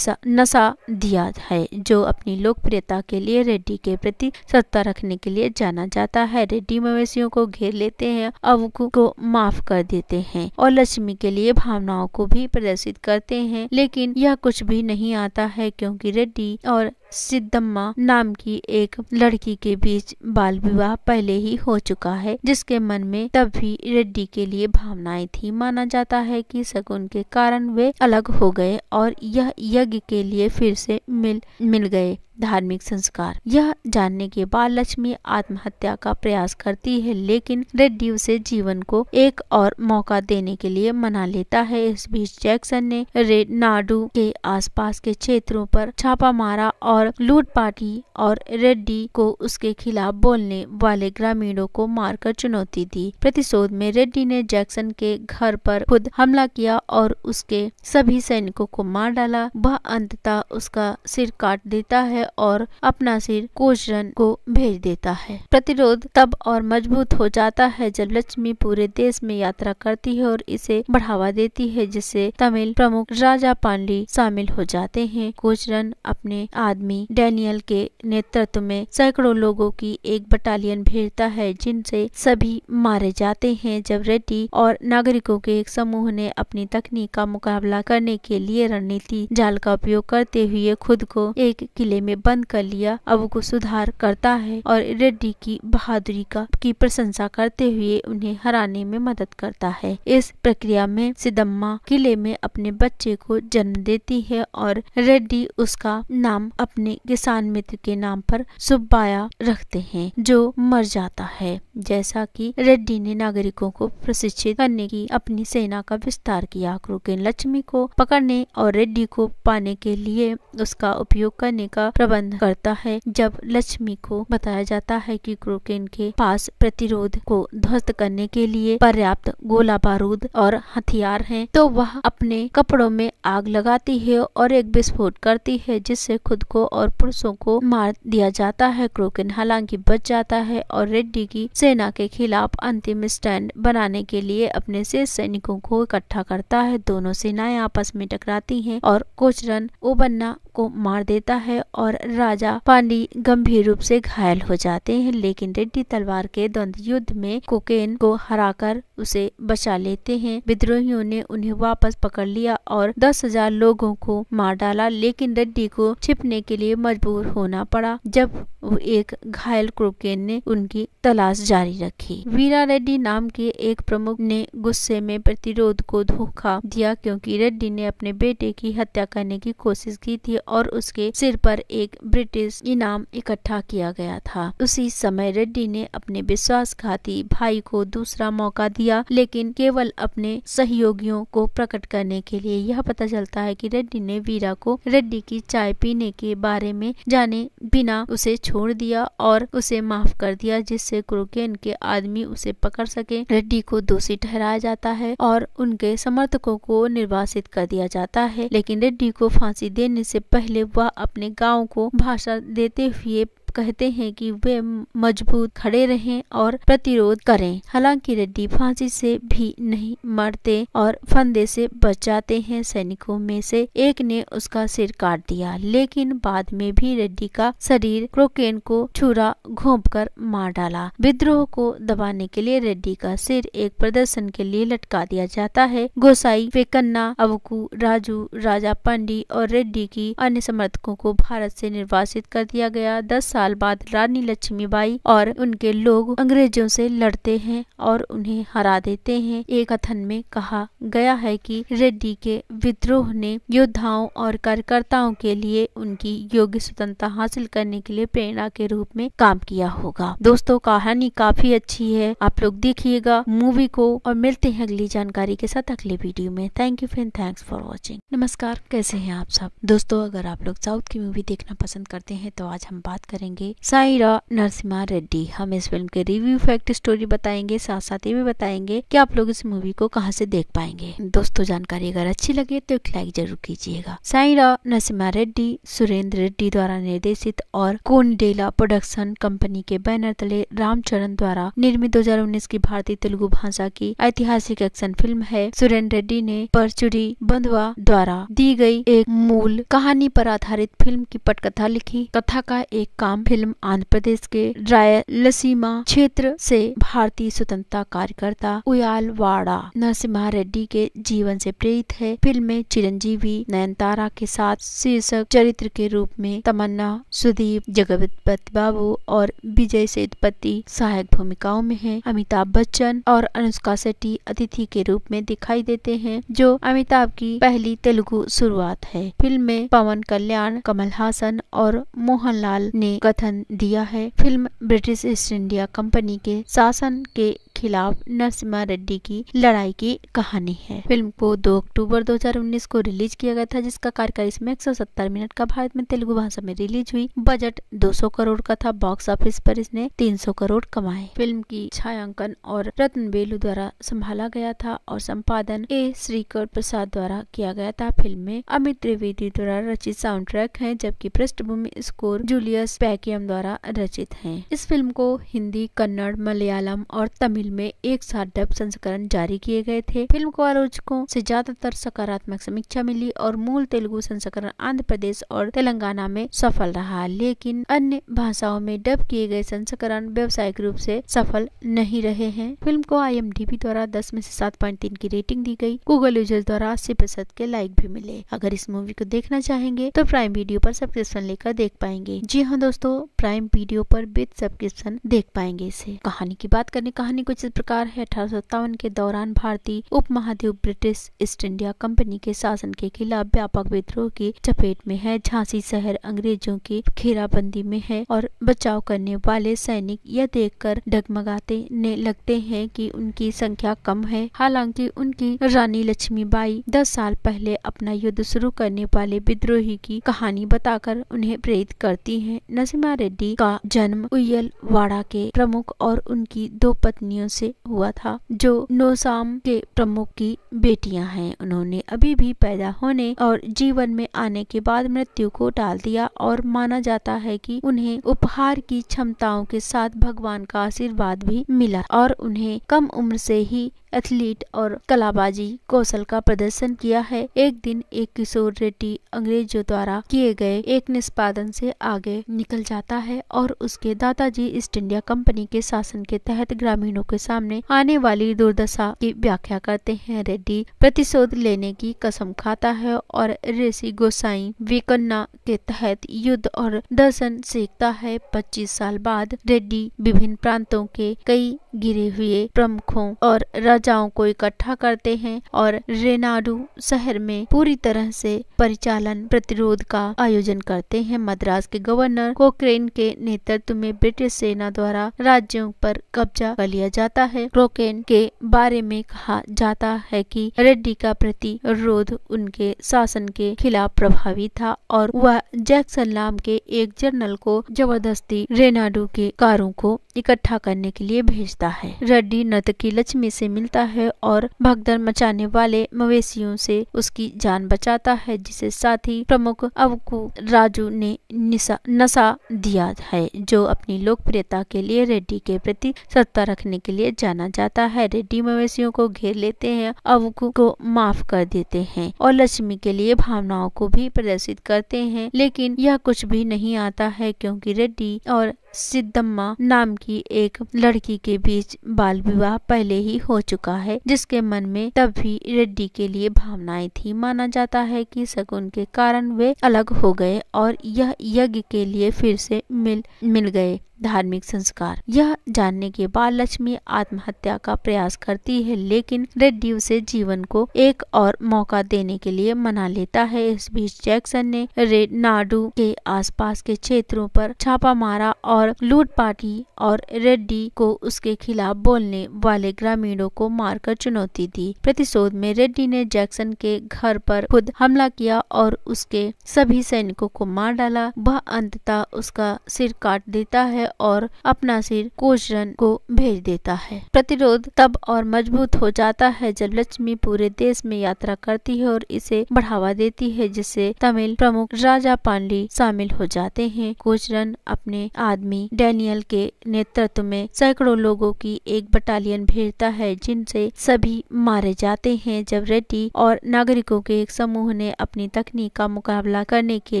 नशा दिया है जो अपनी लोकप्रियता के लिए रेड्डी के प्रति सत्ता रखने के लिए जाना जाता है रेड्डी मवेशियों को घेर लेते हैं अबकू को माफ कर देते हैं और लक्ष्मी के लिए भावनाओं को भी प्रदर्शित करते हैं लेकिन यह कुछ भी नहीं आता है क्योंकि रेड्डी और सिद्धम्मा नाम की एक लड़की के बीच बाल विवाह पहले ही हो चुका है जिसके मन में तब भी रेड्डी के लिए भावनाएं थी माना जाता है कि शकुन के कारण वे अलग हो गए और यह यज्ञ के लिए फिर से मिल मिल गए धार्मिक संस्कार यह जानने के बाद लक्ष्मी आत्महत्या का प्रयास करती है लेकिन रेड्डी उसे जीवन को एक और मौका देने के लिए मना लेता है इस बीच जैक्सन ने रेड नाडू के आसपास के क्षेत्रों पर छापा मारा और लूटपाट की और रेड्डी को उसके खिलाफ बोलने वाले ग्रामीणों को मारकर चुनौती दी प्रतिशोध में रेड्डी ने जैक्सन के घर पर खुद हमला किया और उसके सभी सैनिकों को मार डाला वह अंततः उसका सिर काट देता है और अपना सिर कोचरन को भेज देता है प्रतिरोध तब और मजबूत हो जाता है जब लक्ष्मी पूरे देश में यात्रा करती है और इसे बढ़ावा देती है जिससे तमिल प्रमुख राजा पांडी शामिल हो जाते हैं कोचरन अपने आदमी डेनियल के नेतृत्व में सैकड़ों लोगों की एक बटालियन भेजता है जिनसे सभी मारे जाते हैं जब रेड्डी और नागरिकों के एक समूह ने अपनी तकनीक का मुकाबला करने के लिए रणनीति जाल का उपयोग करते हुए खुद को एक किले में में बंद कर लिया अब को सुधार करता है और रेड्डी की बहादुरी का की प्रशंसा करते हुए उन्हें हराने में मदद करता है इस प्रक्रिया में सिदम्मा किले में अपने बच्चे को जन्म देती है और रेड्डी उसका नाम अपने किसान मित्र के नाम पर सुबाया रखते हैं जो मर जाता है जैसा कि रेड्डी ने नागरिकों को प्रशिक्षित करने की अपनी सेना का विस्तार किया क्रोकिन लक्ष्मी को पकड़ने और रेड्डी को पाने के लिए उसका उपयोग करने का प्रबंध करता है जब लक्ष्मी को बताया जाता है कि क्रोकेन के पास प्रतिरोध को ध्वस्त करने के लिए पर्याप्त गोला बारूद और हथियार हैं, तो वह अपने कपड़ों में आग लगाती है और एक विस्फोट करती है जिससे खुद को और पुरुषों को मार दिया जाता है क्रोकेन हालांकि बच जाता है और रेड्डी की सेना के खिलाफ अंतिम स्टैंड बनाने के लिए अपने शेष सैनिकों को इकट्ठा करता है दोनों सेनाएं आपस में टकराती हैं और कोचरन ओबन्ना को मार देता है और राजा पांडी गंभीर रूप से घायल हो जाते हैं लेकिन रेड्डी तलवार के द्वंद युद्ध में कोकेन को हराकर उसे बचा लेते हैं विद्रोहियों ने उन्हें वापस पकड़ लिया और दस हजार लोगों को मार डाला लेकिन रेड्डी को छिपने के लिए मजबूर होना पड़ा जब एक घायल क्रोकेन ने उनकी तलाश जारी रखी वीरा रेड्डी नाम के एक प्रमुख ने गुस्से में प्रतिरोध को धोखा दिया क्योंकि रेड्डी ने अपने बेटे की हत्या करने की कोशिश की थी और उसके सिर पर एक ब्रिटिश इनाम इकट्ठा किया गया था उसी समय रेड्डी ने अपने विश्वासघाती भाई को दूसरा मौका दिया दिया लेकिन केवल अपने सहयोगियों को प्रकट करने के लिए यह पता चलता है कि रेड्डी ने वीरा को रेड्डी की चाय पीने के बारे में जाने बिना उसे छोड़ दिया और उसे माफ कर दिया जिससे क्रोकेन के आदमी उसे पकड़ सके रेड्डी को दोषी ठहराया जाता है और उनके समर्थकों को निर्वासित कर दिया जाता है लेकिन रेड्डी को फांसी देने से पहले वह अपने गाँव को भाषा देते हुए कहते हैं कि वे मजबूत खड़े रहें और प्रतिरोध करें हालांकि रेड्डी फांसी से भी नहीं मरते और फंदे से बचाते हैं सैनिकों में से एक ने उसका सिर काट दिया लेकिन बाद में भी रेड्डी का शरीर क्रोकेन को छुरा घोप कर मार डाला विद्रोह को दबाने के लिए रेड्डी का सिर एक प्रदर्शन के लिए लटका दिया जाता है गोसाई वेकन्ना अबकू राजू राजा पांडी और रेड्डी की अन्य समर्थकों को भारत से निर्वासित कर दिया गया दस साल साल बाद रानी लक्ष्मीबाई और उनके लोग अंग्रेजों से लड़ते हैं और उन्हें हरा देते हैं एक कथन में कहा गया है कि रेड्डी के विद्रोह ने योद्धाओं और कार्यकर्ताओं के लिए उनकी योग्य स्वतंत्रता हासिल करने के लिए प्रेरणा के रूप में काम किया होगा दोस्तों कहानी काफी अच्छी है आप लोग देखिएगा मूवी को और मिलते हैं अगली जानकारी के साथ अगले वीडियो में thank you friend thanks for watching नमस्कार कैसे हैं आप सब दोस्तों अगर आप लोग साउथ की मूवी देखना पसंद करते हैं तो आज हम बात करेंगे बताएंगे साईरा नरसिम्हा रेड्डी हम इस फिल्म के रिव्यू फैक्ट स्टोरी बताएंगे साथ साथ ये भी बताएंगे कि आप लोग इस मूवी को कहां से देख पाएंगे दोस्तों जानकारी अगर अच्छी लगे तो एक लाइक जरूर कीजिएगा साईरा नरसिम्हा रेड्डी सुरेंद्र रेड्डी द्वारा निर्देशित और कोनडेला प्रोडक्शन कंपनी के बैनर तले रामचरण द्वारा निर्मित दो की भारतीय तेलुगु भाषा की ऐतिहासिक एक्शन फिल्म है सुरेंद्र रेड्डी ने परचुरी बंधवा द्वारा दी गई एक मूल कहानी पर आधारित फिल्म की पटकथा लिखी कथा का एक काम फिल्म आंध्र प्रदेश के ड्राय लसीमा क्षेत्र से भारतीय स्वतंत्रता कार्यकर्ता उयाल वाड़ा नरसिम्हा रेड्डी के जीवन से प्रेरित है फिल्म में चिरंजीवी नयनतारा के साथ शीर्षक चरित्र के रूप में तमन्ना सुदीप जगपति बाबू और विजय सेतुपति सहायक भूमिकाओं में है अमिताभ बच्चन और अनुष्का शेट्टी अतिथि के रूप में दिखाई देते हैं जो अमिताभ की पहली तेलुगु शुरुआत है फिल्म में पवन कल्याण कमल हासन और मोहनलाल ने कथन दिया है film British East India Company के शासन के खिलाफ नरसिम्हा रेड्डी की लड़ाई की कहानी है फिल्म को 2 अक्टूबर 2019 को रिलीज किया गया था जिसका कार्यकाल इसमें एक मिनट का भारत में तेलुगु भाषा में रिलीज हुई बजट 200 करोड़ का था बॉक्स ऑफिस पर इसने 300 करोड़ कमाए फिल्म की छायांकन और रतन बेलू द्वारा संभाला गया था और संपादन ए श्रीकर प्रसाद द्वारा किया गया था फिल्म में अमित त्रिवेदी द्वारा रचित साउंड ट्रैक है जबकि पृष्ठभूमि स्कोर जूलियस पैकियम द्वारा रचित है इस फिल्म को हिंदी कन्नड़ मलयालम और तमिल में एक साथ डब संस्करण जारी किए गए थे फिल्म को आलोचकों से ज्यादातर सकारात्मक समीक्षा मिली और मूल तेलुगु संस्करण आंध्र प्रदेश और तेलंगाना में सफल रहा लेकिन अन्य भाषाओं में डब किए गए संस्करण व्यावसायिक रूप से सफल नहीं रहे हैं फिल्म को आई द्वारा दस में से सात पॉइंट तीन की रेटिंग दी गई गूगल यूजर्स द्वारा अस्सी प्रतिशत के लाइक भी मिले अगर इस मूवी को देखना चाहेंगे तो प्राइम वीडियो पर सब्सक्रिप्शन लेकर देख पाएंगे जी हाँ दोस्तों प्राइम वीडियो पर विद सब्सक्रिप्शन देख पाएंगे इसे कहानी की बात करने कहानी को कुछ इस प्रकार है अठारह के दौरान भारतीय उपमहाद्वीप ब्रिटिश ईस्ट इंडिया कंपनी के शासन के खिलाफ व्यापक विद्रोह की चपेट में है झांसी शहर अंग्रेजों की घेराबंदी में है और बचाव करने वाले सैनिक यह देखकर डगमगाते ने लगते हैं कि उनकी संख्या कम है हालांकि उनकी रानी लक्ष्मीबाई दस साल पहले अपना युद्ध शुरू करने वाले विद्रोही की कहानी बताकर उन्हें प्रेरित करती है नसीमा रेड्डी का जन्म उयल वाड़ा के प्रमुख और उनकी दो पत्नियों लड़कियों से हुआ था जो नोसाम के प्रमुख की बेटियां हैं उन्होंने अभी भी पैदा होने और जीवन में आने के बाद मृत्यु को टाल दिया और माना जाता है कि उन्हें उपहार की क्षमताओं के साथ भगवान का आशीर्वाद भी मिला और उन्हें कम उम्र से ही एथलीट और कलाबाजी कौशल का प्रदर्शन किया है एक दिन एक किशोर रेड्डी अंग्रेजों द्वारा किए गए एक निष्पादन से आगे निकल जाता है और उसके दादाजी ईस्ट इंडिया कंपनी के शासन के तहत ग्रामीणों के के सामने आने वाली दुर्दशा की व्याख्या करते हैं रेड्डी प्रतिशोध लेने की कसम खाता है और ऋषि गोसाई विकन्ना के तहत युद्ध और दर्शन सीखता है 25 साल बाद रेड्डी विभिन्न प्रांतों के कई गिरे हुए प्रमुखों और राजाओं को इकट्ठा करते हैं और रेनाडू शहर में पूरी तरह से परिचालन प्रतिरोध का आयोजन करते हैं मद्रास के गवर्नर कोक्रेन के नेतृत्व में ब्रिटिश सेना द्वारा राज्यों पर कब्जा कर लिया जाता है क्रोकेन के बारे में कहा जाता है कि रेड्डी का प्रतिरोध उनके शासन के खिलाफ प्रभावी था और वह जैक्सन नाम के एक जर्नल को जबरदस्ती रेनाडू के कारों को इकट्ठा करने के लिए भेजता है रेड्डी की लक्ष्मी से मिलता है और भगदड़ मचाने वाले मवेशियों से उसकी जान बचाता है जिसे साथ साथी प्रमुख अवकु राजू ने नशा दिया है जो अपनी लोकप्रियता के लिए रेड्डी के प्रति सत्ता रखने के लिए जाना जाता है रेड्डी मवेशियों को घेर लेते हैं अवकू को माफ कर देते हैं और लक्ष्मी के लिए भावनाओं को भी प्रदर्शित करते हैं लेकिन यह कुछ भी नहीं आता है क्योंकि रेड्डी और सिद्धम्मा नाम की एक लड़की के बीच बाल विवाह पहले ही हो चुका है जिसके मन में तब भी रेड्डी के लिए भावनाएं थी माना जाता है कि शकुन के कारण वे अलग हो गए और यह यज्ञ के लिए फिर से मिल मिल गए धार्मिक संस्कार यह जानने के बाद लक्ष्मी आत्महत्या का प्रयास करती है लेकिन रेड्डी उसे जीवन को एक और मौका देने के लिए मना लेता है इस बीच जैक्सन ने रेनाडू के आसपास के क्षेत्रों पर छापा मारा और लूट पाटी और रेड्डी को उसके खिलाफ बोलने वाले ग्रामीणों को मारकर चुनौती दी प्रतिशोध में रेड्डी ने जैक्सन के घर पर खुद हमला किया और उसके सभी सैनिकों को मार डाला वह अंततः उसका सिर काट देता है और अपना सिर कोशरन को भेज देता है प्रतिरोध तब और मजबूत हो जाता है जब लक्ष्मी पूरे देश में यात्रा करती है और इसे बढ़ावा देती है जिससे तमिल प्रमुख राजा पांडे शामिल हो जाते हैं कोचरन अपने आदमी डेनियल के नेतृत्व में सैकड़ों लोगों की एक बटालियन भेजता है जिनसे सभी मारे जाते हैं जब रेड्डी और नागरिकों के एक समूह ने अपनी तकनीक का मुकाबला करने के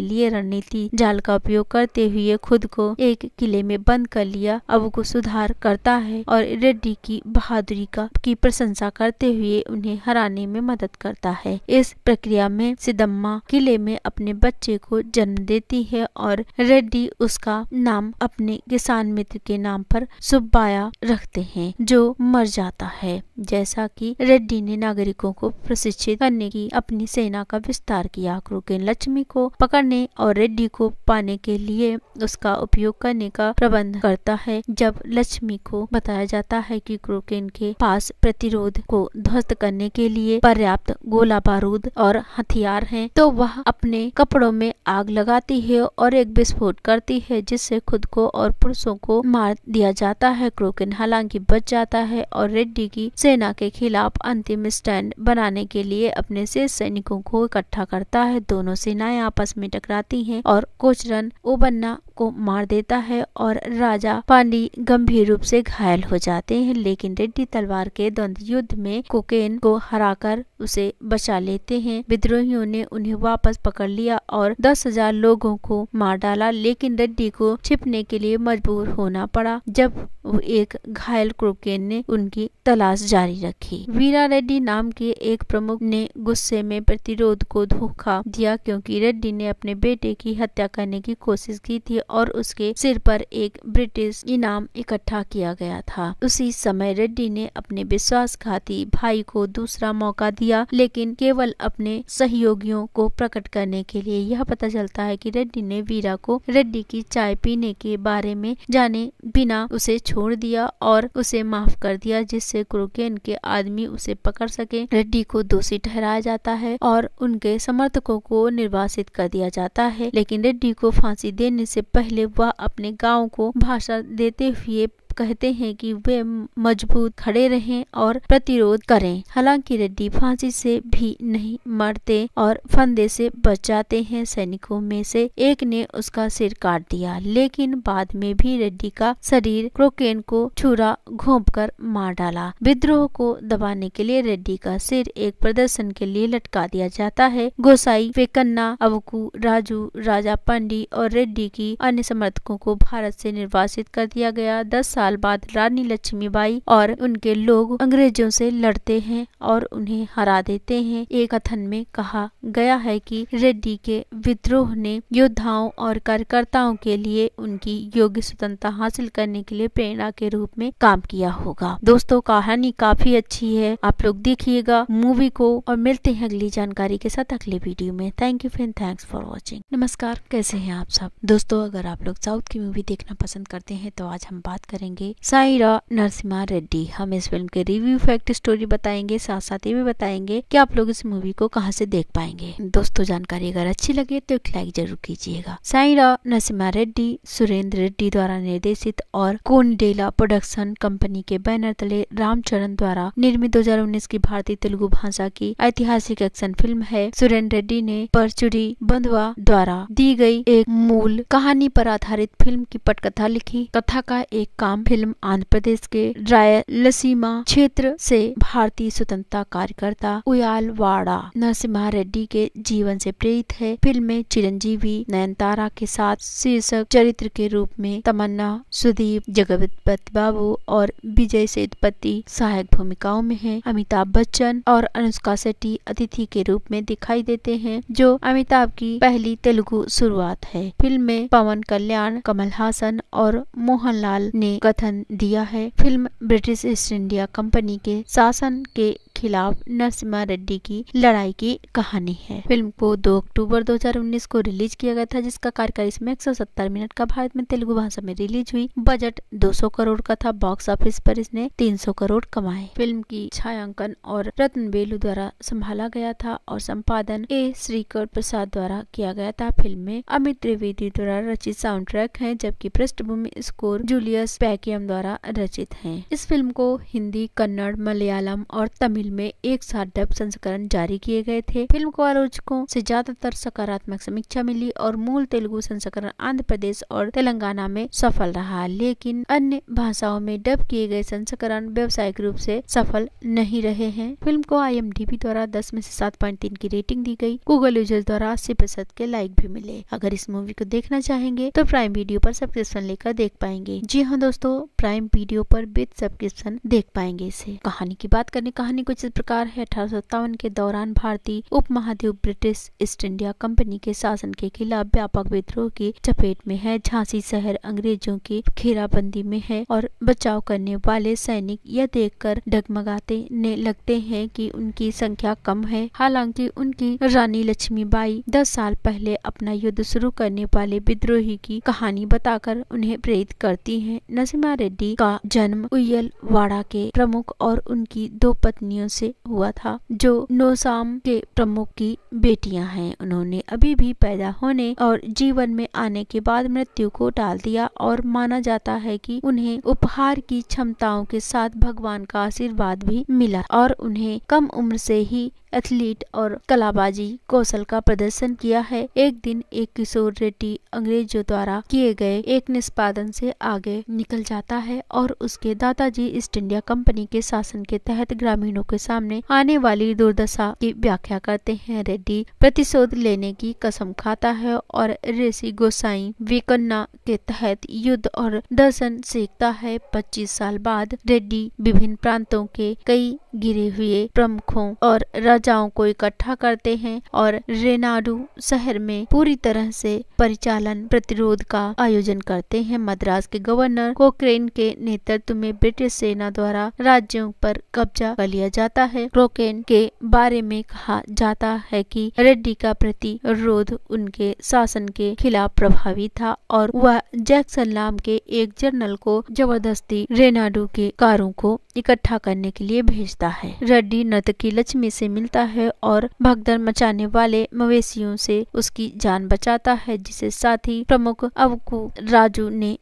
लिए रणनीति जाल का उपयोग करते हुए खुद को एक किले में में बंद कर लिया अब को सुधार करता है और रेड्डी की बहादुरी का की प्रशंसा करते हुए उन्हें हराने में मदद करता है इस प्रक्रिया में सिदम्मा किले में अपने बच्चे को जन्म देती है और रेड्डी उसका नाम अपने किसान मित्र के नाम पर सुब्बाया रखते हैं जो मर जाता है जैसा कि रेड्डी ने नागरिकों को प्रशिक्षित करने की अपनी सेना का विस्तार किया क्रोकेन लक्ष्मी को पकड़ने और रेड्डी को पाने के लिए उसका उपयोग करने का प्रबंध करता है जब लक्ष्मी को बताया जाता है कि क्रोकेन के पास प्रतिरोध को ध्वस्त करने के लिए पर्याप्त गोला बारूद और हथियार हैं, तो वह अपने कपड़ों में आग लगाती है और एक विस्फोट करती है जिससे खुद को और पुरुषों को मार दिया जाता है क्रोकेन हालांकि बच जाता है और रेड्डी की सेना के खिलाफ अंतिम स्टैंड बनाने के लिए अपने शेष सैनिकों को इकट्ठा करता है दोनों सेनाएं आपस में टकराती हैं और कोचरन ओबन्ना को मार देता है और राजा पांडी गंभीर रूप से घायल हो जाते हैं लेकिन रेड्डी तलवार के द्वंद युद्ध में कोकेन को हराकर उसे बचा लेते हैं विद्रोहियों ने उन्हें वापस पकड़ लिया और दस हजार लोगों को मार डाला लेकिन रेड्डी को छिपने के लिए मजबूर होना पड़ा जब एक घायल क्रोकेन ने उनकी तलाश जारी रखी वीरा रेड्डी नाम के एक प्रमुख ने गुस्से में प्रतिरोध को धोखा दिया क्योंकि रेड्डी ने अपने बेटे की हत्या करने की कोशिश की थी और उसके सिर पर एक ब्रिटिश इनाम इकट्ठा किया गया था उसी समय रेड्डी ने अपने विश्वासघाती भाई को दूसरा मौका दिया लेकिन केवल अपने सहयोगियों को प्रकट करने के लिए यह पता चलता है कि रेड्डी ने वीरा को रेड्डी की चाय पीने के बारे में जाने बिना उसे छोड़ दिया और उसे माफ कर दिया जिससे क्रोकेन के आदमी उसे पकड़ सके रेड्डी को दोषी ठहराया जाता है और उनके समर्थकों को निर्वासित कर दिया जाता है लेकिन रेड्डी को फांसी देने से पहले वह अपने गाँव को भाषा देते हुए कहते हैं कि वे मजबूत खड़े रहें और प्रतिरोध करें हालांकि रेड्डी फांसी से भी नहीं मरते और फंदे से बच जाते हैं सैनिकों में से एक ने उसका सिर काट दिया लेकिन बाद में भी रेड्डी का शरीर क्रोकेन को छुरा घोंप कर मार डाला विद्रोह को दबाने के लिए रेड्डी का सिर एक प्रदर्शन के लिए लटका दिया जाता है गोसाई वेकन्ना अवकू राजू राजा पांडी और रेड्डी की अन्य समर्थकों को भारत से निर्वासित कर दिया गया दस साल साल बाद रानी लक्ष्मीबाई और उनके लोग अंग्रेजों से लड़ते हैं और उन्हें हरा देते हैं एक कथन में कहा गया है कि रेड्डी के विद्रोह ने योद्धाओं और कार्यकर्ताओं के लिए उनकी योग्य स्वतंत्रता हासिल करने के लिए प्रेरणा के रूप में काम किया होगा दोस्तों कहानी काफी अच्छी है आप लोग देखिएगा मूवी को और मिलते हैं अगली जानकारी के साथ अगले वीडियो में thank you friend thanks for watching नमस्कार कैसे हैं आप सब दोस्तों अगर आप लोग साउथ की मूवी देखना पसंद करते हैं तो आज हम बात करेंगे बताएंगे साईरा नरसिम्हा रेड्डी हम इस फिल्म के रिव्यू फैक्ट स्टोरी बताएंगे साथ साथ ये भी बताएंगे कि आप लोग इस मूवी को कहां से देख पाएंगे दोस्तों जानकारी अगर अच्छी लगे तो एक लाइक जरूर कीजिएगा साईरा नरसिम्हा रेड्डी सुरेंद्र रेड्डी द्वारा निर्देशित और कोनडेला प्रोडक्शन कंपनी के बैनर तले रामचरण द्वारा निर्मित दो की भारतीय तेलुगु भाषा की ऐतिहासिक एक्शन फिल्म है सुरेंद्र रेड्डी ने परचुरी बंधवा द्वारा दी गई एक मूल कहानी पर आधारित फिल्म की पटकथा लिखी कथा का एक काम फिल्म आंध्र प्रदेश के ड्राय लसीमा क्षेत्र से भारतीय स्वतंत्रता कार्यकर्ता उयाल वाड़ा नरसिम्हा रेड्डी के जीवन से प्रेरित है फिल्म में चिरंजीवी नयनतारा के साथ शीर्षक चरित्र के रूप में तमन्ना सुदीप जगतपति बाबू और विजय सेतपति सहायक भूमिकाओं में है अमिताभ बच्चन और अनुष्का शेट्टी अतिथि के रूप में दिखाई देते हैं जो अमिताभ की पहली तेलुगु शुरुआत है फिल्म में पवन कल्याण कमल हासन और मोहनलाल ने कथन दिया है film British East India Company के शासन के खिलाफ नरसिम्हा रेड्डी की लड़ाई की कहानी है फिल्म को 2 अक्टूबर 2019 को रिलीज किया गया था जिसका कार्यकाल इसमें 170 मिनट का भारत में तेलुगु भाषा में रिलीज हुई बजट 200 करोड़ का था बॉक्स ऑफिस पर इसने 300 करोड़ कमाए फिल्म की छायांकन और रतन बेलू द्वारा संभाला गया था और संपादन ए श्रीकर प्रसाद द्वारा किया गया था फिल्म में अमित त्रिवेदी द्वारा रचित साउंड ट्रैक है जबकि पृष्ठभूमि स्कोर जूलियस पैकियम द्वारा रचित है इस फिल्म को हिंदी कन्नड़ मलयालम और तमिल फिल्म में एक साथ डब संस्करण जारी किए गए थे फिल्म को आलोचकों से ज्यादातर सकारात्मक समीक्षा मिली और मूल तेलुगु संस्करण आंध्र प्रदेश और तेलंगाना में सफल रहा लेकिन अन्य भाषाओं में डब किए गए संस्करण व्यावसायिक रूप से सफल नहीं रहे हैं फिल्म को आईएमडीबी द्वारा दस में से सात पॉइंट तीन की रेटिंग दी गई गूगल यूजर्स द्वारा अस्सी प्रतिशत के लाइक भी मिले अगर इस मूवी को देखना चाहेंगे तो प्राइम वीडियो पर सब्सक्रिप्शन लेकर देख पाएंगे जी हाँ दोस्तों प्राइम वीडियो पर विद सब्सक्रिप्शन देख पाएंगे इसे कहानी की बात करने कहानी को कुछ इस प्रकार है अठारह के दौरान भारतीय उपमहाद्वीप ब्रिटिश ईस्ट इंडिया कंपनी के शासन के खिलाफ व्यापक विद्रोह की चपेट में है झांसी शहर अंग्रेजों की घेराबंदी में है और बचाव करने वाले सैनिक यह देखकर डगमगाते ने लगते हैं कि उनकी संख्या कम है हालांकि उनकी रानी लक्ष्मीबाई दस साल पहले अपना युद्ध शुरू करने वाले विद्रोही की कहानी बताकर उन्हें प्रेरित करती है नसीमा रेड्डी का जन्म उयल वाड़ा के प्रमुख और उनकी दो पत्नियों लड़कियों से हुआ था जो नोसाम के प्रमुख की बेटियां हैं उन्होंने अभी भी पैदा होने और जीवन में आने के बाद मृत्यु को टाल दिया और माना जाता है कि उन्हें उपहार की क्षमताओं के साथ भगवान का आशीर्वाद भी मिला और उन्हें कम उम्र से ही एथलीट और कलाबाजी कौशल का प्रदर्शन किया है एक दिन एक किशोर रेड्डी अंग्रेजों द्वारा किए गए एक निष्पादन से आगे निकल जाता है और उसके दादाजी ईस्ट इंडिया कंपनी के शासन के तहत ग्रामीणों के सामने आने वाली दुर्दशा की व्याख्या करते हैं रेड्डी प्रतिशोध लेने की कसम खाता है और ऋषि गोसाई विकन्ना के तहत युद्ध और दर्शन सीखता है पच्चीस साल बाद रेड्डी विभिन्न प्रांतों के कई गिरे हुए प्रमुखों और राज राजाओं को इकट्ठा करते हैं और रेनाडू शहर में पूरी तरह से परिचालन प्रतिरोध का आयोजन करते हैं मद्रास के गवर्नर कोक्रेन के नेतृत्व में ब्रिटिश सेना द्वारा राज्यों पर कब्जा कर लिया जाता है क्रोकेन के बारे में कहा जाता है कि रेड्डी का प्रतिरोध उनके शासन के खिलाफ प्रभावी था और वह जैक्सन नाम के एक जर्नल को जबरदस्ती रेनाडू के कारों को इकट्ठा करने के लिए भेजता है रेड्डी नर्तकी लक्ष्मी से मिलता निकलता है और भगदर मचाने वाले मवेशियों से उसकी जान बचाता है जिसे साथी प्रमुख अवकू राजू ने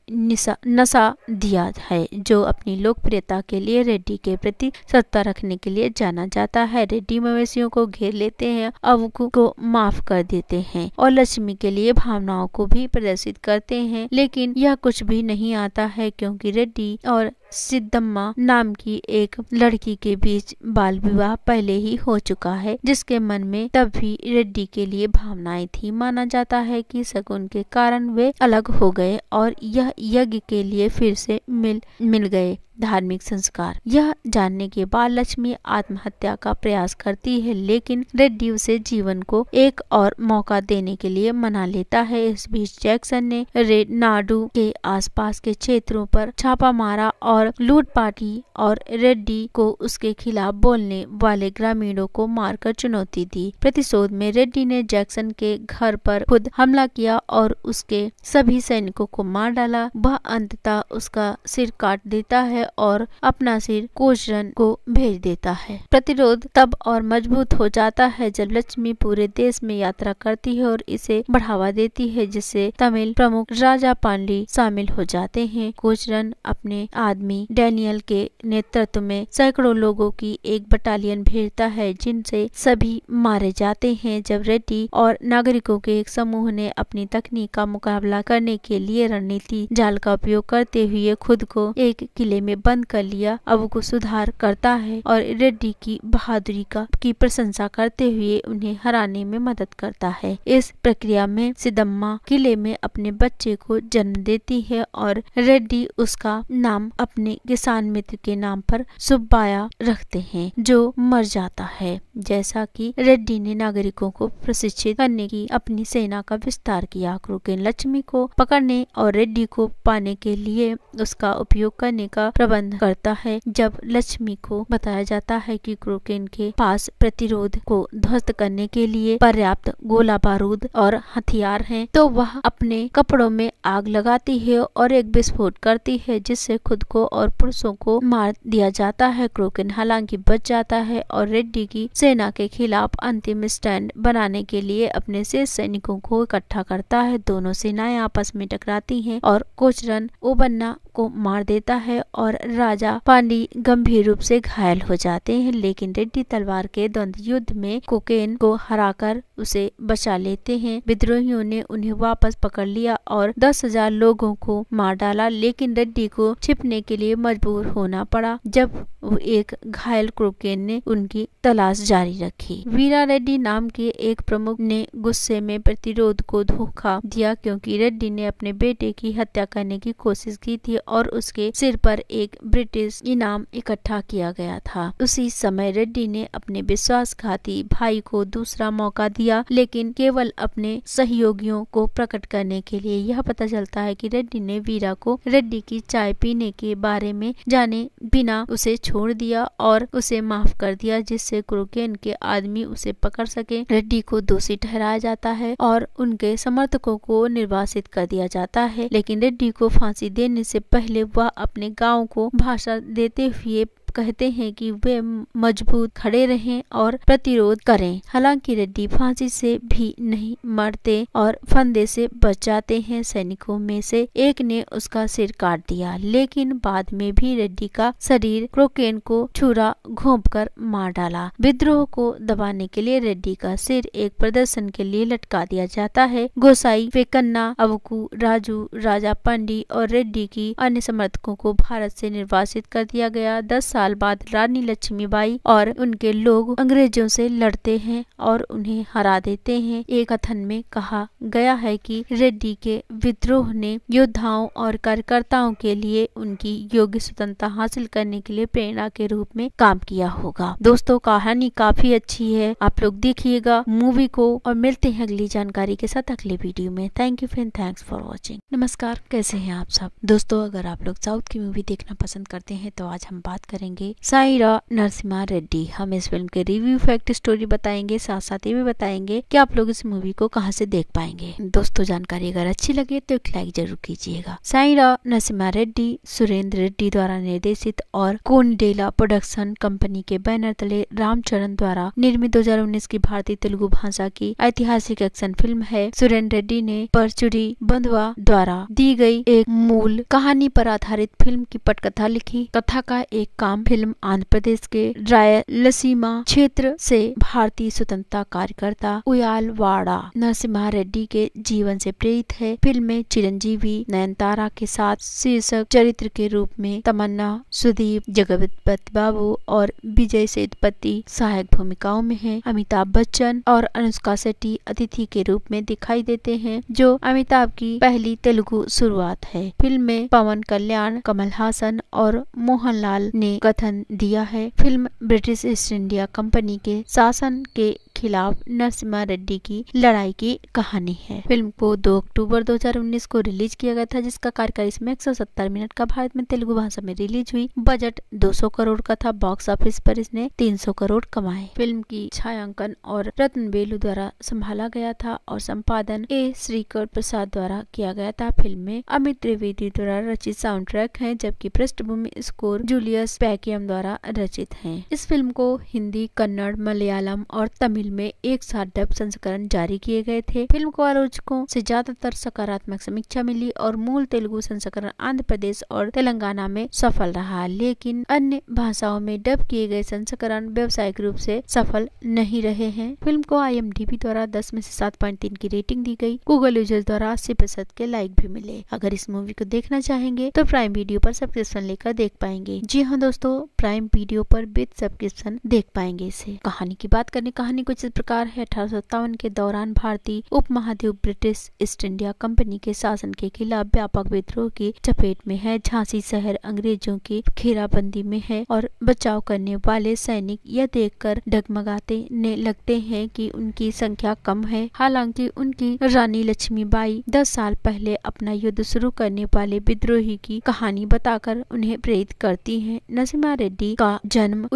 नशा दिया है जो अपनी लोकप्रियता के लिए रेड्डी के प्रति सत्ता रखने के लिए जाना जाता है रेड्डी मवेशियों को घेर लेते हैं अवकू को माफ कर देते हैं और लक्ष्मी के लिए भावनाओं को भी प्रदर्शित करते हैं लेकिन यह कुछ भी नहीं आता है क्योंकि रेड्डी और सिद्धम्मा नाम की एक लड़की के बीच बाल विवाह पहले ही हो चुका है जिसके मन में तब भी रेड्डी के लिए भावनाएं थी माना जाता है कि शकुन के कारण वे अलग हो गए और यह यज्ञ के लिए फिर से मिल मिल गए धार्मिक संस्कार यह जानने के बाद लक्ष्मी आत्महत्या का प्रयास करती है लेकिन रेड्डी उसे जीवन को एक और मौका देने के लिए मना लेता है इस बीच जैक्सन ने नाडू के आसपास के क्षेत्रों पर छापा मारा और लूट पाटी और रेड्डी को उसके खिलाफ बोलने वाले ग्रामीणों को मारकर चुनौती दी प्रतिशोध में रेड्डी ने जैक्सन के घर पर खुद हमला किया और उसके सभी सैनिकों को मार डाला वह अंततः उसका सिर काट देता है है और अपना सिर कोचरन को भेज देता है प्रतिरोध तब और मजबूत हो जाता है जब लक्ष्मी पूरे देश में यात्रा करती है और इसे बढ़ावा देती है जिससे तमिल प्रमुख राजा पांडे शामिल हो जाते हैं कोचरन अपने आदमी डैनियल के नेतृत्व में सैकड़ों लोगों की एक बटालियन भेजता है जिनसे सभी मारे जाते हैं जब रेड्डी और नागरिकों के एक समूह ने अपनी तकनीक का मुकाबला करने के लिए रणनीति जाल का उपयोग करते हुए खुद को एक किले में में बंद कर लिया अब को सुधार करता है और रेड्डी की बहादुरी का की प्रशंसा करते हुए उन्हें हराने में मदद करता है इस प्रक्रिया में सिदम्मा किले में अपने बच्चे को जन्म देती है और रेड्डी उसका नाम अपने किसान मित्र के नाम पर सुब्बाया रखते हैं जो मर जाता है जैसा कि रेड्डी ने नागरिकों को प्रशिक्षित करने की अपनी सेना का विस्तार किया क्रोकेन लक्ष्मी को पकड़ने और रेड्डी को पाने के लिए उसका उपयोग करने का प्रबंध करता है जब लक्ष्मी को बताया जाता है कि क्रोकेन के पास प्रतिरोध को ध्वस्त करने के लिए पर्याप्त गोला बारूद और हथियार हैं, तो वह अपने कपड़ों में आग लगाती है और एक विस्फोट करती है जिससे खुद को और पुरुषों को मार दिया जाता है क्रोकेन हालांकि बच जाता है और रेड्डी की सेना के खिलाफ अंतिम स्टैंड बनाने के लिए अपने शेष सैनिकों को इकट्ठा करता है दोनों सेनाएं आपस में टकराती हैं और कोचरन ओबन्ना को मार देता है और राजा पांडी गंभीर रूप से घायल हो जाते हैं लेकिन रेड्डी तलवार के द्वंद युद्ध में कोकेन को हराकर उसे बचा लेते हैं विद्रोहियों ने उन्हें वापस पकड़ लिया और दस हजार लोगों को मार डाला लेकिन रेड्डी को छिपने के लिए मजबूर होना पड़ा जब एक घायल क्रोकेन ने उनकी तलाश जारी रखी वीरा रेड्डी नाम के एक प्रमुख ने गुस्से में प्रतिरोध को धोखा दिया क्योंकि रेड्डी ने अपने बेटे की हत्या करने की कोशिश की थी और उसके सिर पर एक ब्रिटिश इनाम इकट्ठा किया गया था उसी समय रेड्डी ने अपने विश्वासघाती भाई को दूसरा मौका दिया लेकिन केवल अपने सहयोगियों को प्रकट करने के लिए यह पता चलता है कि रेड्डी ने वीरा को रेड्डी की चाय पीने के बारे में जाने बिना उसे छोड़ दिया और उसे माफ कर दिया जिससे क्रोकेन के आदमी उसे पकड़ सके रेड्डी को दोषी ठहराया जाता है और उनके समर्थकों को निर्वासित कर दिया जाता है लेकिन रेड्डी को फांसी देने से पहले वह अपने गाँव को भाषा देते हुए कहते हैं कि वे मजबूत खड़े रहें और प्रतिरोध करें हालांकि रेड्डी फांसी से भी नहीं मरते और फंदे से बच जाते हैं सैनिकों में से एक ने उसका सिर काट दिया लेकिन बाद में भी रेड्डी का शरीर क्रोकेन को छुरा घोंप कर मार डाला विद्रोह को दबाने के लिए रेड्डी का सिर एक प्रदर्शन के लिए लटका दिया जाता है गोसाई वेकन्ना अवकू राजू राजा पांडी और रेड्डी की अन्य समर्थकों को भारत से निर्वासित कर दिया गया दस साल साल बाद रानी लक्ष्मीबाई और उनके लोग अंग्रेजों से लड़ते हैं और उन्हें हरा देते हैं एक कथन में कहा गया है कि रेड्डी के विद्रोह ने योद्धाओं और कार्यकर्ताओं के लिए उनकी योग्य स्वतंत्रता हासिल करने के लिए प्रेरणा के रूप में काम किया होगा दोस्तों कहानी काफी अच्छी है आप लोग देखिएगा मूवी को और मिलते हैं अगली जानकारी के साथ अगले वीडियो में thank you friend thanks for watching नमस्कार कैसे हैं आप सब दोस्तों अगर आप लोग साउथ की मूवी देखना पसंद करते हैं तो आज हम बात करेंगे बताएंगे साइरा नरसिम्हा रेड्डी हम इस फिल्म के रिव्यू फैक्ट स्टोरी बताएंगे साथ साथ ये भी बताएंगे कि आप लोग इस मूवी को कहाँ से देख पाएंगे दोस्तों जानकारी अगर अच्छी लगे तो एक लाइक जरूर कीजिएगा साइरा नरसिम्हा रेड्डी सुरेंद्र रेड्डी द्वारा निर्देशित और कोनडेला प्रोडक्शन कंपनी के बैनर तले रामचरण द्वारा निर्मित उन्नीस की भारतीय तेलुगु भाषा की ऐतिहासिक एक्शन फिल्म है सुरेंद्र रेड्डी ने परचुरी बंधवा द्वारा दी गई एक मूल कहानी पर आधारित फिल्म की पटकथा लिखी कथा का एक काम फिल्म आंध्र प्रदेश के ड्राय लसीमा क्षेत्र से भारतीय स्वतंत्रता कार्यकर्ता उयाल वाड़ा नरसिम्हा रेड्डी के जीवन से प्रेरित है फिल्म में चिरंजीवी नयनतारा के साथ शीर्षक चरित्र के रूप में तमन्ना सुदीप जगपति बाबू और विजय सेतुपति सहायक भूमिकाओं में है अमिताभ बच्चन और अनुष्का शेट्टी अतिथि के रूप में दिखाई देते हैं जो अमिताभ की पहली तेलुगु शुरुआत है फिल्म में पवन कल्याण कमल हासन और मोहनलाल ने कथन दिया है film British East India Company के शासन के खिलाफ नरसिम्हा रेड्डी की लड़ाई की कहानी है फिल्म को 2 अक्टूबर 2019 को रिलीज किया गया था जिसका कार्यकाल इसमें 170 मिनट का भारत में तेलुगु भाषा में रिलीज हुई बजट 200 करोड़ का था बॉक्स ऑफिस पर इसने 300 करोड़ कमाए फिल्म की छायांकन और रतन बेलू द्वारा संभाला गया था और संपादन ए श्रीकर प्रसाद द्वारा किया गया था फिल्म में अमित त्रिवेदी द्वारा रचित साउंड ट्रैक है जबकि पृष्ठभूमि स्कोर जूलियस पैकियम द्वारा रचित है इस फिल्म को हिंदी कन्नड़ मलयालम और तमिल में एक साथ डब संस्करण जारी किए गए थे फिल्म को आलोचकों से ज्यादातर सकारात्मक समीक्षा मिली और मूल तेलुगु संस्करण आंध्र प्रदेश और तेलंगाना में सफल रहा लेकिन अन्य भाषाओं में डब किए गए संस्करण व्यावसायिक रूप से सफल नहीं रहे हैं फिल्म को आई द्वारा दस में से सात पॉइंट तीन की रेटिंग दी गई गूगल यूजर्स द्वारा अस्सी प्रतिशत के लाइक भी मिले अगर इस मूवी को देखना चाहेंगे तो प्राइम वीडियो पर सब्सक्रिप्शन लेकर देख पाएंगे जी हाँ दोस्तों प्राइम वीडियो पर विद सब्सक्रिप्शन देख पाएंगे इसे कहानी की बात करने कहानी को कुछ इस प्रकार है अठारह के दौरान भारतीय उपमहाद्वीप ब्रिटिश ईस्ट इंडिया कंपनी के शासन के खिलाफ व्यापक विद्रोह की चपेट में है झांसी शहर अंग्रेजों की घेराबंदी में है और बचाव करने वाले सैनिक यह देखकर डगमगाते ने लगते हैं कि उनकी संख्या कम है हालांकि उनकी रानी लक्ष्मीबाई दस साल पहले अपना युद्ध शुरू करने वाले विद्रोही की कहानी बताकर उन्हें प्रेरित करती है नसीमा रेड्डी का जन्म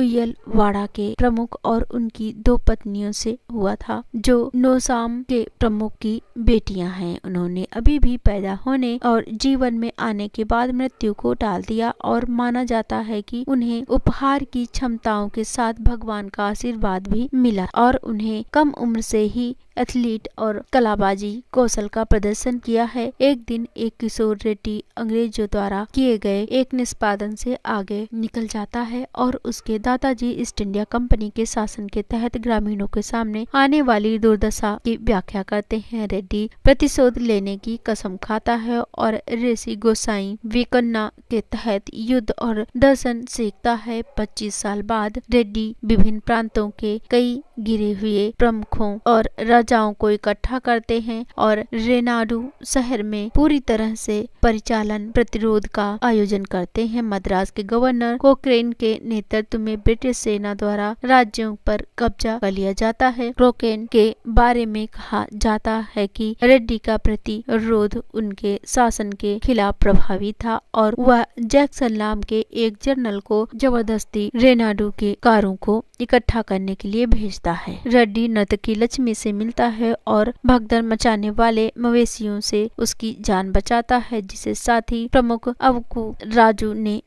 वाड़ा के प्रमुख और उनकी दो पत्नियों रानियों से हुआ था जो नोसाम के प्रमुख की बेटियां हैं उन्होंने अभी भी पैदा होने और जीवन में आने के बाद मृत्यु को टाल दिया और माना जाता है कि उन्हें उपहार की क्षमताओं के साथ भगवान का आशीर्वाद भी मिला और उन्हें कम उम्र से ही एथलीट और कलाबाजी कौशल का प्रदर्शन किया है एक दिन एक किशोर रेड्डी अंग्रेजों द्वारा किए गए एक निष्पादन से आगे निकल जाता है और उसके दादाजी ईस्ट इंडिया कंपनी के शासन के तहत ग्रामीणों के सामने आने वाली दुर्दशा की व्याख्या करते हैं रेड्डी प्रतिशोध लेने की कसम खाता है और रेसी गोसाई विकन्ना के तहत युद्ध और दर्शन सीखता है पच्चीस साल बाद रेड्डी विभिन्न प्रांतों के कई गिरे हुए प्रमुखों और राज राजाओं को इकट्ठा करते हैं और रेनाडू शहर में पूरी तरह से परिचालन प्रतिरोध का आयोजन करते हैं मद्रास के गवर्नर कोक्रेन के नेतृत्व में ब्रिटिश सेना द्वारा राज्यों पर कब्जा कर लिया जाता है क्रोकेन के बारे में कहा जाता है कि रेड्डी का प्रतिरोध उनके शासन के खिलाफ प्रभावी था और वह जैक्सन नाम के एक जर्नल को जबरदस्ती रेनाडू के कारों को इकट्ठा करने के लिए भेजता है रेड्डी नर्तकी लक्ष्मी से मिलता निकालता है और भगदर मचाने वाले मवेशियों से उसकी जान बचाता है जिसे साथी प्रमुख अवकु राजू ने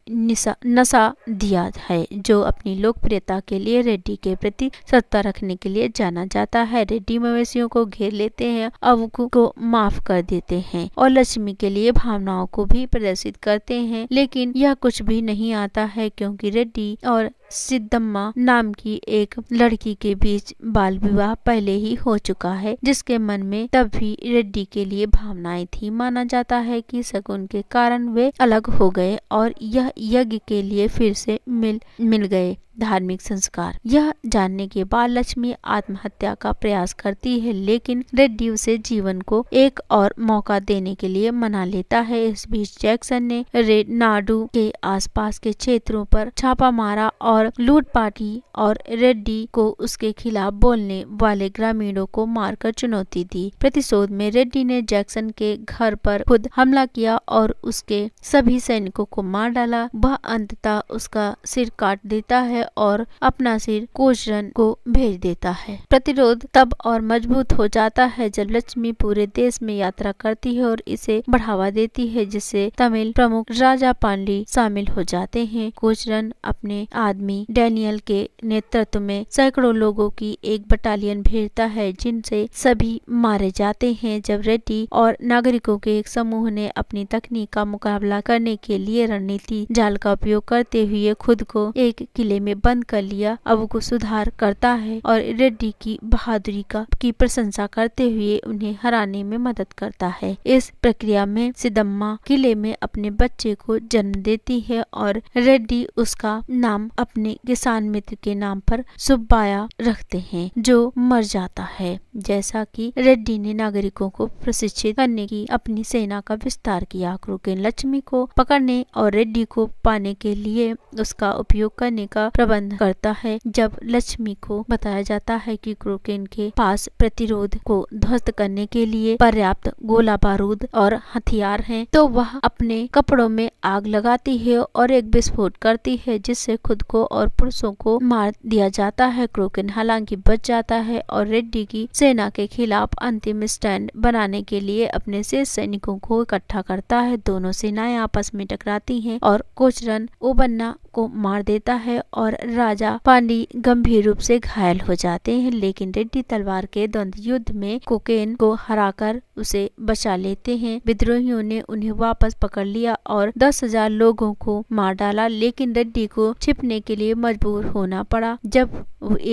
नशा दिया है जो अपनी लोकप्रियता के लिए रेड्डी के प्रति सत्ता रखने के लिए जाना जाता है रेड्डी मवेशियों को घेर लेते हैं अवकू को माफ कर देते हैं और लक्ष्मी के लिए भावनाओं को भी प्रदर्शित करते हैं लेकिन यह कुछ भी नहीं आता है क्योंकि रेड्डी और सिद्धम्मा नाम की एक लड़की के बीच बाल विवाह पहले ही हो चुका है जिसके मन में तब भी रेड्डी के लिए भावनाएं थी माना जाता है कि शकुन के कारण वे अलग हो गए और यह यज्ञ के लिए फिर से मिल मिल गए धार्मिक संस्कार यह जानने के बाद लक्ष्मी आत्महत्या का प्रयास करती है लेकिन रेड्डी उसे जीवन को एक और मौका देने के लिए मना लेता है इस बीच जैक्सन ने रेनाडू के आसपास के क्षेत्रों पर छापा मारा और लूटपाट की और रेड्डी को उसके खिलाफ बोलने वाले ग्रामीणों को मारकर चुनौती दी प्रतिशोध में रेड्डी ने जैक्सन के घर पर खुद हमला किया और उसके सभी सैनिकों को मार डाला वह अंततः उसका सिर काट देता है और अपना सिर कोचरन को भेज देता है प्रतिरोध तब और मजबूत हो जाता है जब लक्ष्मी पूरे देश में यात्रा करती है और इसे बढ़ावा देती है जिससे तमिल प्रमुख राजा पांडे शामिल हो जाते हैं कोचरन अपने आदमी डेनियल के नेतृत्व में सैकड़ों लोगों की एक बटालियन भेजता है जिनसे सभी मारे जाते हैं जब रेड्डी और नागरिकों के एक समूह ने अपनी तकनीक का मुकाबला करने के लिए रणनीति जाल का उपयोग करते हुए खुद को एक किले में में बंद कर लिया अब को सुधार करता है और रेड्डी की बहादुरी का की प्रशंसा करते हुए उन्हें हराने में मदद करता है इस प्रक्रिया में सिदम्मा किले में अपने बच्चे को जन्म देती है और रेड्डी उसका नाम अपने किसान मित्र के नाम पर सुब्बाया रखते हैं जो मर जाता है जैसा कि रेड्डी ने नागरिकों को प्रशिक्षित करने की अपनी सेना का विस्तार किया क्रोके लक्ष्मी को पकड़ने और रेड्डी को पाने के लिए उसका उपयोग करने का प्रबंध करता है जब लक्ष्मी को बताया जाता है कि क्रोकेन के पास प्रतिरोध को ध्वस्त करने के लिए पर्याप्त गोला बारूद और हथियार हैं, तो वह अपने कपड़ों में आग लगाती है और एक विस्फोट करती है जिससे खुद को और पुरुषों को मार दिया जाता है क्रोकेन हालांकि बच जाता है और रेड्डी की सेना के खिलाफ अंतिम स्टैंड बनाने के लिए अपने शेष सैनिकों को इकट्ठा करता है दोनों सेनाएं आपस में टकराती हैं और कोचरन ओबन्ना को मार देता है और और राजा पांडी गंभीर रूप से घायल हो जाते हैं लेकिन रेड्डी तलवार के द्वंद युद्ध में कोकेन को हराकर उसे बचा लेते हैं विद्रोहियों ने उन्हें वापस पकड़ लिया और दस हजार लोगों को मार डाला लेकिन रेड्डी को छिपने के लिए मजबूर होना पड़ा जब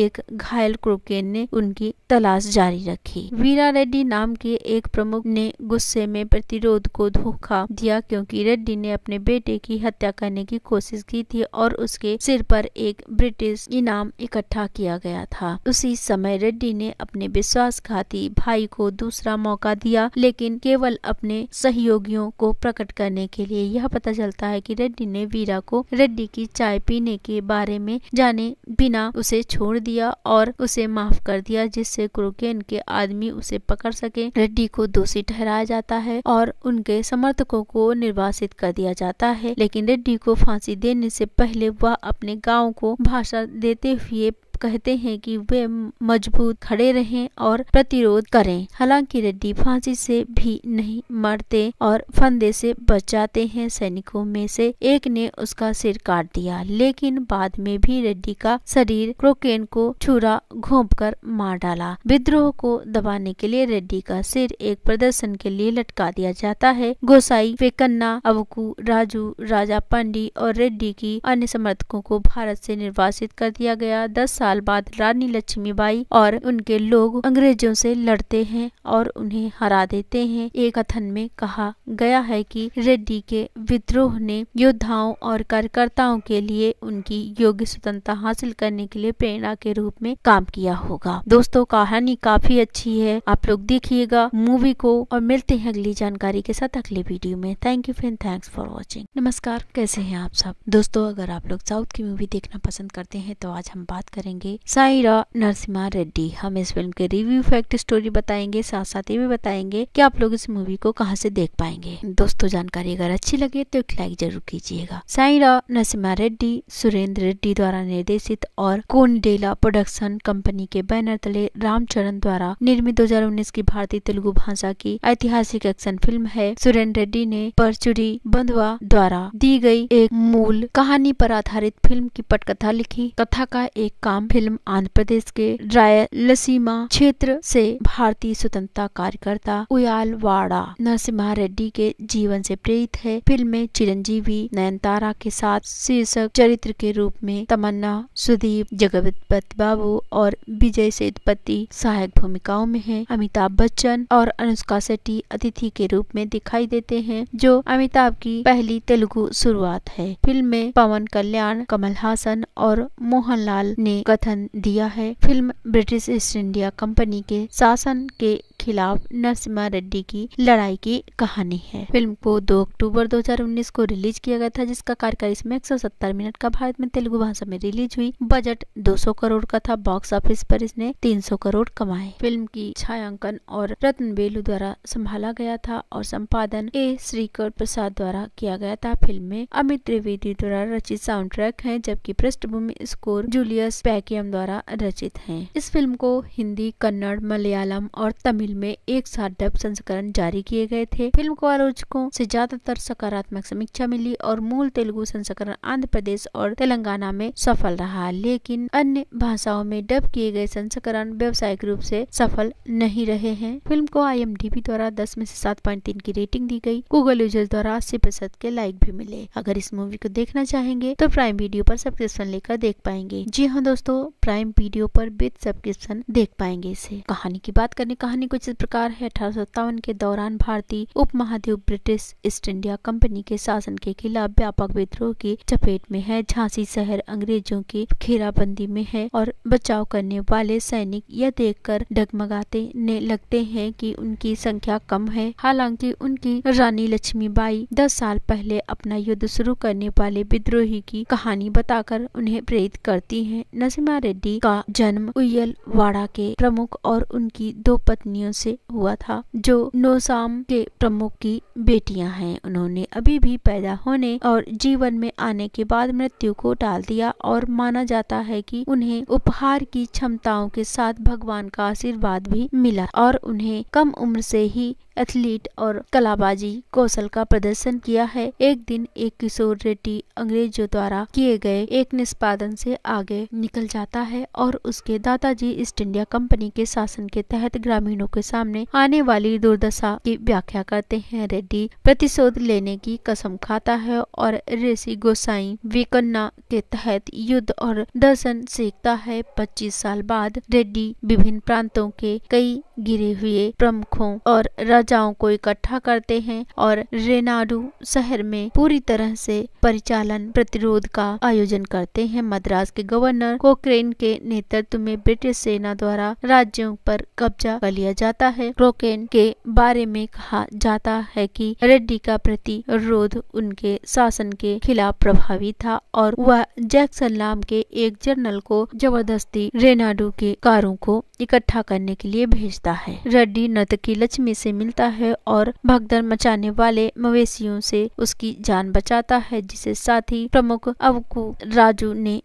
एक घायल क्रोकेन ने उनकी तलाश जारी रखी वीरा रेड्डी नाम के एक प्रमुख ने गुस्से में प्रतिरोध को धोखा दिया क्योंकि रेड्डी ने अपने बेटे की हत्या करने की कोशिश की थी और उसके सिर पर एक ब्रिटिश इनाम इकट्ठा किया गया था उसी समय रेड्डी ने अपने विश्वासघाती भाई को दूसरा मौका दिया दिया लेकिन केवल अपने सहयोगियों को प्रकट करने के लिए यह पता चलता है कि रेड्डी ने वीरा को रेड्डी की चाय पीने के बारे में जाने बिना उसे छोड़ दिया और उसे माफ कर दिया जिससे क्रोकेन के आदमी उसे पकड़ सके रेड्डी को दोषी ठहराया जाता है और उनके समर्थकों को निर्वासित कर दिया जाता है लेकिन रेड्डी को फांसी देने से पहले वह अपने गांव को भाषा देते हुए कहते हैं कि वे मजबूत खड़े रहें और प्रतिरोध करें हालांकि रेड्डी फांसी से भी नहीं मरते और फंदे से बचाते हैं सैनिकों में से एक ने उसका सिर काट दिया लेकिन बाद में भी रेड्डी का शरीर क्रोकेन को छुरा घोंप कर मार डाला विद्रोह को दबाने के लिए रेड्डी का सिर एक प्रदर्शन के लिए लटका दिया जाता है गोसाई वेकन्ना अबकू राजू राजा पांडी और रेड्डी की अन्य समर्थकों को भारत से निर्वासित कर दिया गया दस साल बाद रानी लक्ष्मीबाई और उनके लोग अंग्रेजों से लड़ते हैं और उन्हें हरा देते हैं एक कथन में कहा गया है कि रेड्डी के विद्रोह ने योद्धाओं और कार्यकर्ताओं के लिए उनकी योग्य स्वतंत्रता हासिल करने के लिए प्रेरणा के रूप में काम किया होगा दोस्तों कहानी काफी अच्छी है आप लोग देखिएगा मूवी को और मिलते हैं अगली जानकारी के साथ अगले वीडियो में thank you friend thanks for watching नमस्कार कैसे हैं आप सब दोस्तों अगर आप लोग साउथ की मूवी देखना पसंद करते हैं तो आज हम बात करेंगे बताएंगे साइरा नरसिम्हा रेड्डी हम इस फिल्म के रिव्यू फैक्ट स्टोरी बताएंगे साथ साथ ये भी बताएंगे कि आप लोग इस मूवी को कहाँ से देख पाएंगे दोस्तों जानकारी अगर अच्छी लगे तो एक लाइक जरूर कीजिएगा साइरा नरसिम्हा रेड्डी सुरेंद्र रेड्डी द्वारा निर्देशित और कोनडेला प्रोडक्शन कंपनी के बैनर तले रामचरण द्वारा निर्मित उन्नीस की भारतीय तेलुगु भाषा की ऐतिहासिक एक्शन फिल्म है सुरेंद्र रेड्डी ने परचुरी बंधवा द्वारा दी गई एक मूल कहानी पर आधारित फिल्म की पटकथा लिखी कथा का एक काम फिल्म आंध्र प्रदेश के ड्राय लसीमा क्षेत्र से भारतीय स्वतंत्रता कार्यकर्ता उयाल वाड़ा नरसिम्हा रेड्डी के जीवन से प्रेरित है फिल्म में चिरंजीवी नयनतारा के साथ शीर्षक चरित्र के रूप में तमन्ना सुदीप जगपति बाबू और विजय सेतुपति सहायक भूमिकाओं में है अमिताभ बच्चन और अनुष्का शेट्टी अतिथि के रूप में दिखाई देते हैं जो अमिताभ की पहली तेलुगु शुरुआत है फिल्म में पवन कल्याण कमल हासन और मोहनलाल ने कथन दिया है film British East India Company के शासन के खिलाफ नरसिम्हा रेड्डी की लड़ाई की कहानी है फिल्म को 2 अक्टूबर 2019 को रिलीज किया गया था जिसका कार्यकाल इसमें 170 मिनट का भारत में तेलुगु भाषा में रिलीज हुई बजट 200 करोड़ का था बॉक्स ऑफिस पर इसने 300 करोड़ कमाए फिल्म की छायांकन और रत्न बेलू द्वारा संभाला गया था और संपादन ए श्रीकर प्रसाद द्वारा किया गया था फिल्म में अमित त्रिवेदी द्वारा रचित साउंड ट्रैक है जबकि पृष्ठभूमि स्कोर जूलियस पैकियम द्वारा रचित है इस फिल्म को हिंदी कन्नड़ मलयालम और तमिल फिल्म में एक साथ डब संस्करण जारी किए गए थे फिल्म को आलोचकों से ज्यादातर सकारात्मक समीक्षा मिली और मूल तेलुगु संस्करण आंध्र प्रदेश और तेलंगाना में सफल रहा लेकिन अन्य भाषाओं में डब किए गए संस्करण व्यावसायिक रूप से सफल नहीं रहे हैं फिल्म को आई द्वारा दस में से सात पॉइंट तीन की रेटिंग दी गई गूगल यूजर्स द्वारा अस्सी प्रतिशत के लाइक भी मिले अगर इस मूवी को देखना चाहेंगे तो प्राइम वीडियो पर सब्सक्रिप्शन लेकर देख पाएंगे जी हाँ दोस्तों प्राइम वीडियो पर विद सब्सक्रिप्शन देख पाएंगे इसे कहानी की बात करने कहानी को कुछ इस प्रकार है अठारह के दौरान भारतीय उपमहाद्वीप ब्रिटिश ईस्ट इंडिया कंपनी के शासन के खिलाफ व्यापक विद्रोह की चपेट में है झांसी शहर अंग्रेजों की घेराबंदी में है और बचाव करने वाले सैनिक यह देख कर डगमगाते लगते है की उनकी संख्या कम है हालांकि उनकी रानी लक्ष्मीबाई दस साल पहले अपना युद्ध शुरू करने वाले विद्रोही की कहानी बताकर उन्हें प्रेरित करती है नसीमा रेड्डी का जन्म उयल वाड़ा के प्रमुख और उनकी दो पत्नियों रानियों से हुआ था जो नोसाम के प्रमुख की बेटियां हैं उन्होंने अभी भी पैदा होने और जीवन में आने के बाद मृत्यु को टाल दिया और माना जाता है कि उन्हें उपहार की क्षमताओं के साथ भगवान का आशीर्वाद भी मिला और उन्हें कम उम्र से ही एथलीट और कलाबाजी कौशल का प्रदर्शन किया है एक दिन एक किशोर रेड्डी अंग्रेजों द्वारा किए गए एक निष्पादन से आगे निकल जाता है और उसके दादाजी ईस्ट इंडिया कंपनी के शासन के तहत ग्रामीणों के सामने आने वाली दुर्दशा की व्याख्या करते हैं रेड्डी प्रतिशोध लेने की कसम खाता है और रेसी गोसाई विकन्ना के तहत युद्ध और दर्शन सीखता है पच्चीस साल बाद रेड्डी विभिन्न प्रांतों के कई गिरे हुए प्रमुखों और राज राजाओं को इकट्ठा करते हैं और रेनाडू शहर में पूरी तरह से परिचालन प्रतिरोध का आयोजन करते हैं मद्रास के गवर्नर कोक्रेन के नेतृत्व में ब्रिटिश सेना द्वारा राज्यों पर कब्जा कर लिया जाता है क्रोकेन के बारे में कहा जाता है कि रेड्डी का प्रतिरोध उनके शासन के खिलाफ प्रभावी था और वह जैक्सन नाम के एक जर्नल को जबरदस्ती रेनाडू के कारों को इकट्ठा करने के लिए भेजता है रेड्डी नर्तकी लक्ष्मी से मिलता निकलता है और भगदर मचाने वाले मवेशियों से उसकी जान बचाता है जिसे साथी प्रमुख अवकु राजू ने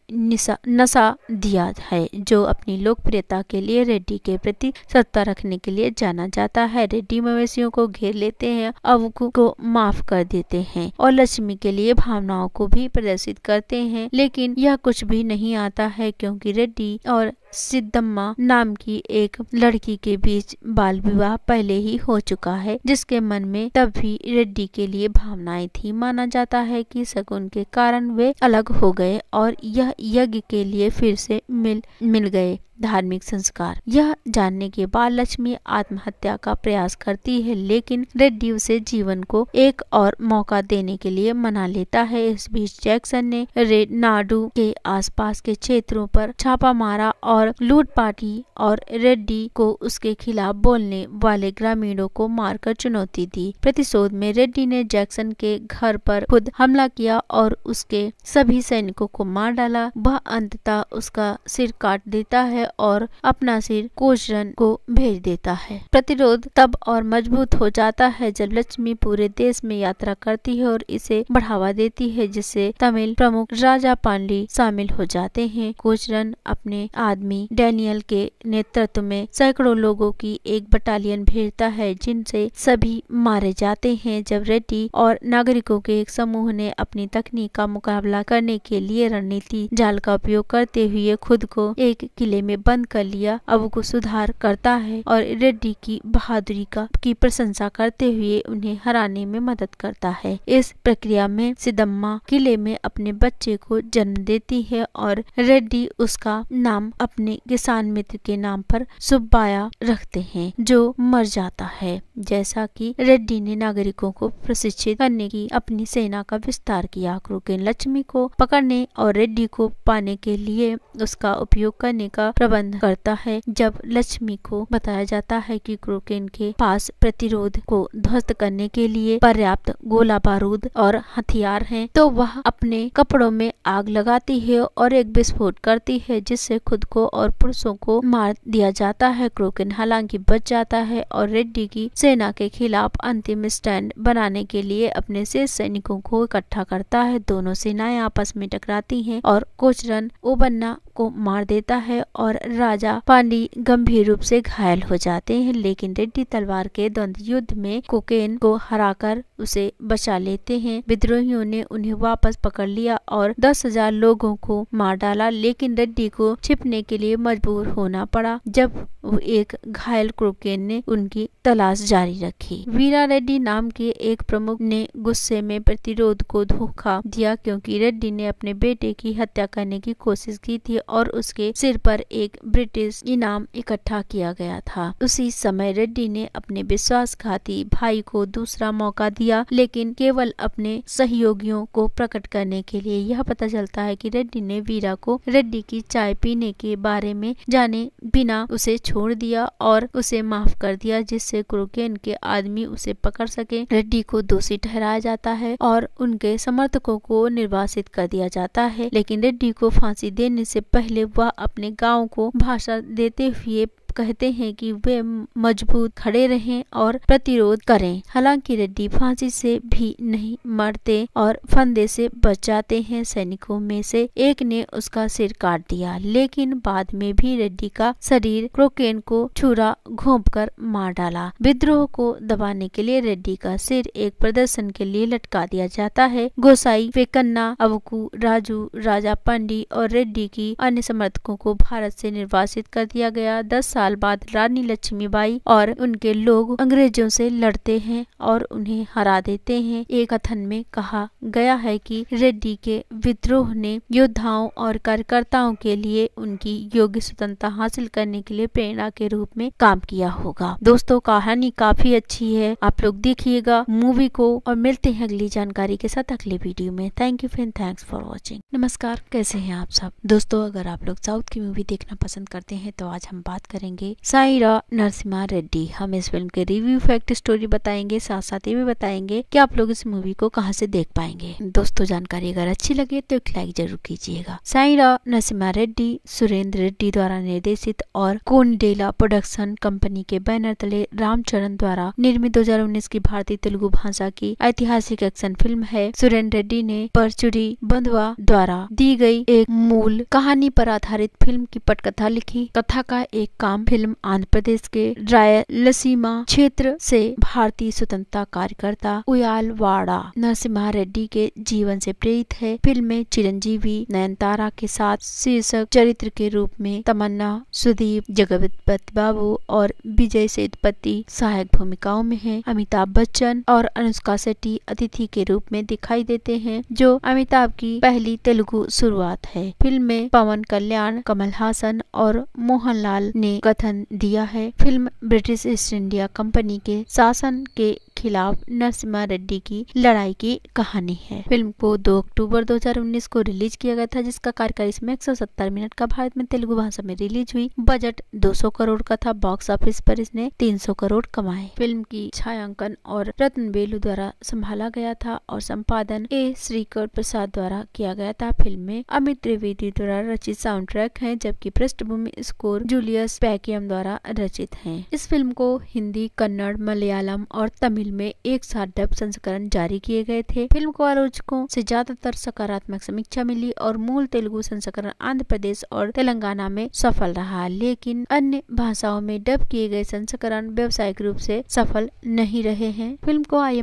नशा दिया है जो अपनी लोकप्रियता के लिए रेड्डी के प्रति सत्ता रखने के लिए जाना जाता है रेड्डी मवेशियों को घेर लेते हैं अवकू को माफ कर देते हैं और लक्ष्मी के लिए भावनाओं को भी प्रदर्शित करते हैं लेकिन यह कुछ भी नहीं आता है क्योंकि रेड्डी और सिद्धम्मा नाम की एक लड़की के बीच बाल विवाह पहले ही हो चुका है जिसके मन में तब भी रेड्डी के लिए भावनाएं थी माना जाता है कि शकुन के कारण वे अलग हो गए और यह यज्ञ के लिए फिर से मिल मिल गए धार्मिक संस्कार यह जानने के बाद लक्ष्मी आत्महत्या का प्रयास करती है लेकिन रेड्डी उसे जीवन को एक और मौका देने के लिए मना लेता है इस बीच जैक्सन ने नाडू के आसपास के क्षेत्रों पर छापा मारा और लूट पाटी और रेड्डी को उसके खिलाफ बोलने वाले ग्रामीणों को मारकर चुनौती दी प्रतिशोध में रेड्डी ने जैक्सन के घर पर खुद हमला किया और उसके सभी सैनिकों को मार डाला वह अंततः उसका सिर काट देता है और अपना सिर कोचरन को भेज देता है प्रतिरोध तब और मजबूत हो जाता है जब लक्ष्मी पूरे देश में यात्रा करती है और इसे बढ़ावा देती है जिससे तमिल प्रमुख राजा पांडी शामिल हो जाते हैं कोचरन अपने आदमी डैनियल के नेतृत्व में सैकड़ों लोगों की एक बटालियन भेजता है जिनसे सभी मारे जाते हैं जब रेड्डी और नागरिकों के एक समूह ने अपनी तकनीक का मुकाबला करने के लिए रणनीति जाल का उपयोग करते हुए खुद को एक किले में बंद कर लिया अब को सुधार करता है और रेड्डी की बहादुरी का की प्रशंसा करते हुए उन्हें हराने में मदद करता है इस प्रक्रिया में सिदम्मा किले में अपने बच्चे को जन्म देती है और रेड्डी उसका नाम अपने किसान मित्र के नाम पर सुब्बाया रखते हैं जो मर जाता है जैसा कि रेड्डी ने नागरिकों को प्रशिक्षित करने की अपनी सेना का विस्तार किया क्रोकेन लक्ष्मी को पकड़ने और रेड्डी को पाने के लिए उसका उपयोग करने का प्रबंध करता है जब लक्ष्मी को बताया जाता है कि क्रोकेन के पास प्रतिरोध को ध्वस्त करने के लिए पर्याप्त गोला बारूद और हथियार हैं, तो वह अपने कपड़ों में आग लगाती है और एक विस्फोट करती है जिससे खुद को और पुरुषों को मार दिया जाता है क्रोकेन हालांकि बच जाता है और रेड्डी की सेना के खिलाफ अंतिम स्टैंड बनाने के लिए अपने शेष सैनिकों को इकट्ठा करता है दोनों सेनाएं आपस में टकराती हैं और कोचरन ओबन्ना को मार देता है और राजा पांडी गंभीर रूप से घायल हो जाते हैं लेकिन रेड्डी तलवार के द्वंद युद्ध में कोकेन को हराकर उसे बचा लेते हैं विद्रोहियों ने उन्हें वापस पकड़ लिया और दस हजार लोगों को मार डाला लेकिन रेड्डी को छिपने के लिए मजबूर होना पड़ा जब एक घायल क्रोकेन ने उनकी तलाश जारी रखी वीरा रेड्डी नाम के एक प्रमुख ने गुस्से में प्रतिरोध को धोखा दिया क्योंकि रेड्डी ने अपने बेटे की हत्या करने की कोशिश की थी और उसके सिर पर एक ब्रिटिश इनाम इकट्ठा किया गया था उसी समय रेड्डी ने अपने विश्वासघाती भाई को दूसरा मौका दिया लेकिन केवल अपने सहयोगियों को प्रकट करने के लिए यह पता चलता है कि रेड्डी ने वीरा को रेड्डी की चाय पीने के बारे में जाने बिना उसे छोड़ दिया और उसे माफ कर दिया जिससे क्रोकेन के आदमी उसे पकड़ सके रेड्डी को दोषी ठहराया जाता है और उनके समर्थकों को निर्वासित कर दिया जाता है लेकिन रेड्डी को फांसी देने से पहले वह अपने गांव को भाषा देते हुए कहते हैं कि वे मजबूत खड़े रहें और प्रतिरोध करें हालांकि रेड्डी फांसी से भी नहीं मरते और फंदे से बचाते हैं सैनिकों में से एक ने उसका सिर काट दिया लेकिन बाद में भी रेड्डी का शरीर क्रोकेन को छुरा घोंप कर मार डाला विद्रोह को दबाने के लिए रेड्डी का सिर एक प्रदर्शन के लिए लटका दिया जाता है गोसाई वेकन्ना अबकू राजू राजा पांडी और रेड्डी की अन्य समर्थकों को भारत से निर्वासित कर दिया गया दस साल बाद रानी लक्ष्मीबाई और उनके लोग अंग्रेजों से लड़ते हैं और उन्हें हरा देते हैं एक कथन में कहा गया है कि रेड्डी के विद्रोह ने योद्धाओं और कार्यकर्ताओं के लिए उनकी योग्य स्वतंत्रता हासिल करने के लिए प्रेरणा के रूप में काम किया होगा दोस्तों कहानी काफी अच्छी है आप लोग देखिएगा मूवी को और मिलते हैं अगली जानकारी के साथ अगले वीडियो में thank you friend thanks for watching नमस्कार कैसे हैं आप सब दोस्तों अगर आप लोग साउथ की मूवी देखना पसंद करते हैं तो आज हम बात करेंगे बताएंगे साइरा नरसिम्हा रेड्डी हम इस फिल्म के रिव्यू फैक्ट स्टोरी बताएंगे साथ साथ ये भी बताएंगे कि आप लोग इस मूवी को कहाँ से देख पाएंगे दोस्तों जानकारी अगर अच्छी लगे तो एक लाइक जरूर कीजिएगा साइरा नरसिम्हा रेड्डी सुरेंद्र रेड्डी द्वारा निर्देशित और कोनडेला प्रोडक्शन कंपनी के बैनर तले रामचरण द्वारा निर्मित उन्नीस की भारतीय तेलुगु भाषा की ऐतिहासिक एक्शन फिल्म है सुरेंद्र रेड्डी ने परचुरी बंधवा द्वारा दी गई एक मूल कहानी पर आधारित फिल्म की पटकथा लिखी कथा का एक काम नाम फिल्म आंध्र प्रदेश के ड्राय लसीमा क्षेत्र से भारतीय स्वतंत्रता कार्यकर्ता उयाल वाड़ा नरसिम्हा रेड्डी के जीवन से प्रेरित है फिल्म में चिरंजीवी नयनतारा के साथ शीर्षक चरित्र के रूप में तमन्ना सुदीप जगतपति बाबू और विजय सेतुपति सहायक भूमिकाओं में है अमिताभ बच्चन और अनुष्का शेट्टी अतिथि के रूप में दिखाई देते हैं जो अमिताभ की पहली तेलुगु शुरुआत है फिल्म में पवन कल्याण कमल हासन और मोहनलाल ने कर कथन दिया है film British East India Company के शासन के खिलाफ नरसिम्हा रेड्डी की लड़ाई की कहानी है फिल्म को 2 अक्टूबर 2019 को रिलीज किया गया था जिसका कार्यकाल इसमें एक मिनट का भारत में तेलुगु भाषा में रिलीज हुई बजट 200 करोड़ का था बॉक्स ऑफिस पर इसने 300 करोड़ कमाए फिल्म की छायांकन और रत्न बेलू द्वारा संभाला गया था और संपादन ए श्रीकर प्रसाद द्वारा किया गया था फिल्म में अमित त्रिवेदी द्वारा रचित साउंड ट्रैक है जबकि पृष्ठभूमि स्कोर जूलियस पैकियम द्वारा रचित है इस फिल्म को हिंदी कन्नड़ मलयालम और तमिल में एक साथ डब संस्करण जारी किए गए थे फिल्म को आलोचकों से ज्यादातर सकारात्मक समीक्षा मिली और मूल तेलुगु संस्करण आंध्र प्रदेश और तेलंगाना में सफल रहा लेकिन अन्य भाषाओं में डब किए गए संस्करण व्यवसायिक रूप से सफल नहीं रहे हैं फिल्म को आई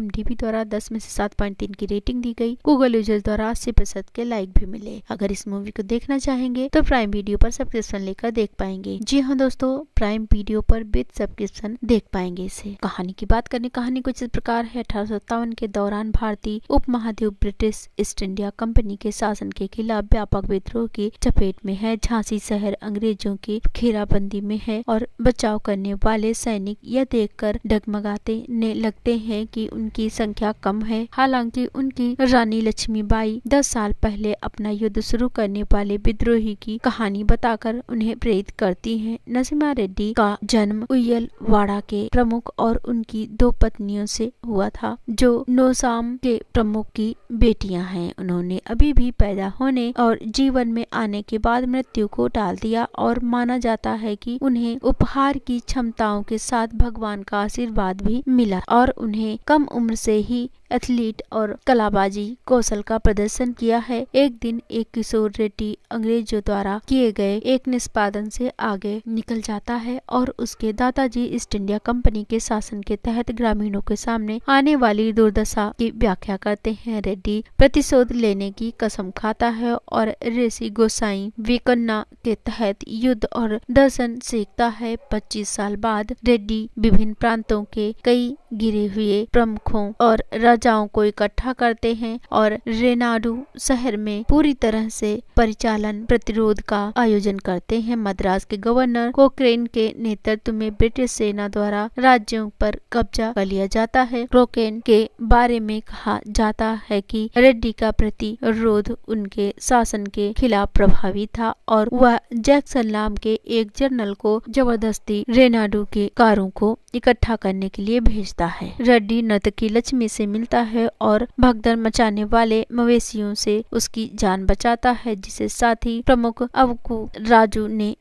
द्वारा दस में से सात की रेटिंग दी गई गूगल यूजर्स द्वारा अस्सी प्रतिशत के लाइक भी मिले अगर इस मूवी को देखना चाहेंगे तो प्राइम वीडियो पर सब्सक्रिप्शन लेकर देख पाएंगे जी हाँ दोस्तों प्राइम वीडियो पर विद सब्सक्रिप्शन देख पाएंगे इसे कहानी की बात करने कहानी कुछ इस प्रकार है अठारह के दौरान भारतीय उपमहाद्वीप ब्रिटिश ईस्ट इंडिया कंपनी के शासन के खिलाफ व्यापक विद्रोह की चपेट में है झांसी शहर अंग्रेजों की घेराबंदी में है और बचाव करने वाले सैनिक यह देख कर डगमगाते ने लगते है की उनकी संख्या कम है हालांकि उनकी रानी लक्ष्मीबाई दस साल पहले अपना युद्ध शुरू करने वाले विद्रोही की कहानी बताकर उन्हें प्रेरित करती है नसीमा रेड्डी का जन्म उयल वाड़ा के प्रमुख और उनकी दो पत्नियों रानियों से हुआ था जो नोसाम के प्रमुख की बेटियां हैं उन्होंने अभी भी पैदा होने और जीवन में आने के बाद मृत्यु को टाल दिया और माना जाता है कि उन्हें उपहार की क्षमताओं के साथ भगवान का आशीर्वाद भी मिला और उन्हें कम उम्र से ही एथलीट और कलाबाजी कौशल का प्रदर्शन किया है एक दिन एक किशोर रेड्डी अंग्रेजों द्वारा किए गए एक निष्पादन से आगे निकल जाता है और उसके दादाजी ईस्ट इंडिया कंपनी के शासन के तहत ग्रामीणों के सामने आने वाली दुर्दशा की व्याख्या करते हैं रेड्डी प्रतिशोध लेने की कसम खाता है और रेसी गोसाई विकन्ना के तहत युद्ध और दर्शन सीखता है पच्चीस साल बाद रेड्डी विभिन्न प्रांतों के कई गिरे हुए प्रमुखों और राजाओं को इकट्ठा करते हैं और रेनाडु शहर में पूरी तरह से परिचालन प्रतिरोध का आयोजन करते हैं मद्रास के गवर्नर कोक्रेन के नेतृत्व में ब्रिटिश सेना द्वारा राज्यों पर कब्जा कर लिया जाता है क्रोकेन के बारे में कहा जाता है कि रेड्डी का प्रतिरोध उनके शासन के खिलाफ प्रभावी था और वह जैक्सन नाम के एक जनरल को जबरदस्ती रेनाडो के कारों को इकट्ठा करने के लिए भेजता है रड्डी की लक्ष्मी से मिलता है और भगदर मचाने वाले मवेशियों से उसकी जान बचाता है जिसे साथी प्रमुख अवकु राजू ने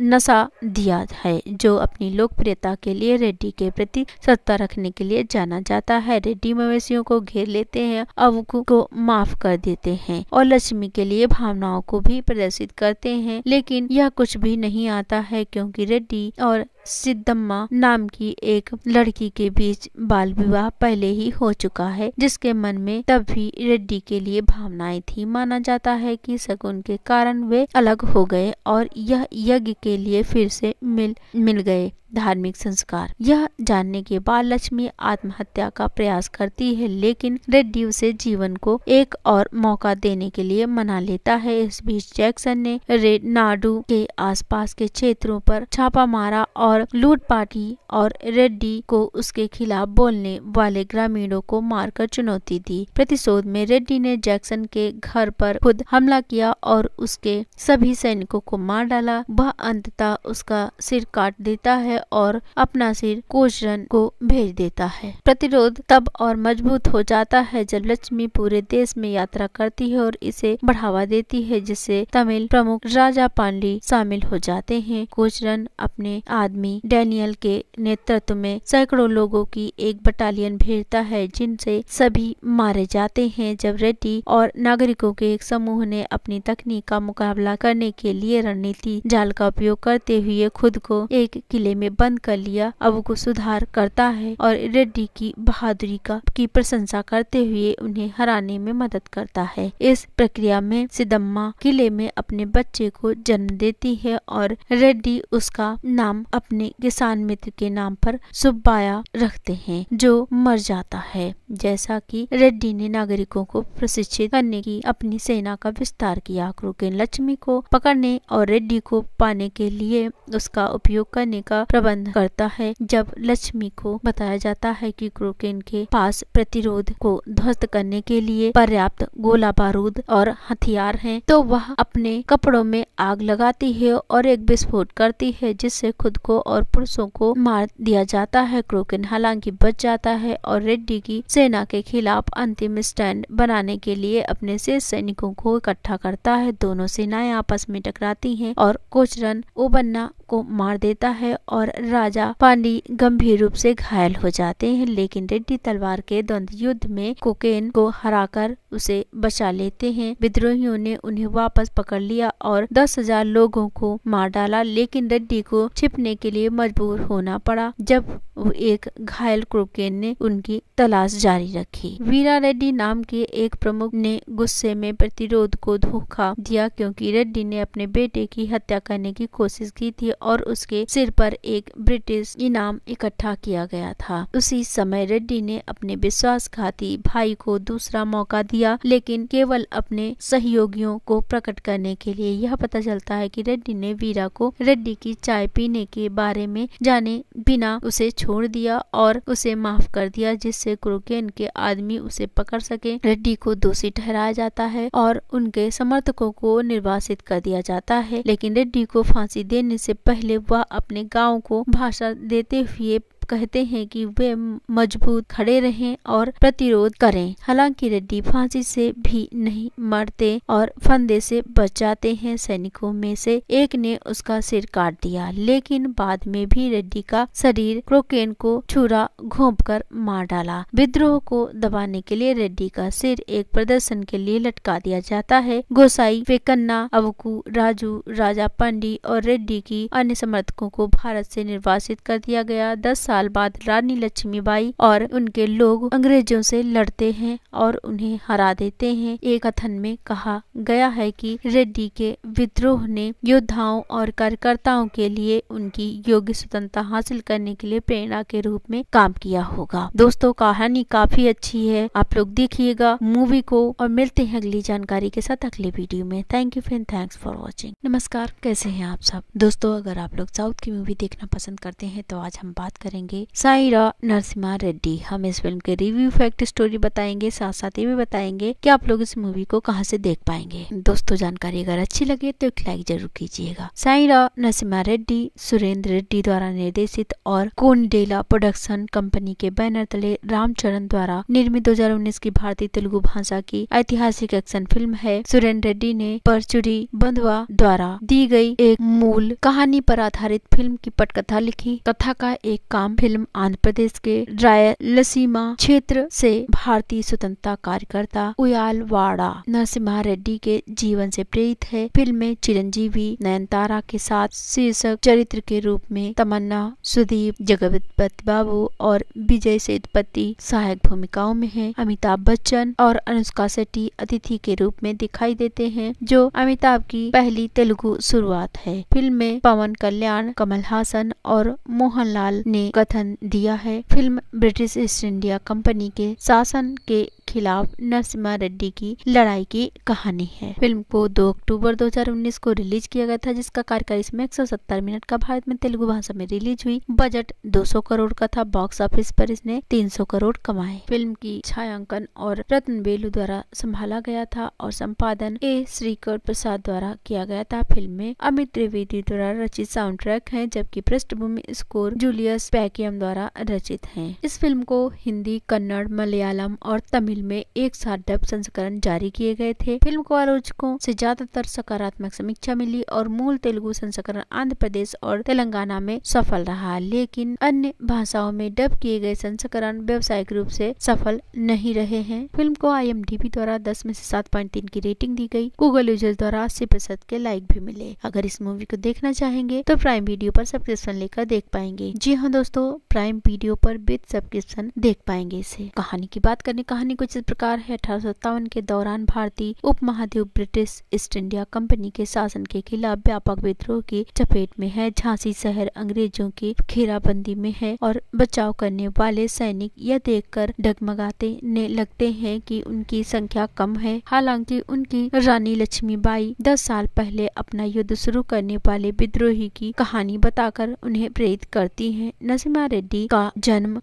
नशा दिया है जो अपनी लोकप्रियता के लिए रेड्डी के प्रति सत्ता रखने के लिए जाना जाता है रेड्डी मवेशियों को घेर लेते हैं अवकू को माफ कर देते हैं और लक्ष्मी के लिए भावनाओं को भी प्रदर्शित करते हैं लेकिन यह कुछ भी नहीं आता है क्योंकि रेड्डी और सिद्धम्मा नाम की एक लड़की के बीच बाल विवाह पहले ही हो चुका है जिसके मन में तब भी रेड्डी के लिए भावनाएं थी माना जाता है कि शगुन के कारण वे अलग हो गए और यह यज्ञ के लिए फिर से मिल मिल गए धार्मिक संस्कार यह जानने के बाद लक्ष्मी आत्महत्या का प्रयास करती है लेकिन रेड्डी उसे जीवन को एक और मौका देने के लिए मना लेता है इस बीच जैक्सन ने रेनाडू के आसपास के क्षेत्रों पर छापा मारा और लूटपाट की और रेड्डी को उसके खिलाफ बोलने वाले ग्रामीणों को मारकर चुनौती दी प्रतिशोध में रेड्डी ने जैक्सन के घर पर खुद हमला किया और उसके सभी सैनिकों को मार डाला वह अंततः उसका सिर काट देता है और अपना सिर कोचरन को भेज देता है प्रतिरोध तब और मजबूत हो जाता है जब लक्ष्मी पूरे देश में यात्रा करती है और इसे बढ़ावा देती है जिससे तमिल प्रमुख राजा पांडे शामिल हो जाते हैं कोचरन अपने आदमी डेनियल के नेतृत्व में सैकड़ों लोगों की एक बटालियन भेजता है जिनसे सभी मारे जाते हैं जब रेड्डी और नागरिकों के एक समूह ने अपनी तकनीक का मुकाबला करने के लिए रणनीति जाल का उपयोग करते हुए खुद को एक किले में बंद कर लिया अब को सुधार करता है और रेड्डी की बहादुरी का की प्रशंसा करते हुए उन्हें हराने में मदद करता है इस प्रक्रिया में सिदम्मा किले में अपने बच्चे को जन्म देती है और रेड्डी उसका नाम अपने किसान मित्र के नाम पर सुब्बाया रखते हैं जो मर जाता है जैसा कि रेड्डी ने नागरिकों को प्रशिक्षित करने की अपनी सेना का विस्तार किया क्रोके लक्ष्मी को पकड़ने और रेड्डी को पाने के लिए उसका उपयोग करने का प्रबंध करता है जब लक्ष्मी को बताया जाता है कि क्रोकेन के पास प्रतिरोध को ध्वस्त करने के लिए पर्याप्त गोला बारूद और हथियार हैं, तो वह अपने कपड़ों में आग लगाती है और एक विस्फोट करती है जिससे खुद को और पुरुषों को मार दिया जाता है क्रोकेन हालांकि बच जाता है और रेड्डी की सेना के खिलाफ अंतिम स्टैंड बनाने के लिए अपने शेष सैनिकों को इकट्ठा करता है दोनों सेनाएं आपस में टकराती हैं और कोचरन ओबन्ना को मार देता है और राजा पांडी गंभीर रूप से घायल हो जाते हैं लेकिन रेड्डी तलवार के द्वंद युद्ध में कोकेन को हराकर उसे बचा लेते हैं विद्रोहियों ने उन्हें वापस पकड़ लिया और दस हजार लोगों को मार डाला लेकिन रेड्डी को छिपने के लिए मजबूर होना पड़ा जब एक घायल कोकेन ने उनकी तलाश जारी रखी वीरा रेड्डी नाम के एक प्रमुख ने गुस्से में प्रतिरोध को धोखा दिया क्योंकि रेड्डी ने अपने बेटे की हत्या करने की कोशिश की थी और उसके सिर पर एक ब्रिटिश इनाम इकट्ठा किया गया था उसी समय रेड्डी ने अपने विश्वासघाती भाई को दूसरा मौका दिया लेकिन केवल अपने सहयोगियों को प्रकट करने के लिए यह पता चलता है कि रेड्डी ने वीरा को रेड्डी की चाय पीने के बारे में जाने बिना उसे छोड़ दिया और उसे माफ कर दिया जिससे क्रोकेन के आदमी उसे पकड़ सके रेड्डी को दोषी ठहराया जाता है और उनके समर्थकों को निर्वासित कर दिया जाता है लेकिन रेड्डी को फांसी देने से पहले वह अपने गांव को भाषा देते हुए कहते हैं कि वे मजबूत खड़े रहें और प्रतिरोध करें हालांकि रेड्डी फांसी से भी नहीं मरते और फंदे से बचाते हैं सैनिकों में से एक ने उसका सिर काट दिया लेकिन बाद में भी रेड्डी का शरीर क्रोकेन को छुरा घोप कर मार डाला विद्रोह को दबाने के लिए रेड्डी का सिर एक प्रदर्शन के लिए लटका दिया जाता है गोसाई वेकन्ना अबकू राजू राजा पांडी और रेड्डी की अन्य समर्थकों को भारत से निर्वासित कर दिया गया दस साल बाद रानी लक्ष्मीबाई और उनके लोग अंग्रेजों से लड़ते हैं और उन्हें हरा देते हैं एक कथन में कहा गया है कि रेड्डी के विद्रोह ने योद्धाओं और कार्यकर्ताओं के लिए उनकी योग्य स्वतंत्रता हासिल करने के लिए प्रेरणा के रूप में काम किया होगा दोस्तों कहानी काफी अच्छी है आप लोग देखिएगा मूवी को और मिलते हैं अगली जानकारी के साथ अगले वीडियो में thank you friend thanks for watching नमस्कार कैसे हैं आप सब दोस्तों अगर आप लोग साउथ की मूवी देखना पसंद करते हैं तो आज हम बात करेंगे बताएंगे साइरा नरसिम्हा रेड्डी हम इस फिल्म के रिव्यू फैक्ट स्टोरी बताएंगे साथ साथ ये भी बताएंगे कि आप लोग इस मूवी को कहाँ से देख पाएंगे दोस्तों जानकारी अगर अच्छी लगे तो एक लाइक जरूर कीजिएगा साइरा नरसिम्हा रेड्डी सुरेंद्र रेड्डी द्वारा निर्देशित और कोनडेला प्रोडक्शन कंपनी के बैनर तले रामचरण द्वारा निर्मित उन्नीस की भारतीय तेलुगु भाषा की ऐतिहासिक एक्शन फिल्म है सुरेंद्र रेड्डी ने परचुरी बंधवा द्वारा दी गई एक मूल कहानी पर आधारित फिल्म की पटकथा लिखी कथा का एक काम नाम फिल्म आंध्र प्रदेश के ड्राय लसीमा क्षेत्र से भारतीय स्वतंत्रता कार्यकर्ता उयाल वाड़ा नरसिम्हा रेड्डी के जीवन से प्रेरित है फिल्म में चिरंजीवी नयनतारा के साथ शीर्षक चरित्र के रूप में तमन्ना सुदीप जगत बाबू और विजय सेतुपति सहायक भूमिकाओं में है अमिताभ बच्चन और अनुष्का शेट्टी अतिथि के रूप में दिखाई देते हैं जो अमिताभ की पहली तेलुगु शुरुआत है फिल्म में पवन कल्याण कमल हासन और मोहनलाल ने कर कथन दिया है film British East India Company के शासन के खिलाफ नरसिम्हा रेड्डी की लड़ाई की कहानी है फिल्म को 2 अक्टूबर 2019 को रिलीज किया गया था जिसका कार्यकाल इसमें एक मिनट का भारत में तेलुगु भाषा में रिलीज हुई बजट 200 करोड़ का था बॉक्स ऑफिस पर इसने 300 करोड़ कमाए फिल्म की छायांकन और रत्न बेलू द्वारा संभाला गया था और संपादन ए श्रीकर प्रसाद द्वारा किया गया था फिल्म में अमित त्रिवेदी द्वारा रचित साउंड ट्रैक है जबकि पृष्ठभूमि स्कोर जूलियस पैकियम द्वारा रचित है इस फिल्म को हिंदी कन्नड़ मलयालम और तमिल तमिल में एक साथ डब संस्करण जारी किए गए थे फिल्म को आलोचकों से ज्यादातर सकारात्मक समीक्षा मिली और मूल तेलुगु संस्करण आंध्र प्रदेश और तेलंगाना में सफल रहा लेकिन अन्य भाषाओं में डब किए गए संस्करण व्यावसायिक रूप से सफल नहीं रहे हैं फिल्म को आई द्वारा दस में से सात की रेटिंग दी गई गूगल यूजर्स द्वारा अस्सी प्रतिशत के लाइक भी मिले अगर इस मूवी को देखना चाहेंगे तो प्राइम वीडियो पर सब्सक्रिप्शन लेकर देख पाएंगे जी हाँ दोस्तों प्राइम वीडियो पर विद सब्सक्रिप्शन देख पाएंगे इसे कहानी की बात करने कहानी को कुछ इस प्रकार है अठारह के दौरान भारतीय उपमहाद्वीप ब्रिटिश ईस्ट इंडिया कंपनी के शासन के खिलाफ व्यापक विद्रोह की चपेट में है झांसी शहर अंग्रेजों की घेराबंदी में है और बचाव करने वाले सैनिक यह देखकर डगमगाते ने लगते हैं कि उनकी संख्या कम है हालांकि उनकी रानी लक्ष्मीबाई दस साल पहले अपना युद्ध शुरू करने वाले विद्रोही की कहानी बताकर उन्हें प्रेरित करती है नसीमा रेड्डी का जन्म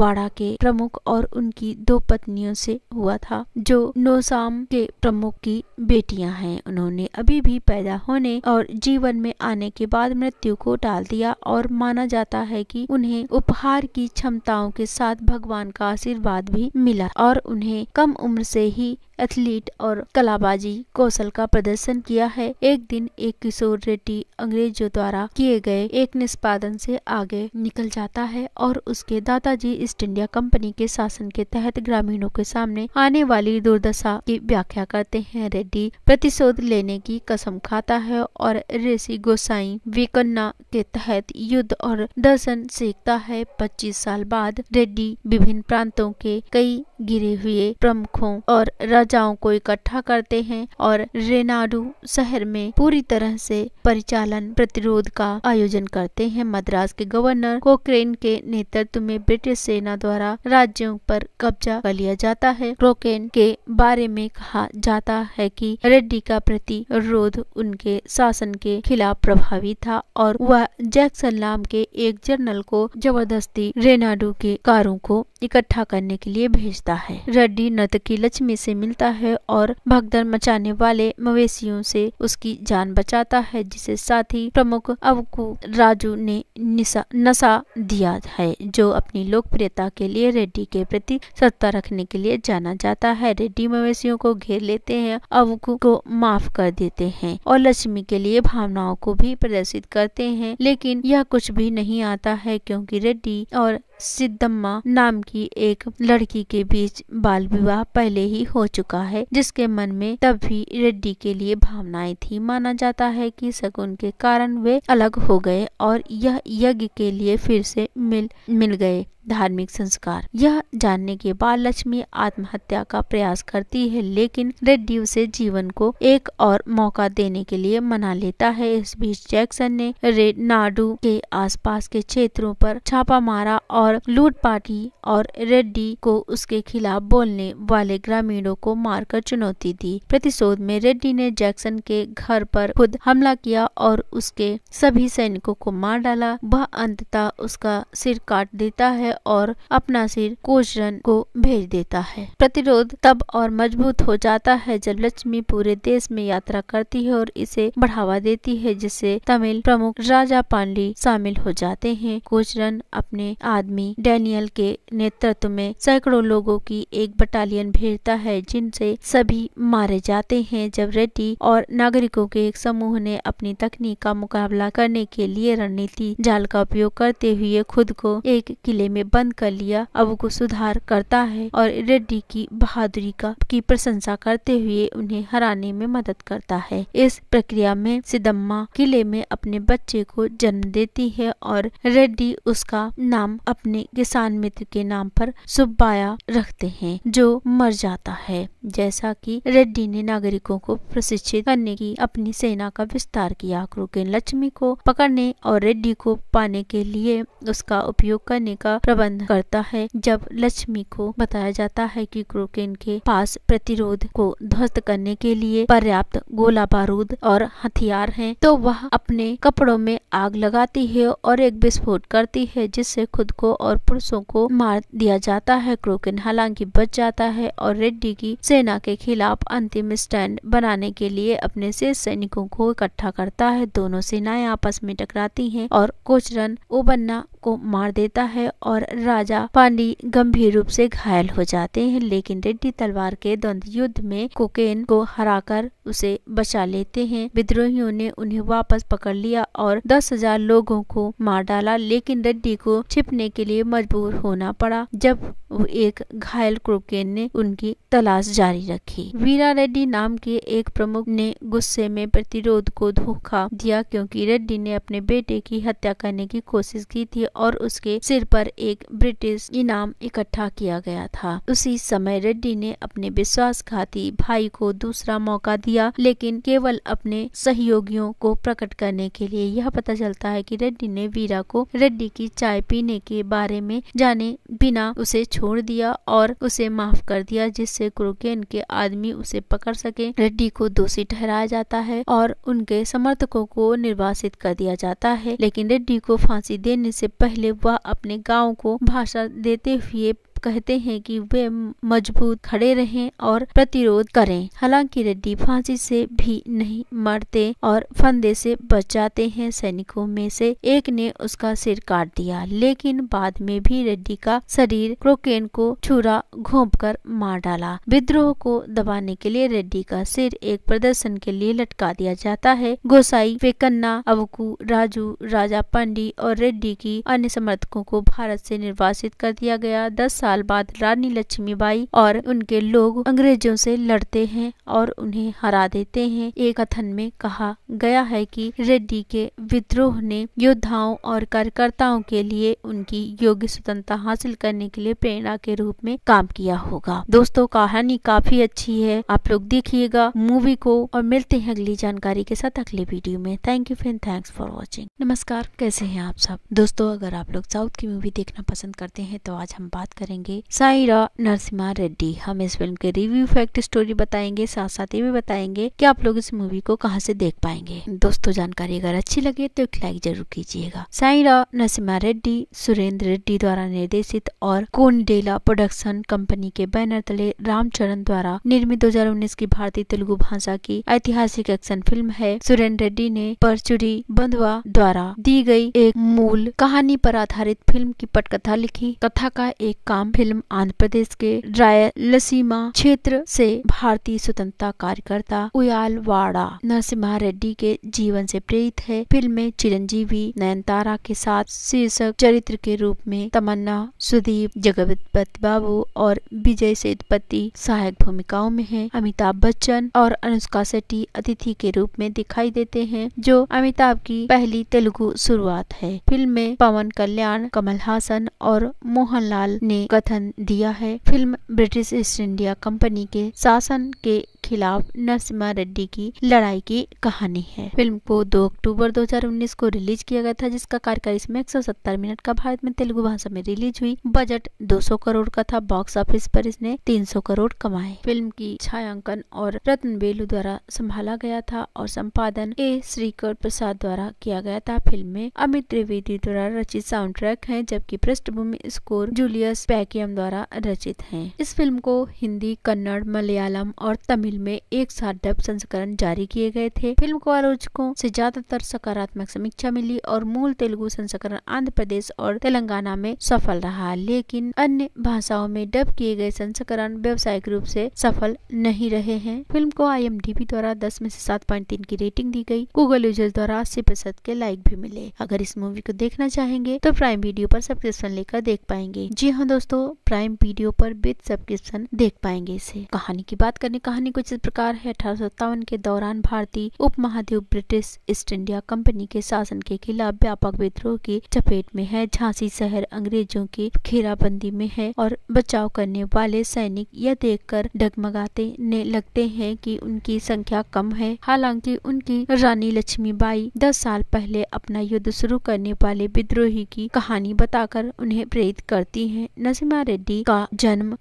वाड़ा के प्रमुख और उनकी दो पत्नियों रानियों से हुआ था जो नोसाम के प्रमुख की बेटियां हैं उन्होंने अभी भी पैदा होने और जीवन में आने के बाद मृत्यु को टाल दिया और माना जाता है कि उन्हें उपहार की क्षमताओं के साथ भगवान का आशीर्वाद भी मिला और उन्हें कम उम्र से ही एथलीट और कलाबाजी कौशल का प्रदर्शन किया है एक दिन एक किशोर रेड्डी अंग्रेजों द्वारा किए गए एक निष्पादन से आगे निकल जाता है और उसके दादाजी ईस्ट इंडिया कंपनी के शासन के तहत ग्रामीणों आपके सामने आने वाली दुर्दशा की व्याख्या करते हैं रेड्डी प्रतिशोध लेने की कसम खाता है और रेसी गोसाई विकन्ना के तहत युद्ध और दर्शन सीखता है 25 साल बाद रेड्डी विभिन्न प्रांतों के कई गिरे हुए प्रमुखों और राजाओं को इकट्ठा करते हैं और रेनाडु शहर में पूरी तरह से परिचालन प्रतिरोध का आयोजन करते हैं मद्रास के गवर्नर कोक्रेन के नेतृत्व में ब्रिटिश सेना द्वारा राज्यों पर कब्जा कर लिया जा जाता है क्रोकेन के बारे में कहा जाता है कि रेड्डी का प्रतिरोध उनके शासन के खिलाफ प्रभावी था और वह जैक्सन नाम के एक जर्नल को जबरदस्ती रेनाडो के कारों को इकट्ठा करने के लिए भेजता है रेड्डी नत की लक्ष्मी से मिलता है और भगदर मचाने वाले मवेशियों से उसकी जान बचाता है जिसे साथी प्रमुख अवकू राजू ने निशा, नशा दिया है जो अपनी लोकप्रियता के लिए रेड्डी के प्रति सत्ता रखने के के लिए जाना जाता है रेड्डी मवेशियों को घेर लेते हैं अब को माफ कर देते हैं और लक्ष्मी के लिए भावनाओं को भी प्रदर्शित करते हैं लेकिन यह कुछ भी नहीं आता है क्योंकि रेड्डी और सिद्धम्मा नाम की एक लड़की के बीच बाल विवाह पहले ही हो चुका है जिसके मन में तब भी रेड्डी के लिए भावनाएं थी माना जाता है कि शगुन के कारण वे अलग हो गए और यह यज्ञ के लिए फिर से मिल मिल गए धार्मिक संस्कार यह जानने के बाद लक्ष्मी आत्महत्या का प्रयास करती है लेकिन रेड्डी उसे जीवन को एक और मौका देने के लिए मना लेता है इस बीच जैक्सन ने नाडू के आसपास के क्षेत्रों पर छापा मारा और और पार्टी और रेड्डी को उसके खिलाफ बोलने वाले ग्रामीणों को मारकर चुनौती दी प्रतिशोध में रेड्डी ने जैक्सन के घर पर खुद हमला किया और उसके सभी सैनिकों को मार डाला वह अंततः उसका सिर काट देता है और अपना सिर कोचरन को भेज देता है प्रतिरोध तब और मजबूत हो जाता है जब लक्ष्मी पूरे देश में यात्रा करती है और इसे बढ़ावा देती है जिससे तमिल प्रमुख राजा पांडे शामिल हो जाते हैं कोचरन अपने आदमी आदमी डेनियल के नेतृत्व में सैकड़ों लोगों की एक बटालियन भेजता है जिनसे सभी मारे जाते हैं जब रेड्डी और नागरिकों के एक समूह ने अपनी तकनीक का मुकाबला करने के लिए रणनीति जाल का उपयोग करते हुए खुद को एक किले में बंद कर लिया अब को सुधार करता है और रेड्डी की बहादुरी का की प्रशंसा करते हुए उन्हें हराने में मदद करता है इस प्रक्रिया में सिदम्मा किले में अपने बच्चे को जन्म देती है और रेड्डी उसका नाम अपने अपने किसान मित्र के नाम पर सुबाया रखते हैं जो मर जाता है जैसा कि रेड्डी ने नागरिकों को प्रशिक्षित करने की अपनी सेना का विस्तार किया क्रोकेन लक्ष्मी को पकड़ने और रेड्डी को पाने के लिए उसका उपयोग करने का प्रबंध करता है जब लक्ष्मी को बताया जाता है कि क्रोकेन के पास प्रतिरोध को ध्वस्त करने के लिए पर्याप्त गोला बारूद और हथियार हैं, तो वह अपने कपड़ों में आग लगाती है और एक विस्फोट करती है जिससे खुद को और पुरुषों को मार दिया जाता है क्रोकिन हालांकि बच जाता है और रेड्डी की सेना के खिलाफ अंतिम स्टैंड बनाने के लिए अपने शेष सैनिकों को इकट्ठा करता है दोनों सेनाएं आपस में टकराती हैं और कोचरन ओबन्ना को मार देता है और राजा पांडी गंभीर रूप से घायल हो जाते हैं लेकिन रेड्डी तलवार के द्वंद युद्ध में कोकेन को हराकर उसे बचा लेते हैं विद्रोहियों ने उन्हें वापस पकड़ लिया और दस हजार लोगों को मार डाला लेकिन रेड्डी को छिपने के लिए मजबूर होना पड़ा जब एक घायल क्रोकेन ने उनकी तलाश जारी रखी वीरा रेड्डी नाम के एक प्रमुख ने गुस्से में प्रतिरोध को धोखा दिया क्योंकि रेड्डी ने अपने बेटे की हत्या करने की कोशिश की थी और उसके सिर पर एक ब्रिटिश इनाम इकट्ठा किया गया था उसी समय रेड्डी ने अपने विश्वासघाती भाई को दूसरा मौका दिया दिया लेकिन केवल अपने सहयोगियों को प्रकट करने के लिए यह पता चलता है कि रेड्डी ने वीरा को रेड्डी की चाय पीने के बारे में जाने बिना उसे छोड़ दिया और उसे माफ कर दिया जिससे क्रोकेन के आदमी उसे पकड़ सके रेड्डी को दोषी ठहराया जाता है और उनके समर्थकों को निर्वासित कर दिया जाता है लेकिन रेड्डी को फांसी देने से पहले वह अपने गाँव को भाषा देते हुए कहते हैं कि वे मजबूत खड़े रहें और प्रतिरोध करें हालांकि रेड्डी फांसी से भी नहीं मरते और फंदे से बच जाते हैं सैनिकों में से एक ने उसका सिर काट दिया लेकिन बाद में भी रेड्डी का शरीर क्रोकेन को छुरा घोप कर मार डाला विद्रोह को दबाने के लिए रेड्डी का सिर एक प्रदर्शन के लिए लटका दिया जाता है गोसाई वेकन्ना अबकू राजू राजा पांडी और रेड्डी की अन्य समर्थकों को भारत से निर्वासित कर दिया गया दस साल साल बाद रानी लक्ष्मीबाई और उनके लोग अंग्रेजों से लड़ते हैं और उन्हें हरा देते हैं एक कथन में कहा गया है कि रेड्डी के विद्रोह ने योद्धाओं और कार्यकर्ताओं के लिए उनकी योग्य स्वतंत्रता हासिल करने के लिए प्रेरणा के रूप में काम किया होगा दोस्तों कहानी काफी अच्छी है आप लोग देखिएगा मूवी को और मिलते हैं अगली जानकारी के साथ अगले वीडियो में thank you friend thanks for watching नमस्कार कैसे हैं आप सब दोस्तों अगर आप लोग साउथ की मूवी देखना पसंद करते हैं तो आज हम बात करेंगे करेंगे साइरा नरसिम्हा रेड्डी हम इस फिल्म के रिव्यू फैक्ट स्टोरी बताएंगे साथ साथ ये भी बताएंगे कि आप लोग इस मूवी को कहां से देख पाएंगे दोस्तों जानकारी अगर अच्छी लगे तो एक लाइक जरूर कीजिएगा साइरा नरसिम्हा रेड्डी सुरेंद्र रेड्डी द्वारा निर्देशित और कोनडेला प्रोडक्शन कंपनी के बैनर तले रामचरण द्वारा निर्मित दो की भारतीय तेलुगु भाषा की ऐतिहासिक एक्शन फिल्म है सुरेंद्र रेड्डी ने परचुरी बंधवा द्वारा दी गई एक मूल कहानी पर आधारित फिल्म की पटकथा लिखी कथा का एक काम नाम फिल्म आंध्र प्रदेश के लसीमा क्षेत्र से भारतीय स्वतंत्रता कार्यकर्ता उयाल वाड़ा नरसिम्हा रेड्डी के जीवन से प्रेरित है फिल्म में चिरंजीवी नयनतारा के साथ शीर्षक चरित्र के रूप में तमन्ना सुदीप जगतपत बाबू और विजय सेतुपति सहायक भूमिकाओं में है अमिताभ बच्चन और अनुष्का शेट्टी अतिथि के रूप में दिखाई देते हैं जो अमिताभ की पहली तेलुगु शुरुआत है फिल्म में पवन कल्याण कमल हासन और मोहनलाल ने कथन दिया है film British East India Company के शासन के खिलाफ नरसिम्हा रेड्डी की लड़ाई की कहानी है फिल्म को 2 अक्टूबर 2019 को रिलीज किया गया था जिसका कार्यकाल इसमें एक मिनट का भारत में तेलुगु भाषा में रिलीज हुई बजट 200 करोड़ का था बॉक्स ऑफिस पर इसने 300 करोड़ कमाए फिल्म की छायांकन और रत्न बेलू द्वारा संभाला गया था और संपादन ए श्रीकर प्रसाद द्वारा किया गया था फिल्म में अमित त्रिवेदी द्वारा रचित साउंड ट्रैक है जबकि पृष्ठभूमि स्कोर जूलियस पैकियम द्वारा रचित है इस फिल्म को हिंदी कन्नड़ मलयालम और तमिल फिल्म में एक साथ डब संस्करण जारी किए गए थे फिल्म को आलोचकों से ज्यादातर सकारात्मक समीक्षा मिली और मूल तेलुगु संस्करण आंध्र प्रदेश और तेलंगाना में सफल रहा लेकिन अन्य भाषाओं में डब किए गए संस्करण व्यावसायिक रूप से सफल नहीं रहे हैं फिल्म को आई द्वारा दस में से तीन की रेटिंग दी गई गूगल यूजर्स द्वारा अस्सी प्रतिशत के लाइक भी मिले अगर इस मूवी को देखना चाहेंगे तो प्राइम वीडियो पर सब्सक्रिप्शन लेकर देख पाएंगे जी हाँ दोस्तों प्राइम वीडियो पर विद सब्सक्रिप्शन देख पाएंगे इसे कहानी की बात करने कहानी कुछ जिस इस प्रकार है अठारह के दौरान भारतीय उपमहाद्वीप ब्रिटिश ईस्ट इंडिया कंपनी के शासन के खिलाफ व्यापक विद्रोह की चपेट में है झांसी शहर अंग्रेजों की घेराबंदी में है और बचाव करने वाले सैनिक यह देखकर डगमगाते ने लगते हैं कि उनकी संख्या कम है हालांकि उनकी रानी लक्ष्मीबाई दस साल पहले अपना युद्ध शुरू करने वाले विद्रोही की कहानी बताकर उन्हें प्रेरित करती है नसीमा रेड्डी का जन्म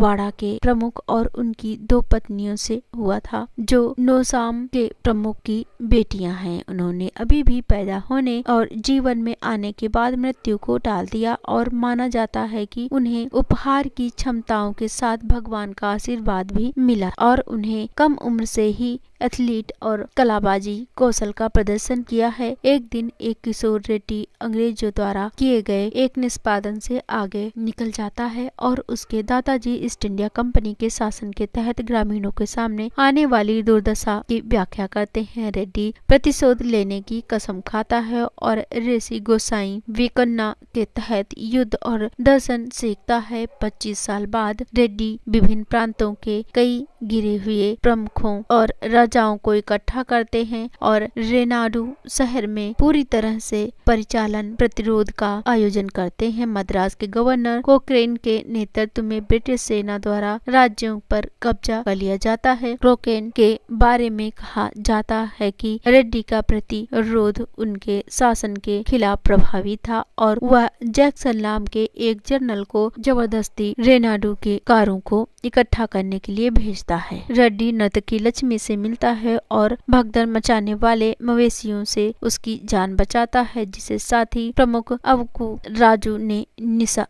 वाड़ा के प्रमुख और उनकी दो पत्नियों संगठन से हुआ था जो नोसाम के प्रमुख की बेटियां हैं उन्होंने अभी भी पैदा होने और जीवन में आने के बाद मृत्यु को टाल दिया और माना जाता है कि उन्हें उपहार की क्षमताओं के साथ भगवान का आशीर्वाद भी मिला और उन्हें कम उम्र से ही एथलीट और कलाबाजी कौशल का प्रदर्शन किया है एक दिन एक किशोर रेड्डी अंग्रेजों द्वारा किए गए एक निष्पादन से आगे निकल जाता है और उसके दादाजी ईस्ट इंडिया कंपनी के शासन के तहत ग्रामीणों के के सामने आने वाली दुर्दशा की व्याख्या करते हैं रेड्डी प्रतिशोध लेने की कसम खाता है और ऋषि गोसाई विकन्ना के तहत युद्ध और दर्शन सीखता है 25 साल बाद रेड्डी विभिन्न प्रांतों के कई गिरे हुए प्रमुखों और राजाओं को इकट्ठा करते हैं और रेनाडू शहर में पूरी तरह से परिचालन प्रतिरोध का आयोजन करते हैं मद्रास के गवर्नर कोक्रेन के नेतृत्व में ब्रिटिश सेना द्वारा राज्यों पर कब्जा कर लिया जाता है क्रोकेन के बारे में कहा जाता है कि रेड्डी का प्रतिरोध उनके शासन के खिलाफ प्रभावी था और वह जैक्सन नाम के एक जर्नल को जबरदस्ती रेनाडो के कारों को इकट्ठा करने के लिए भेजता है रेड्डी की लक्ष्मी से मिलता है और भगदड़ मचाने वाले मवेशियों से उसकी जान बचाता है जिसे साथी प्रमुख अवकू राजू ने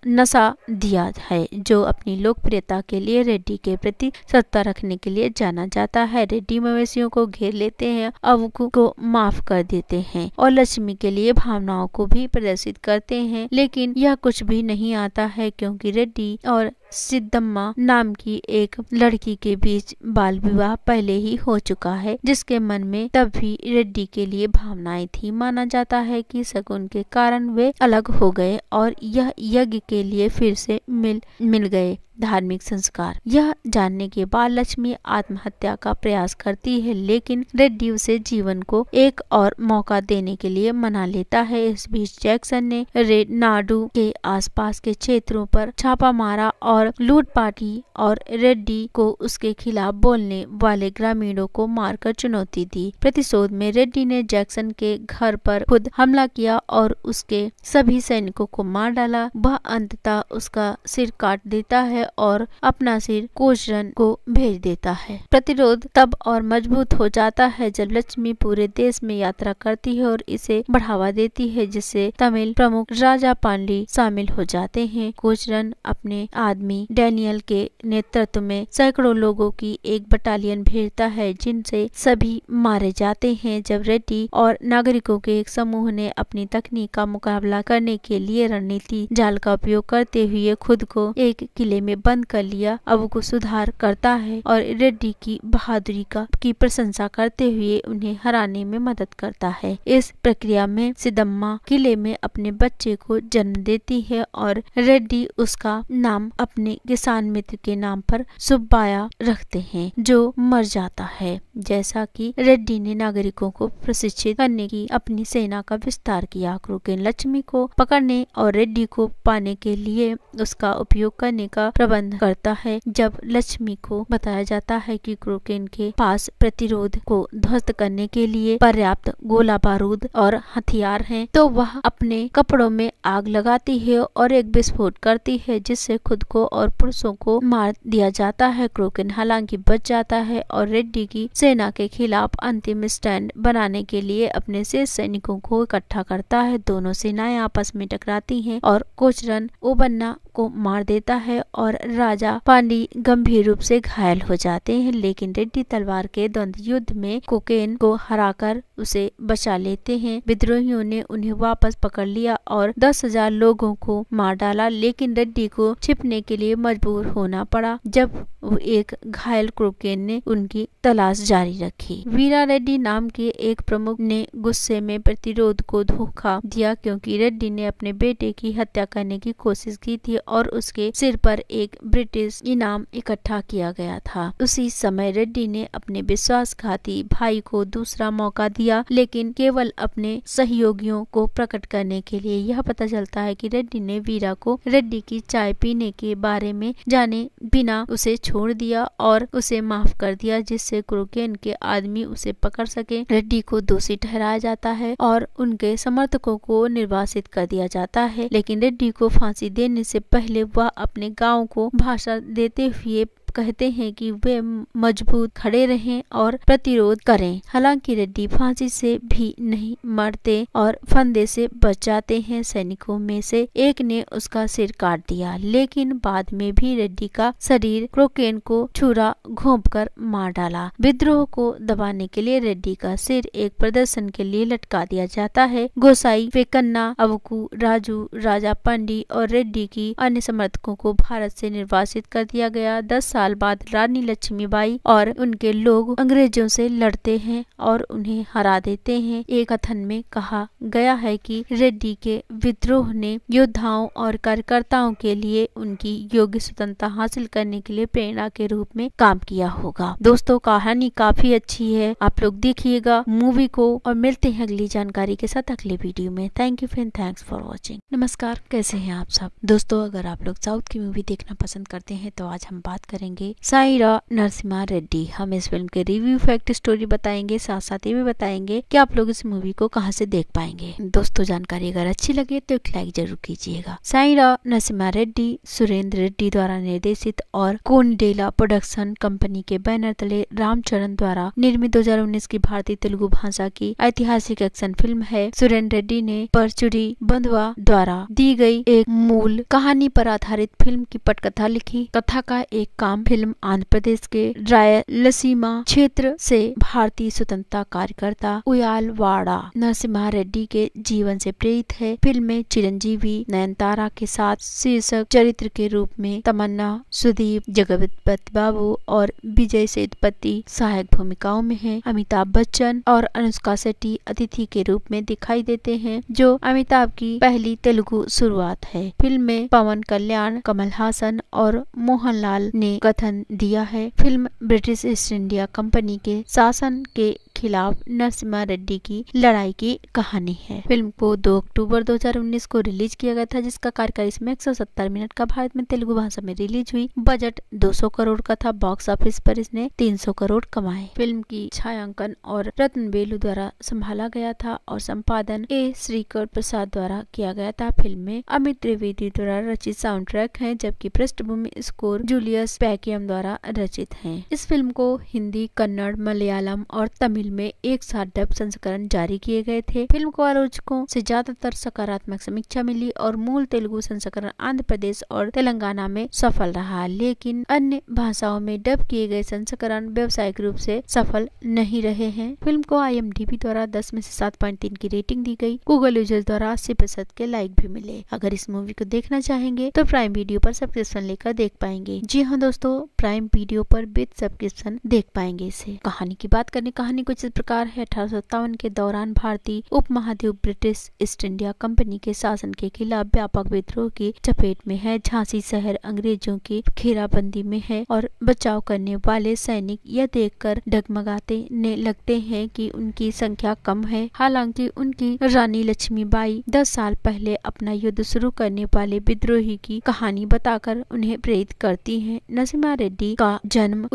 नशा दिया है जो अपनी लोकप्रियता के लिए रेड्डी के प्रति सत्ता रखने के लिए जाना जाता है रेड्डी मवेशियों को घेर लेते हैं अवकू को माफ कर देते हैं और लक्ष्मी के लिए भावनाओं को भी प्रदर्शित करते हैं लेकिन यह कुछ भी नहीं आता है क्योंकि रेड्डी और सिद्धम्मा नाम की एक लड़की के बीच बाल विवाह पहले ही हो चुका है जिसके मन में तब भी रेड्डी के लिए भावनाएं थी माना जाता है कि शगुन के कारण वे अलग हो गए और यह यज्ञ के लिए फिर से मिल मिल गए धार्मिक संस्कार यह जानने के बाद लक्ष्मी आत्महत्या का प्रयास करती है लेकिन रेड्डी उसे जीवन को एक और मौका देने के लिए मना लेता है इस बीच जैक्सन ने रेनाडू के आसपास के क्षेत्रों पर छापा मारा और लूटपाट की और रेड्डी को उसके खिलाफ बोलने वाले ग्रामीणों को मारकर चुनौती दी प्रतिशोध में रेड्डी ने जैक्सन के घर पर खुद हमला किया और उसके सभी सैनिकों को मार डाला वह अंततः उसका सिर काट देता है और अपना सिर कोशरन को भेज देता है प्रतिरोध तब और मजबूत हो जाता है जब लक्ष्मी पूरे देश में यात्रा करती है और इसे बढ़ावा देती है जिससे तमिल प्रमुख राजा पांडी शामिल हो जाते हैं कोचरन अपने आदमी डेनियल के नेतृत्व में सैकड़ों लोगों की एक बटालियन भेजता है जिनसे सभी मारे जाते हैं जब रेड्डी और नागरिकों के एक समूह ने अपनी तकनीक का मुकाबला करने के लिए रणनीति जाल का उपयोग करते हुए खुद को एक किले में बंद कर लिया अब को सुधार करता है और रेड्डी की बहादुरी का की प्रशंसा करते हुए उन्हें हराने में मदद करता है इस प्रक्रिया में सिदम्मा किले में अपने बच्चे को जन्म देती है और रेड्डी उसका नाम अपने किसान मित्र के नाम पर सुब्बाया रखते हैं जो मर जाता है जैसा कि रेड्डी ने नागरिकों को प्रशिक्षित करने की अपनी सेना का विस्तार किया क्रोकेन लक्ष्मी को पकड़ने और रेड्डी को पाने के लिए उसका उपयोग करने का प्रबंध करता है जब लक्ष्मी को बताया जाता है कि क्रोकेन के पास प्रतिरोध को ध्वस्त करने के लिए पर्याप्त गोला बारूद और हथियार हैं, तो वह अपने कपड़ों में आग लगाती है और एक विस्फोट करती है जिससे खुद को और पुरुषों को मार दिया जाता है क्रोकिन हालांकि बच जाता है और रेड्डी की सेना के खिलाफ अंतिम स्टैंड बनाने के लिए अपने शेष सैनिकों को इकट्ठा करता है दोनों सेनाएं आपस में टकराती हैं और कोचरन ओबन्ना को मार देता है और राजा पांडी गंभीर रूप से घायल हो जाते हैं लेकिन रेड्डी तलवार के द्वंद्व युद्ध में कोकेन को हराकर उसे बचा लेते हैं विद्रोहियों ने उन्हें वापस पकड़ लिया और दस हजार लोगों को मार डाला लेकिन रेड्डी को छिपने के लिए मजबूर होना पड़ा जब एक घायल क्रोकेन ने उनकी तलाश जारी रखी वीरा रेड्डी नाम के एक प्रमुख ने गुस्से में प्रतिरोध को धोखा दिया क्योंकि रेड्डी ने अपने बेटे की हत्या करने की कोशिश की थी और उसके सिर पर एक ब्रिटिश इनाम इकट्ठा किया गया था उसी समय रेड्डी ने अपने विश्वासघाती भाई को दूसरा मौका दिया दिया लेकिन केवल अपने सहयोगियों को प्रकट करने के लिए यह पता चलता है कि रेड्डी ने वीरा को रेड्डी की चाय पीने के बारे में जाने बिना उसे छोड़ दिया और उसे माफ कर दिया जिससे क्रोकेन के आदमी उसे पकड़ सके रेड्डी को दोषी ठहराया जाता है और उनके समर्थकों को निर्वासित कर दिया जाता है लेकिन रेड्डी को फांसी देने से पहले वह अपने गांव को भाषा देते हुए कहते हैं कि वे मजबूत खड़े रहें और प्रतिरोध करें हालांकि रेड्डी फांसी से भी नहीं मरते और फंदे से बचाते हैं सैनिकों में से एक ने उसका सिर काट दिया लेकिन बाद में भी रेड्डी का शरीर क्रोकेन को छुरा घोप कर मार डाला विद्रोह को दबाने के लिए रेड्डी का सिर एक प्रदर्शन के लिए लटका दिया जाता है गोसाई वेकन्ना अबकू राजू राजा पांडी और रेड्डी की अन्य समर्थकों को भारत से निर्वासित कर दिया गया दस साल साल बाद रानी लक्ष्मीबाई और उनके लोग अंग्रेजों से लड़ते हैं और उन्हें हरा देते हैं एक कथन में कहा गया है कि रेड्डी के विद्रोह ने योद्धाओं और कार्यकर्ताओं के लिए उनकी योग्य स्वतंत्रता हासिल करने के लिए प्रेरणा के रूप में काम किया होगा दोस्तों कहानी काफी अच्छी है आप लोग देखिएगा मूवी को और मिलते हैं अगली जानकारी के साथ अगले वीडियो में thank you friend thanks for watching नमस्कार कैसे हैं आप सब दोस्तों अगर आप लोग साउथ की मूवी देखना पसंद करते हैं तो आज हम बात करेंगे बताएंगे साइरा नरसिम्हा रेड्डी हम इस फिल्म के रिव्यू फैक्ट स्टोरी बताएंगे साथ साथ ये भी बताएंगे कि आप लोग इस मूवी को कहा से देख पाएंगे दोस्तों जानकारी अगर अच्छी लगे तो एक लाइक जरूर कीजिएगा साइरा नरसिम्हा रेड्डी सुरेंद्र रेड्डी द्वारा निर्देशित और कोनडेला प्रोडक्शन कंपनी के बैनर तले रामचरण द्वारा निर्मित दो की भारतीय तेलुगु भाषा की ऐतिहासिक एक्शन फिल्म है सुरेंद्र रेड्डी ने परचुरी बंधवा द्वारा दी गई एक मूल कहानी पर आधारित फिल्म की पटकथा लिखी कथा का एक काम नाम फिल्म आंध्र प्रदेश के ड्राय लसीमा क्षेत्र से भारतीय स्वतंत्रता कार्यकर्ता उयाल वाड़ा नरसिम्हा रेड्डी के जीवन से प्रेरित है फिल्म में चिरंजीवी नयनतारा के साथ शीर्षक चरित्र के रूप में तमन्ना सुदीप जगतपत बाबू और विजय सेतुपति सहायक भूमिकाओं में है अमिताभ बच्चन और अनुष्का शेट्टी अतिथि के रूप में दिखाई देते हैं जो अमिताभ की पहली तेलुगु शुरुआत है फिल्म में पवन कल्याण कमल हासन और मोहनलाल ने कथन दिया है film British East India Company के शासन के खिलाफ नरसिम्हा रेड्डी की लड़ाई की कहानी है फिल्म को 2 अक्टूबर 2019 को रिलीज किया गया था जिसका कार्यकाल इसमें एक मिनट का भारत में तेलुगु भाषा में रिलीज हुई बजट 200 करोड़ का था बॉक्स ऑफिस पर इसने 300 करोड़ कमाए फिल्म की छायांकन और रत्न बेलू द्वारा संभाला गया था और संपादन ए श्रीकर प्रसाद द्वारा किया गया था फिल्म में अमित त्रिवेदी द्वारा रचित साउंड ट्रैक है जबकि पृष्ठभूमि स्कोर जूलियस पैकियम द्वारा रचित है इस फिल्म को हिंदी कन्नड़ मलयालम और तमिल फिल्म में एक साथ डब संस्करण जारी किए गए थे फिल्म को आलोचकों से ज्यादातर सकारात्मक समीक्षा मिली और मूल तेलुगु संस्करण आंध्र प्रदेश और तेलंगाना में सफल रहा लेकिन अन्य भाषाओं में डब किए गए संस्करण व्यवसायिक रूप से सफल नहीं रहे हैं फिल्म को आईएमडीबी द्वारा 10 में से 7.3 की रेटिंग दी गई गूगल यूजर द्वारा अस्सी प्रतिशत के लाइक भी मिले अगर इस मूवी को देखना चाहेंगे तो प्राइम वीडियो पर सब्सक्रिप्शन लेकर देख पाएंगे जी हाँ दोस्तों प्राइम वीडियो पर विद सब्सक्रिप्शन देख पाएंगे इसे कहानी की बात करने कहानी को कुछ इस प्रकार है अठारह के दौरान भारतीय उपमहाद्वीप ब्रिटिश ईस्ट इंडिया कंपनी के शासन के खिलाफ व्यापक विद्रोह की चपेट में है झांसी शहर अंग्रेजों की घेराबंदी में है और बचाव करने वाले सैनिक यह देखकर डगमगाते ने लगते हैं कि उनकी संख्या कम है हालांकि उनकी रानी लक्ष्मीबाई दस साल पहले अपना युद्ध शुरू करने वाले विद्रोही की कहानी बताकर उन्हें प्रेरित करती है नसीमा रेड्डी का जन्म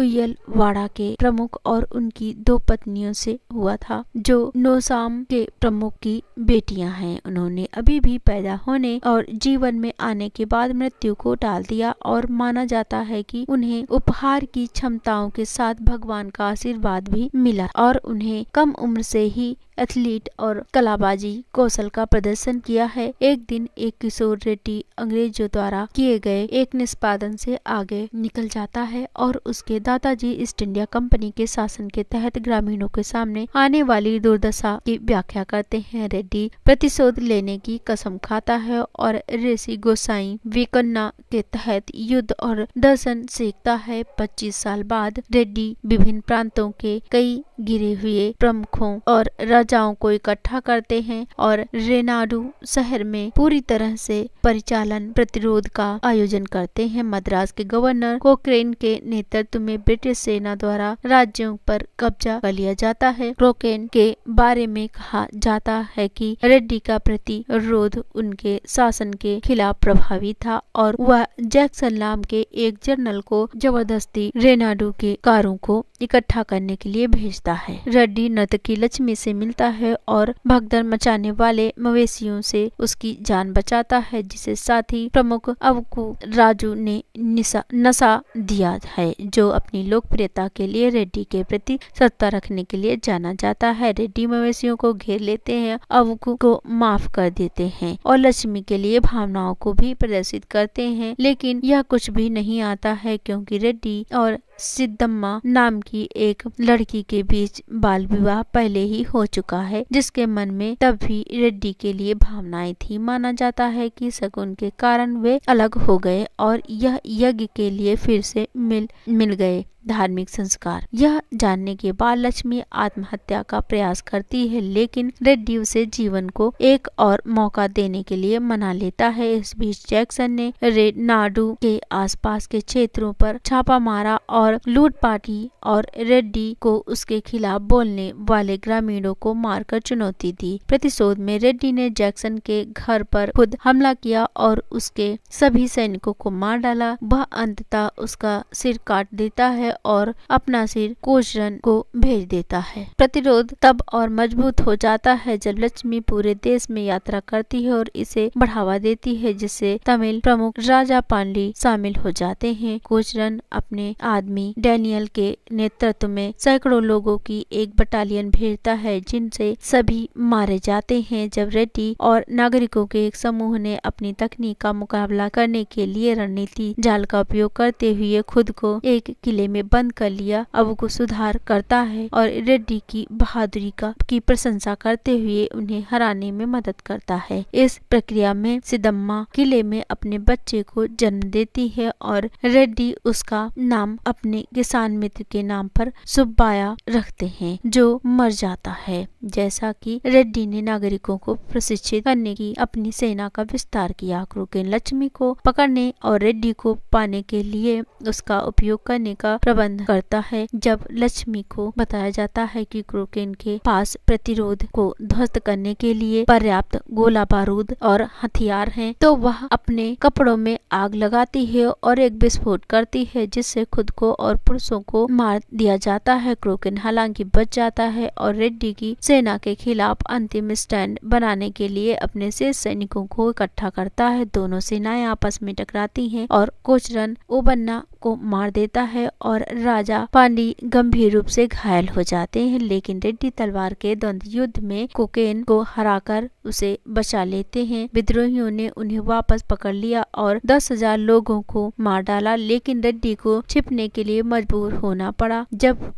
वाड़ा के प्रमुख और उनकी दो पत्नियों बेटियों से हुआ था जो नोसाम के प्रमुख की बेटियां हैं उन्होंने अभी भी पैदा होने और जीवन में आने के बाद मृत्यु को टाल दिया और माना जाता है कि उन्हें उपहार की क्षमताओं के साथ भगवान का आशीर्वाद भी मिला और उन्हें कम उम्र से ही एथलीट और कलाबाजी कौशल का प्रदर्शन किया है एक दिन एक किशोर रेड्डी अंग्रेजों द्वारा किए गए एक निष्पादन से आगे निकल जाता है और उसके दादाजी ईस्ट इंडिया कंपनी के शासन के तहत ग्रामीणों के के सामने आने वाली दुर्दशा की व्याख्या करते हैं रेड्डी प्रतिशोध लेने की कसम खाता है और रेसी गोसाई विकन्ना के तहत युद्ध और दर्शन सीखता है 25 साल बाद रेड्डी विभिन्न प्रांतों के कई गिरे हुए प्रमुखों और राजाओं को इकट्ठा करते हैं और रेनाडू शहर में पूरी तरह से परिचालन प्रतिरोध का आयोजन करते हैं मद्रास के गवर्नर कोक्रेन के नेतृत्व में ब्रिटिश सेना द्वारा राज्यों पर कब्जा कर लिया जाता जाता है रोकेन के बारे में कहा जाता है कि रेड्डी का प्रतिरोध उनके शासन के खिलाफ प्रभावी था और वह जैक्सन नाम के एक जर्नल को जबरदस्ती रेनाडो के कारों को इकट्ठा करने के लिए भेजता है रेड्डी की लक्ष्मी से मिलता है और भगदड़ मचाने वाले मवेशियों से उसकी जान बचाता है जिसे साथी प्रमुख अवकू राजू ने निशा नशा दिया है जो अपनी लोकप्रियता के लिए रेड्डी के प्रति सत्ता रखने के लिए लिए जाना जाता है रेड्डी मवेशियों को घेर लेते हैं अवगु को, को माफ कर देते हैं और लक्ष्मी के लिए भावनाओं को भी प्रदर्शित करते हैं लेकिन यह कुछ भी नहीं आता है क्योंकि रेड्डी और सिद्धम्मा नाम की एक लड़की के बीच बाल विवाह पहले ही हो चुका है जिसके मन में तब भी रेड्डी के लिए भावनाएं थी माना जाता है कि शकुन के कारण वे अलग हो गए और यह यज्ञ के लिए फिर से मिल मिल गए धार्मिक संस्कार यह जानने के बाद लक्ष्मी आत्महत्या का प्रयास करती है लेकिन रेड्डी उसे जीवन को एक और मौका देने के लिए मना लेता है इस बीच जैक्सन ने रेड नाडू के आसपास के क्षेत्रों पर छापा मारा और लूटपाट की और रेड्डी को उसके खिलाफ बोलने वाले ग्रामीणों को मारकर चुनौती दी प्रतिशोध में रेड्डी ने जैक्सन के घर पर खुद हमला किया और उसके सभी सैनिकों को मार डाला वह अंततः उसका सिर काट देता है और अपना सिर कोशरन को भेज देता है प्रतिरोध तब और मजबूत हो जाता है जब लक्ष्मी पूरे देश में यात्रा करती है और इसे बढ़ावा देती है जिससे तमिल प्रमुख राजा पांडी शामिल हो जाते हैं कोचरन अपने आदमी डेनियल के नेतृत्व में सैकड़ों लोगों की एक बटालियन भेजता है जिनसे सभी मारे जाते हैं जब रेड्डी और नागरिकों के एक समूह ने अपनी तकनीक का मुकाबला करने के लिए रणनीति जाल का उपयोग करते हुए खुद को एक किले में में बंद कर लिया अब को सुधार करता है और रेड्डी की बहादुरी का की प्रशंसा करते हुए उन्हें हराने में मदद करता है इस प्रक्रिया में सिदम्मा किले में अपने बच्चे को जन्म देती है और रेड्डी उसका नाम अपने किसान मित्र के नाम पर सुब्बाया रखते हैं जो मर जाता है जैसा कि रेड्डी ने नागरिकों को प्रशिक्षित करने की अपनी सेना का विस्तार किया क्रोकिन लक्ष्मी को पकड़ने और रेड्डी को पाने के लिए उसका उपयोग करने का प्रबंध करता है जब लक्ष्मी को बताया जाता है कि क्रोकेन के पास प्रतिरोध को ध्वस्त करने के लिए पर्याप्त गोला बारूद और हथियार हैं, तो वह अपने कपड़ों में आग लगाती है और एक विस्फोट करती है जिससे खुद को और पुरुषों को मार दिया जाता है क्रोकेन हालांकि बच जाता है और रेड्डी की सेना के खिलाफ अंतिम स्टैंड बनाने के लिए अपने शेष सैनिकों को इकट्ठा करता है दोनों सेनाएं आपस में टकराती हैं और कोचरन ओबन्ना को मार देता है और राजा पांडी गंभीर रूप से घायल हो जाते हैं लेकिन रेड्डी तलवार के द्वंद युद्ध में कोकेन को हराकर उसे बचा लेते हैं विद्रोहियों ने उन्हें वापस पकड़ लिया और दस हजार लोगों को मार डाला लेकिन रेड्डी को छिपने के लिए मजबूर होना पड़ा जब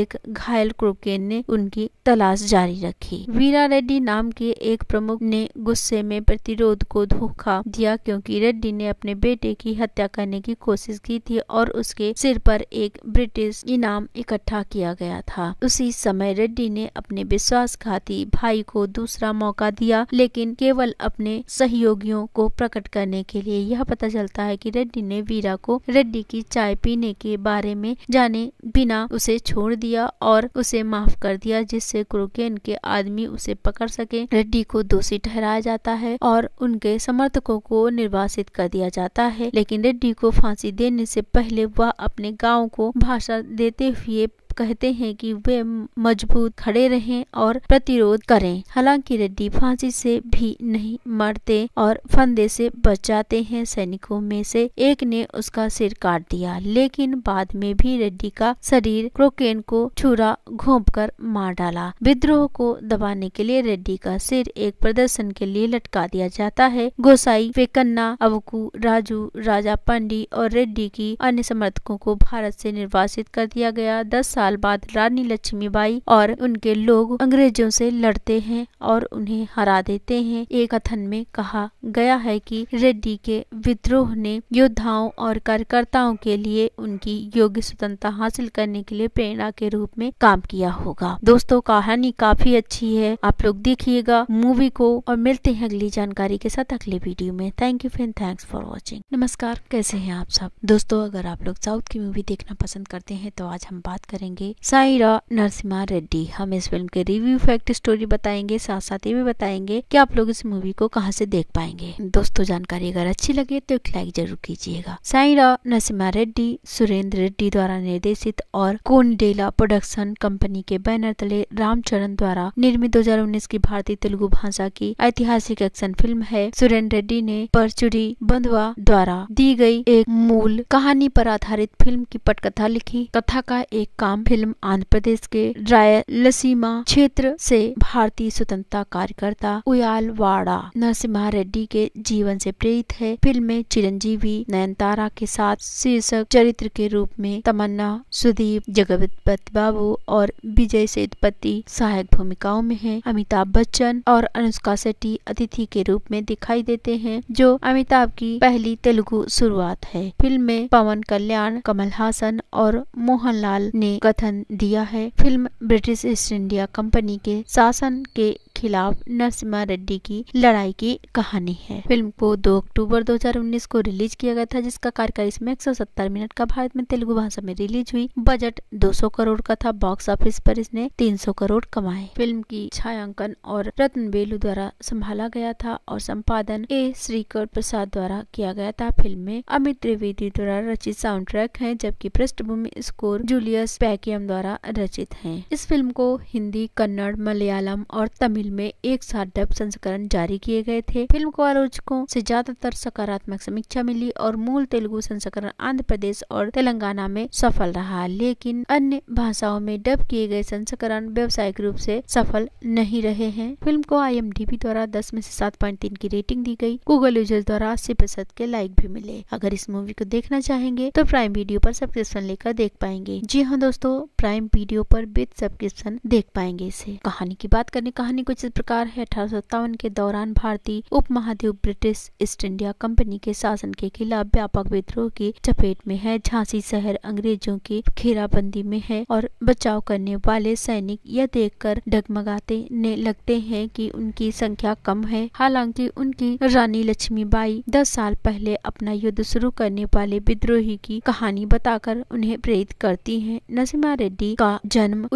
एक घायल क्रोकेन ने उनकी तलाश जारी रखी वीरा रेड्डी नाम के एक प्रमुख ने गुस्से में प्रतिरोध को धोखा दिया क्योंकि रेड्डी ने अपने बेटे की हत्या करने की कोशिश की थी और उसके सिर पर एक ब्रिटिश इनाम इकट्ठा किया गया था उसी समय रेड्डी ने अपने विश्वासघाती भाई को दूसरा मौका दिया लेकिन केवल अपने सहयोगियों को प्रकट करने के लिए यह पता चलता है कि रेड्डी ने वीरा को रेड्डी की चाय पीने के बारे में जाने बिना उसे छोड़ दिया और उसे माफ कर दिया जिससे क्रोकेन के आदमी उसे पकड़ सके रेड्डी को दोषी ठहराया जाता है और उनके समर्थकों को निर्वासित कर दिया जाता है लेकिन रेड्डी को फांसी देने से पहले वह अपने गांव को भाषा देते हुए कहते हैं कि वे मजबूत खड़े रहें और प्रतिरोध करें हालांकि रेड्डी फांसी से भी नहीं मरते और फंदे से बचाते हैं सैनिकों में से एक ने उसका सिर काट दिया लेकिन बाद में भी रेड्डी का शरीर क्रोकेन को छुरा घोप कर मार डाला विद्रोह को दबाने के लिए रेड्डी का सिर एक प्रदर्शन के लिए लटका दिया जाता है गोसाई वेकन्ना अबकू राजू राजा पांडी और रेड्डी की अन्य समर्थकों को भारत से निर्वासित कर दिया गया दस साल साल बाद रानी लक्ष्मीबाई और उनके लोग अंग्रेजों से लड़ते हैं और उन्हें हरा देते हैं एक कथन में कहा गया है कि रेड्डी के विद्रोह ने योद्धाओं और कार्यकर्ताओं के लिए उनकी योग्य स्वतंत्रता हासिल करने के लिए प्रेरणा के रूप में काम किया होगा दोस्तों कहानी काफी अच्छी है आप लोग देखिएगा मूवी को और मिलते हैं अगली जानकारी के साथ अगले वीडियो में thank you friend thanks for watching नमस्कार कैसे हैं आप सब दोस्तों अगर आप लोग साउथ की मूवी देखना पसंद करते हैं तो आज हम बात करेंगे बताएंगे साईरा नरसिम्हा रेड्डी हम इस फिल्म के रिव्यू फैक्ट स्टोरी बताएंगे साथ साथ ये भी बताएंगे कि आप लोग इस मूवी को कहां से देख पाएंगे दोस्तों जानकारी अगर अच्छी लगे तो एक लाइक जरूर कीजिएगा रॉ नरसिम्हा रेड्डी सुरेंद्र रेड्डी द्वारा निर्देशित और कोनडेला प्रोडक्शन कंपनी के बैनर तले रामचरण द्वारा निर्मित दो की भारतीय तेलुगु भाषा की ऐतिहासिक एक्शन फिल्म है सुरेंद्र रेड्डी ने परचुरी बंधवा द्वारा दी गई एक मूल कहानी पर आधारित फिल्म की पटकथा लिखी कथा का एक काम फिल्म आंध्र प्रदेश के राय लसीमा क्षेत्र से भारतीय स्वतंत्रता कार्यकर्ता उयाल वाड़ा नरसिम्हा रेड्डी के जीवन से प्रेरित है फिल्म में चिरंजीवी नयनतारा के साथ शीर्षक चरित्र के रूप में तमन्ना सुदीप जगत बाबू और विजय सेतुपति सहायक भूमिकाओं में है अमिताभ बच्चन और अनुष्का शेट्टी अतिथि के रूप में दिखाई देते हैं जो अमिताभ की पहली तेलुगु शुरुआत है फिल्म में पवन कल्याण कमल हासन और मोहनलाल ने समर्थन दिया है film British East India Company के शासन के खिलाफ नरसिम्हा रेड्डी की लड़ाई की कहानी है फिल्म को 2 अक्टूबर 2019 को रिलीज किया गया था जिसका कार्यकाल इसमें एक मिनट का भारत में तेलुगु भाषा में रिलीज हुई बजट 200 करोड़ का था बॉक्स ऑफिस पर इसने 300 करोड़ कमाए फिल्म की छायांकन और रत्न बेलू द्वारा संभाला गया था और संपादन ए श्रीकर प्रसाद द्वारा किया गया था फिल्म में अमित त्रिवेदी द्वारा रचित साउंड ट्रैक है जबकि पृष्ठभूमि स्कोर जूलियस पैकियम द्वारा रचित है इस फिल्म को हिंदी कन्नड़ मलयालम और तमिल फिल्म में एक साथ डब संस्करण जारी किए गए थे फिल्म को आलोचकों से ज्यादातर सकारात्मक समीक्षा मिली और मूल तेलुगु संस्करण आंध्र प्रदेश और तेलंगाना में सफल रहा लेकिन अन्य भाषाओं में डब किए गए संस्करण व्यवसायिक रूप से सफल नहीं रहे हैं फिल्म को आईएमडीबी द्वारा 10 में से 7.3 की रेटिंग दी गई गूगल यूजर्स द्वारा अस्सी प्रतिशत के लाइक भी मिले अगर इस मूवी को देखना चाहेंगे तो प्राइम वीडियो पर सब्सक्रिप्शन लेकर देख पाएंगे जी हाँ दोस्तों प्राइम वीडियो पर विद सब्सक्रिप्शन देख पाएंगे इसे कहानी की बात करने कहानी को कुछ इस प्रकार है अठारह के दौरान भारतीय उपमहाद्वीप ब्रिटिश ईस्ट इंडिया कंपनी के शासन के खिलाफ व्यापक विद्रोह की चपेट में है झांसी शहर अंग्रेजों की घेराबंदी में है और बचाव करने वाले सैनिक यह देखकर डगमगाते ने लगते हैं कि उनकी संख्या कम है हालांकि उनकी रानी लक्ष्मीबाई दस साल पहले अपना युद्ध शुरू करने वाले विद्रोही की कहानी बताकर उन्हें प्रेरित करती है नसीमा रेड्डी का जन्म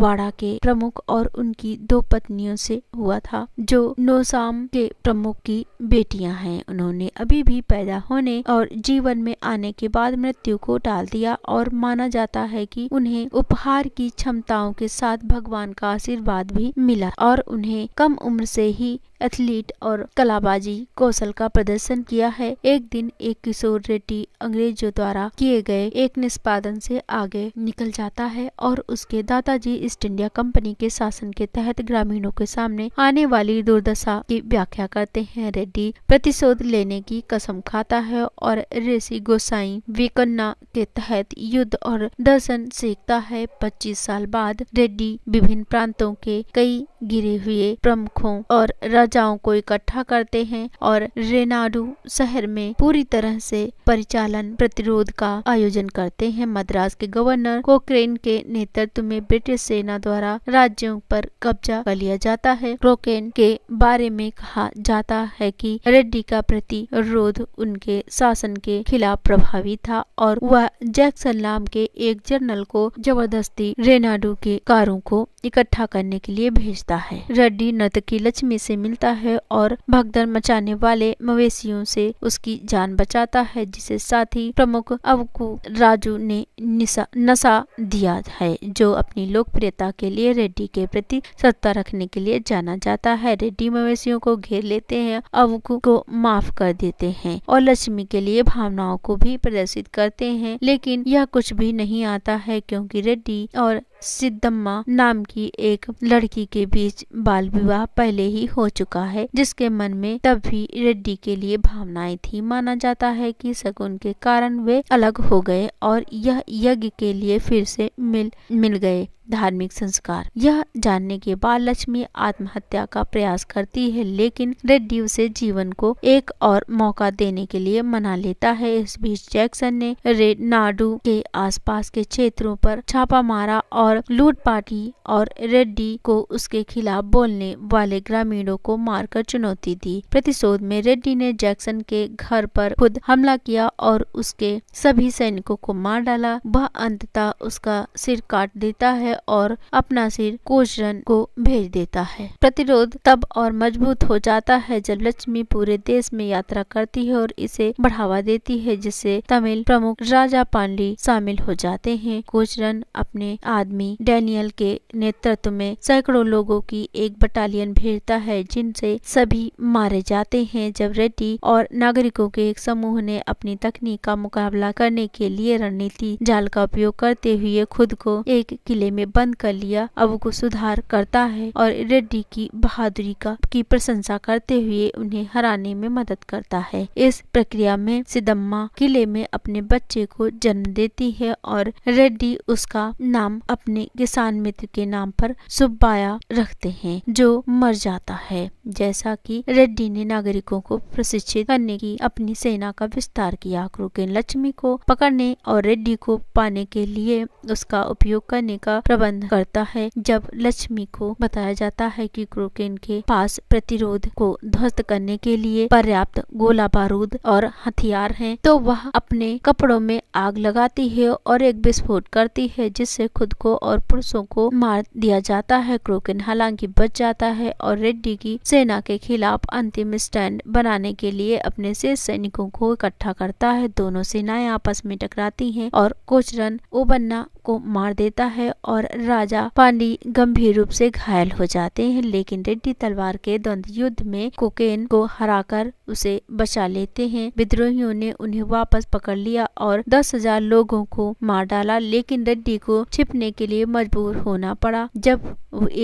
वाड़ा के प्रमुख और उनकी दो पत्नियों बेटियों से हुआ था जो नोसाम के प्रमुख की बेटियां हैं उन्होंने अभी भी पैदा होने और जीवन में आने के बाद मृत्यु को टाल दिया और माना जाता है कि उन्हें उपहार की क्षमताओं के साथ भगवान का आशीर्वाद भी मिला और उन्हें कम उम्र से ही एथलीट और कलाबाजी कौशल का प्रदर्शन किया है एक दिन एक किशोर रेड्डी अंग्रेजों द्वारा किए गए एक निष्पादन से आगे निकल जाता है और उसके दादाजी ईस्ट इंडिया कंपनी के शासन के तहत ग्रामीणों के सामने आने वाली दुर्दशा की व्याख्या करते हैं रेड्डी प्रतिशोध लेने की कसम खाता है और ऋषि गोसाई विकन्ना के तहत युद्ध और दर्शन सीखता है 25 साल बाद रेड्डी विभिन्न प्रांतों के कई गिरे हुए प्रमुखों और राजाओं को इकट्ठा करते हैं और रेनाडू शहर में पूरी तरह से परिचालन प्रतिरोध का आयोजन करते हैं मद्रास के गवर्नर कोक्रेन के नेतृत्व में ब्रिटिश सेना द्वारा राज्यों पर कब्जा कर लिया जाता है क्रोकेन के बारे में कहा जाता है कि रेड्डी का प्रतिरोध उनके शासन के खिलाफ प्रभावी था और वह जैक्सन नाम के एक जर्नल को जबरदस्ती रेनाडू के कारों को इकट्ठा करने के लिए भेजता मिलता है रड्डी नर्तकी लक्ष्मी से मिलता है और भगदड़ मचाने वाले मवेशियों से उसकी जान बचाता है जिसे साथी प्रमुख अवकू राजू ने नशा दिया है जो अपनी लोकप्रियता के लिए रेड्डी के प्रति सत्ता रखने के लिए जाना जाता है रेड्डी मवेशियों को घेर लेते हैं अवकू को माफ कर देते हैं और लक्ष्मी के लिए भावनाओं को भी प्रदर्शित करते हैं लेकिन यह कुछ भी नहीं आता है क्योंकि रेड्डी और सिद्धम्मा नाम की एक लड़की के बीच बाल विवाह पहले ही हो चुका है जिसके मन में तब भी रेड्डी के लिए भावनाएं थी माना जाता है कि शकुन के कारण वे अलग हो गए और यह यज्ञ के लिए फिर से मिल मिल गए धार्मिक संस्कार यह जानने के बाद लक्ष्मी आत्महत्या का प्रयास करती है लेकिन रेड्डी उसे जीवन को एक और मौका देने के लिए मना लेता है इस बीच जैक्सन ने रेड नाडू के आसपास के क्षेत्रों पर छापा मारा और लूटपाट की और रेड्डी को उसके खिलाफ बोलने वाले ग्रामीणों को मारकर चुनौती दी प्रतिशोध में रेड्डी ने जैक्सन के घर पर खुद हमला किया और उसके सभी सैनिकों को मार डाला वह अंततः उसका सिर काट देता है और अपना सिर कोचरन को भेज देता है प्रतिरोध तब और मजबूत हो जाता है जब लक्ष्मी पूरे देश में यात्रा करती है और इसे बढ़ावा देती है जिससे तमिल प्रमुख राजा पांडी शामिल हो जाते हैं कोचरन अपने आदमी डेनियल के नेतृत्व में सैकड़ों लोगों की एक बटालियन भेजता है जिनसे सभी मारे जाते हैं जब रेड्डी और नागरिकों के एक समूह ने अपनी तकनीक का मुकाबला करने के लिए रणनीति जाल का उपयोग करते हुए खुद को एक किले में में बंद कर लिया अब को सुधार करता है और रेड्डी की बहादुरी का की प्रशंसा करते हुए उन्हें हराने में मदद करता है इस प्रक्रिया में सिदम्मा किले में अपने बच्चे को जन्म देती है और रेड्डी उसका नाम अपने किसान मित्र के नाम पर सुब्बाया रखते हैं जो मर जाता है जैसा कि रेड्डी ने नागरिकों को प्रशिक्षित करने की अपनी सेना का विस्तार किया क्रोकेन लक्ष्मी को पकड़ने और रेड्डी को पाने के लिए उसका उपयोग करने का प्रबंध करता है जब लक्ष्मी को बताया जाता है कि क्रोकेन के पास प्रतिरोध को ध्वस्त करने के लिए पर्याप्त गोला बारूद और हथियार हैं, तो वह अपने कपड़ों में आग लगाती है और एक विस्फोट करती है जिससे खुद को और पुरुषों को मार दिया जाता है क्रोकेन हालांकि बच जाता है और रेड्डी की सेना के खिलाफ अंतिम स्टैंड बनाने के लिए अपने शेष सैनिकों को इकट्ठा करता है दोनों सेनाएं आपस में टकराती हैं और कोचरन ओबन्ना को मार देता है और राजा पांडी गंभीर रूप से घायल हो जाते हैं लेकिन रेड्डी तलवार के द्वंद युद्ध में कोकेन को हराकर उसे बचा लेते हैं विद्रोहियों ने उन्हें वापस पकड़ लिया और दस हजार लोगों को मार डाला लेकिन रेड्डी को छिपने के लिए मजबूर होना पड़ा जब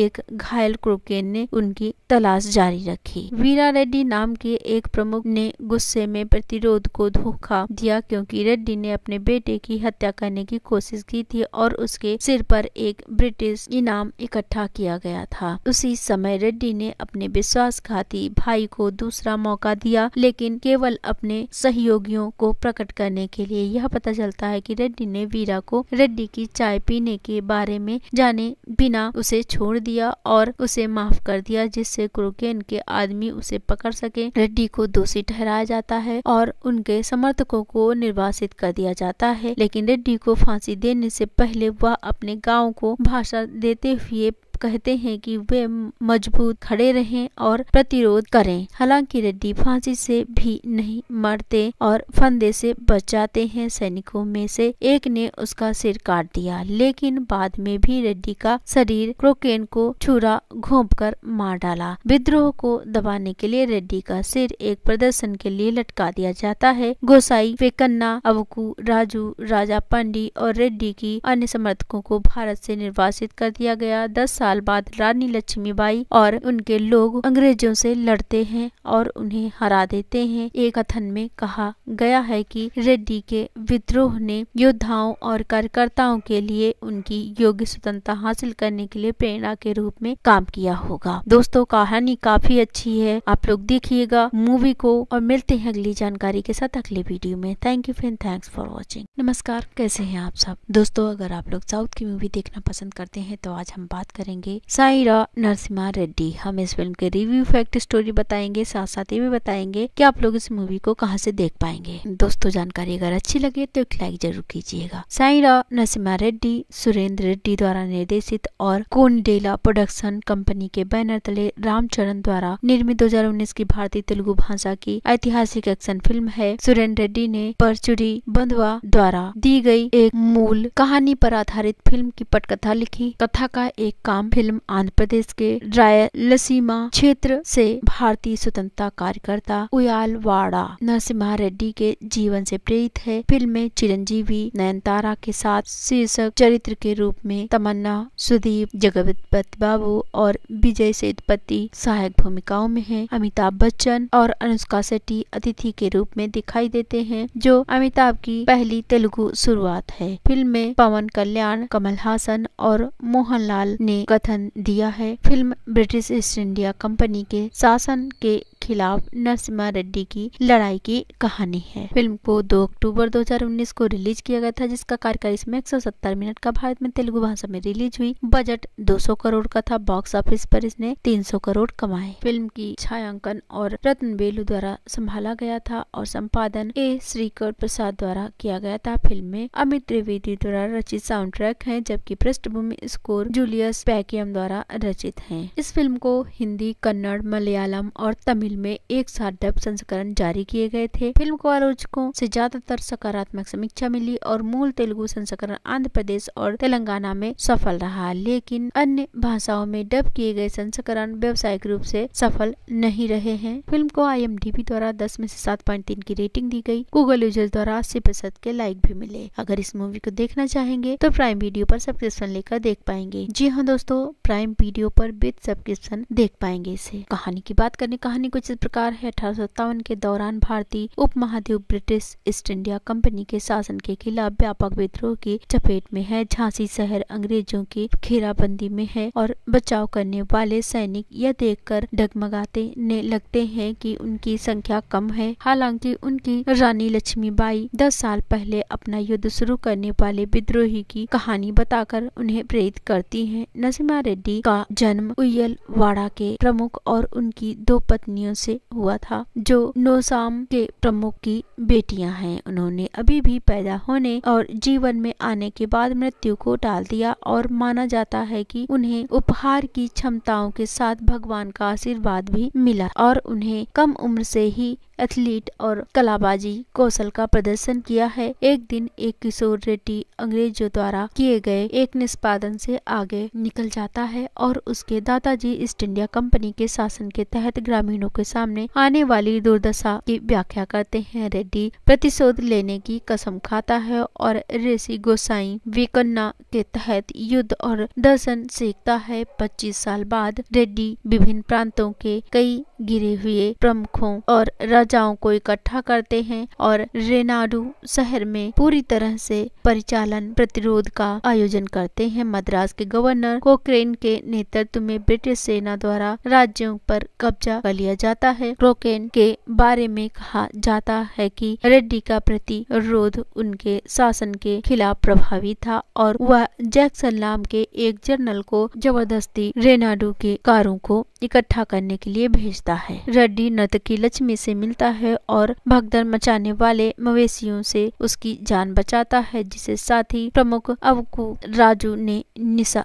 एक घायल क्रोकेन ने उनकी तलाश जारी रखी वीरा रेड्डी नाम के एक प्रमुख ने गुस्से में प्रतिरोध को धोखा दिया क्योंकि रेड्डी ने अपने बेटे की हत्या करने की कोशिश की थी और उसके सिर पर एक ब्रिटिश इनाम इकट्ठा किया गया था उसी समय रेड्डी ने अपने विश्वासघाती भाई को दूसरा मौका दिया लेकिन केवल अपने सहयोगियों को प्रकट करने के लिए यह पता चलता है कि रेड्डी ने वीरा को रेड्डी की चाय पीने के बारे में जाने बिना उसे छोड़ दिया और उसे माफ कर दिया जिससे क्रोकेन के आदमी उसे पकड़ सके रेड्डी को दोषी ठहराया जाता है और उनके समर्थकों को निर्वासित कर दिया जाता है लेकिन रेड्डी को फांसी देने से पहले वह अपने गाँव को भाषा देते हुए कहते हैं कि वे मजबूत खड़े रहें और प्रतिरोध करें हालांकि रेड्डी फांसी से भी नहीं मरते और फंदे से बचाते हैं सैनिकों में से एक ने उसका सिर काट दिया लेकिन बाद में भी रेड्डी का शरीर क्रोकेन को छुरा घोंप कर मार डाला विद्रोह को दबाने के लिए रेड्डी का सिर एक प्रदर्शन के लिए लटका दिया जाता है गोसाई वेकन्ना अबकू राजू राजा पांडी और रेड्डी की अन्य समर्थकों को भारत से निर्वासित कर दिया गया दस साल साल बाद रानी लक्ष्मीबाई और उनके लोग अंग्रेजों से लड़ते हैं और उन्हें हरा देते हैं एक कथन में कहा गया है कि रेड्डी के विद्रोह ने योद्धाओं और कार्यकर्ताओं के लिए उनकी योग्य स्वतंत्रता हासिल करने के लिए प्रेरणा के रूप में काम किया होगा दोस्तों कहानी काफी अच्छी है आप लोग देखिएगा मूवी को और मिलते हैं अगली जानकारी के साथ अगले वीडियो में thank you friend thanks for watching नमस्कार कैसे हैं आप सब दोस्तों अगर आप लोग साउथ की मूवी देखना पसंद करते हैं तो आज हम बात करेंगे बताएंगे साईरा नरसिम्हा रेड्डी हम इस फिल्म के रिव्यू फैक्ट स्टोरी बताएंगे साथ साथ ये भी बताएंगे कि आप लोग इस मूवी को कहां से देख पाएंगे दोस्तों जानकारी अगर अच्छी लगे तो एक लाइक जरूर कीजिएगा साईरा नरसिम्हा रेड्डी सुरेंद्र रेड्डी द्वारा निर्देशित और कोनडेला प्रोडक्शन कंपनी के बैनर तले रामचरण द्वारा निर्मित दो की भारतीय तेलुगु भाषा की ऐतिहासिक एक्शन फिल्म है सुरेंद्र रेड्डी ने परचुरी बंधवा द्वारा दी गई एक मूल कहानी पर आधारित फिल्म की पटकथा लिखी कथा का एक काम फिल्म आंध्र प्रदेश के ड्राय लसीमा क्षेत्र से भारतीय स्वतंत्रता कार्यकर्ता उयाल वाड़ा नरसिम्हा रेड्डी के जीवन से प्रेरित है फिल्म में चिरंजीवी नयनतारा के साथ शीर्षक चरित्र के रूप में तमन्ना सुदीप जगत बाबू और विजय सेतपति सहायक भूमिकाओं में है अमिताभ बच्चन और अनुष्का शेट्टी अतिथि के रूप में दिखाई देते हैं जो अमिताभ की पहली तेलुगु शुरुआत है फिल्म में पवन कल्याण कमल हासन और मोहनलाल ने कथन दिया है film British East India Company के शासन के खिलाफ नरसिम्हा रेड्डी की लड़ाई की कहानी है फिल्म को 2 अक्टूबर 2019 को रिलीज किया गया था जिसका कार्यकाल इसमें 170 मिनट का भारत में तेलुगु भाषा में रिलीज हुई बजट 200 करोड़ का था बॉक्स ऑफिस पर इसने 300 करोड़ कमाए फिल्म की छायांकन और रतन बेलू द्वारा संभाला गया था और संपादन ए श्रीकर प्रसाद द्वारा किया गया था फिल्म में अमित त्रिवेदी द्वारा रचित साउंड ट्रैक है जबकि पृष्ठभूमि स्कोर जूलियस पैकियम द्वारा रचित है इस फिल्म को हिंदी कन्नड़ मलयालम और तमिल फिल्म में एक साथ डब संस्करण जारी किए गए थे फिल्म को आलोचकों से ज्यादातर सकारात्मक समीक्षा मिली और मूल तेलुगु संस्करण आंध्र प्रदेश और तेलंगाना में सफल रहा लेकिन अन्य भाषाओं में डब किए गए संस्करण व्यावसायिक रूप से सफल नहीं रहे हैं फिल्म को आईएमडीबी द्वारा 10 में से 7.3 की रेटिंग दी गई गूगल यूजर्स द्वारा अस्सी प्रतिशत के लाइक भी मिले अगर इस मूवी को देखना चाहेंगे तो प्राइम वीडियो पर सब्सक्रिप्शन लेकर देख पाएंगे जी हाँ दोस्तों प्राइम वीडियो पर विद सब्सक्रिप्शन देख पाएंगे इसे कहानी की बात करने कहानी को कुछ इस प्रकार है अठारह के दौरान भारतीय उपमहाद्वीप ब्रिटिश ईस्ट इंडिया कंपनी के शासन के खिलाफ व्यापक विद्रोह की चपेट में है झांसी शहर अंग्रेजों की घेराबंदी में है और बचाव करने वाले सैनिक यह देखकर डगमगाते ने लगते हैं कि उनकी संख्या कम है हालांकि उनकी रानी लक्ष्मीबाई दस साल पहले अपना युद्ध शुरू करने वाले विद्रोही की कहानी बताकर उन्हें प्रेरित करती है नसीमा रेड्डी का जन्म उयल वाड़ा के प्रमुख और उनकी दो पत्नियों लड़कियों से हुआ था जो नोसाम के प्रमुख की बेटियां हैं उन्होंने अभी भी पैदा होने और जीवन में आने के बाद मृत्यु को टाल दिया और माना जाता है कि उन्हें उपहार की क्षमताओं के साथ भगवान का आशीर्वाद भी मिला और उन्हें कम उम्र से ही एथलीट और कलाबाजी कौशल का प्रदर्शन किया है एक दिन एक किशोर रेड्डी अंग्रेजों द्वारा किए गए एक निष्पादन से आगे निकल जाता है और उसके दादाजी ईस्ट इंडिया कंपनी के शासन के तहत ग्रामीणों के सामने आने वाली दुर्दशा की व्याख्या करते हैं रेड्डी प्रतिशोध लेने की कसम खाता है और ऋषि गोसाई विकन्ना के तहत युद्ध और दर्शन सीखता है पच्चीस साल बाद रेड्डी विभिन्न प्रांतों के कई गिरे हुए प्रमुखों और राज राजाओं को इकट्ठा करते हैं और रेनाडू शहर में पूरी तरह से परिचालन प्रतिरोध का आयोजन करते हैं मद्रास के गवर्नर कोक्रेन के नेतृत्व में ब्रिटिश सेना द्वारा राज्यों पर कब्जा कर लिया जाता है क्रोकेन के बारे में कहा जाता है कि रेड्डी का प्रतिरोध उनके शासन के खिलाफ प्रभावी था और वह जैक्सन नाम के एक जर्नल को जबरदस्ती रेनाडू के कारों को इकट्ठा करने के लिए भेजता है रेड्डी नर्तकी लक्ष्मी से मिलता निकलता है और भगदर मचाने वाले मवेशियों से उसकी जान बचाता है जिसे साथी प्रमुख अवकू राजू ने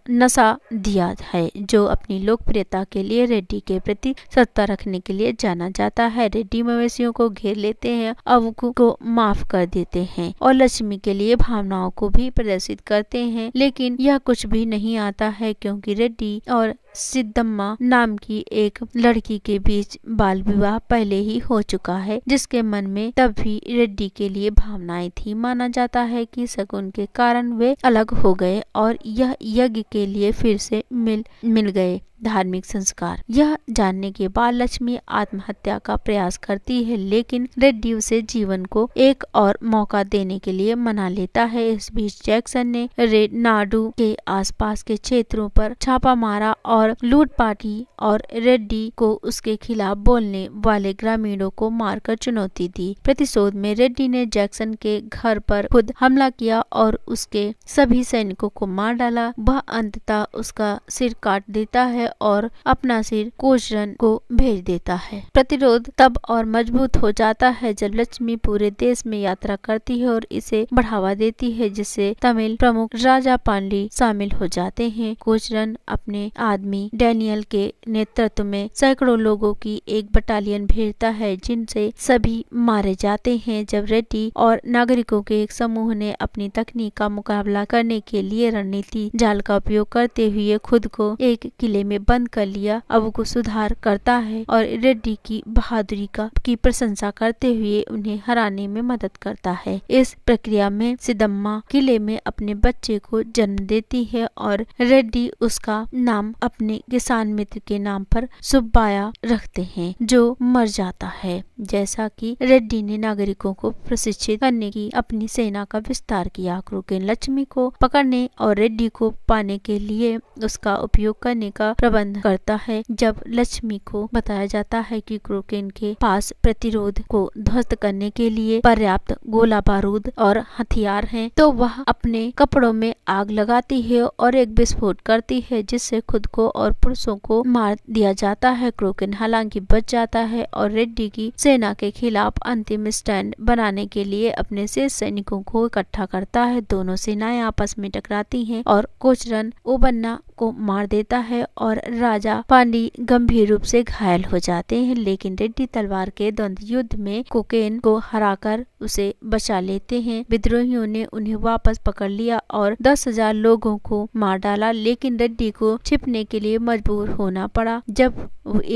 नशा दिया है जो अपनी लोकप्रियता के लिए रेड्डी के प्रति सत्ता रखने के लिए जाना जाता है रेड्डी मवेशियों को घेर लेते हैं अवकू को माफ कर देते हैं और लक्ष्मी के लिए भावनाओं को भी प्रदर्शित करते हैं लेकिन यह कुछ भी नहीं आता है क्योंकि रेड्डी और सिद्धम्मा नाम की एक लड़की के बीच बाल विवाह पहले ही हो चुका है जिसके मन में तब भी रेड्डी के लिए भावनाएं थी माना जाता है कि शकुन के कारण वे अलग हो गए और यह यज्ञ के लिए फिर से मिल मिल गए धार्मिक संस्कार यह जानने के बाद लक्ष्मी आत्महत्या का प्रयास करती है लेकिन रेड्डी उसे जीवन को एक और मौका देने के लिए मना लेता है इस बीच जैक्सन ने रेनाडू के आसपास के क्षेत्रों पर छापा मारा और लूटपाट की और रेड्डी को उसके खिलाफ बोलने वाले ग्रामीणों को मारकर चुनौती दी प्रतिशोध में रेड्डी ने जैक्सन के घर पर खुद हमला किया और उसके सभी सैनिकों को मार डाला वह अंततः उसका सिर काट देता है है और अपना सिर कोशरन को भेज देता है प्रतिरोध तब और मजबूत हो जाता है जब लक्ष्मी पूरे देश में यात्रा करती है और इसे बढ़ावा देती है जिससे तमिल प्रमुख राजा पांडे शामिल हो जाते हैं कोचरन अपने आदमी डेनियल के नेतृत्व में सैकड़ों लोगों की एक बटालियन भेजता है जिनसे सभी मारे जाते हैं जब रेड्डी और नागरिकों के एक समूह ने अपनी तकनीक का मुकाबला करने के लिए रणनीति जाल का उपयोग करते हुए खुद को एक किले में में बंद कर लिया अब को सुधार करता है और रेड्डी की बहादुरी का की प्रशंसा करते हुए उन्हें हराने में मदद करता है इस प्रक्रिया में सिदम्मा किले में अपने बच्चे को जन्म देती है और रेड्डी उसका नाम अपने किसान मित्र के नाम पर सुब्बाया रखते हैं जो मर जाता है जैसा कि रेड्डी ने नागरिकों को प्रशिक्षित करने की अपनी सेना का विस्तार किया क्रोकिन लक्ष्मी को पकड़ने और रेड्डी को पाने के लिए उसका उपयोग करने का प्रबंध करता है जब लक्ष्मी को बताया जाता है कि क्रोकेन के पास प्रतिरोध को ध्वस्त करने के लिए पर्याप्त गोला बारूद और हथियार हैं, तो वह अपने कपड़ों में आग लगाती है और एक विस्फोट करती है जिससे खुद को और पुरुषों को मार दिया जाता है क्रोकेन हालांकि बच जाता है और रेड्डी की सेना के खिलाफ अंतिम स्टैंड बनाने के लिए अपने शेष सैनिकों को इकट्ठा करता है दोनों सेनाएं आपस में टकराती हैं और कोचरन ओबन्ना को मार देता है और और राजा पांडी गंभीर रूप से घायल हो जाते हैं लेकिन रेड्डी तलवार के द्वंद युद्ध में कुकेन को हराकर उसे बचा लेते हैं विद्रोहियों ने उन्हें वापस पकड़ लिया और दस हजार लोगों को मार डाला लेकिन रेड्डी को छिपने के लिए मजबूर होना पड़ा जब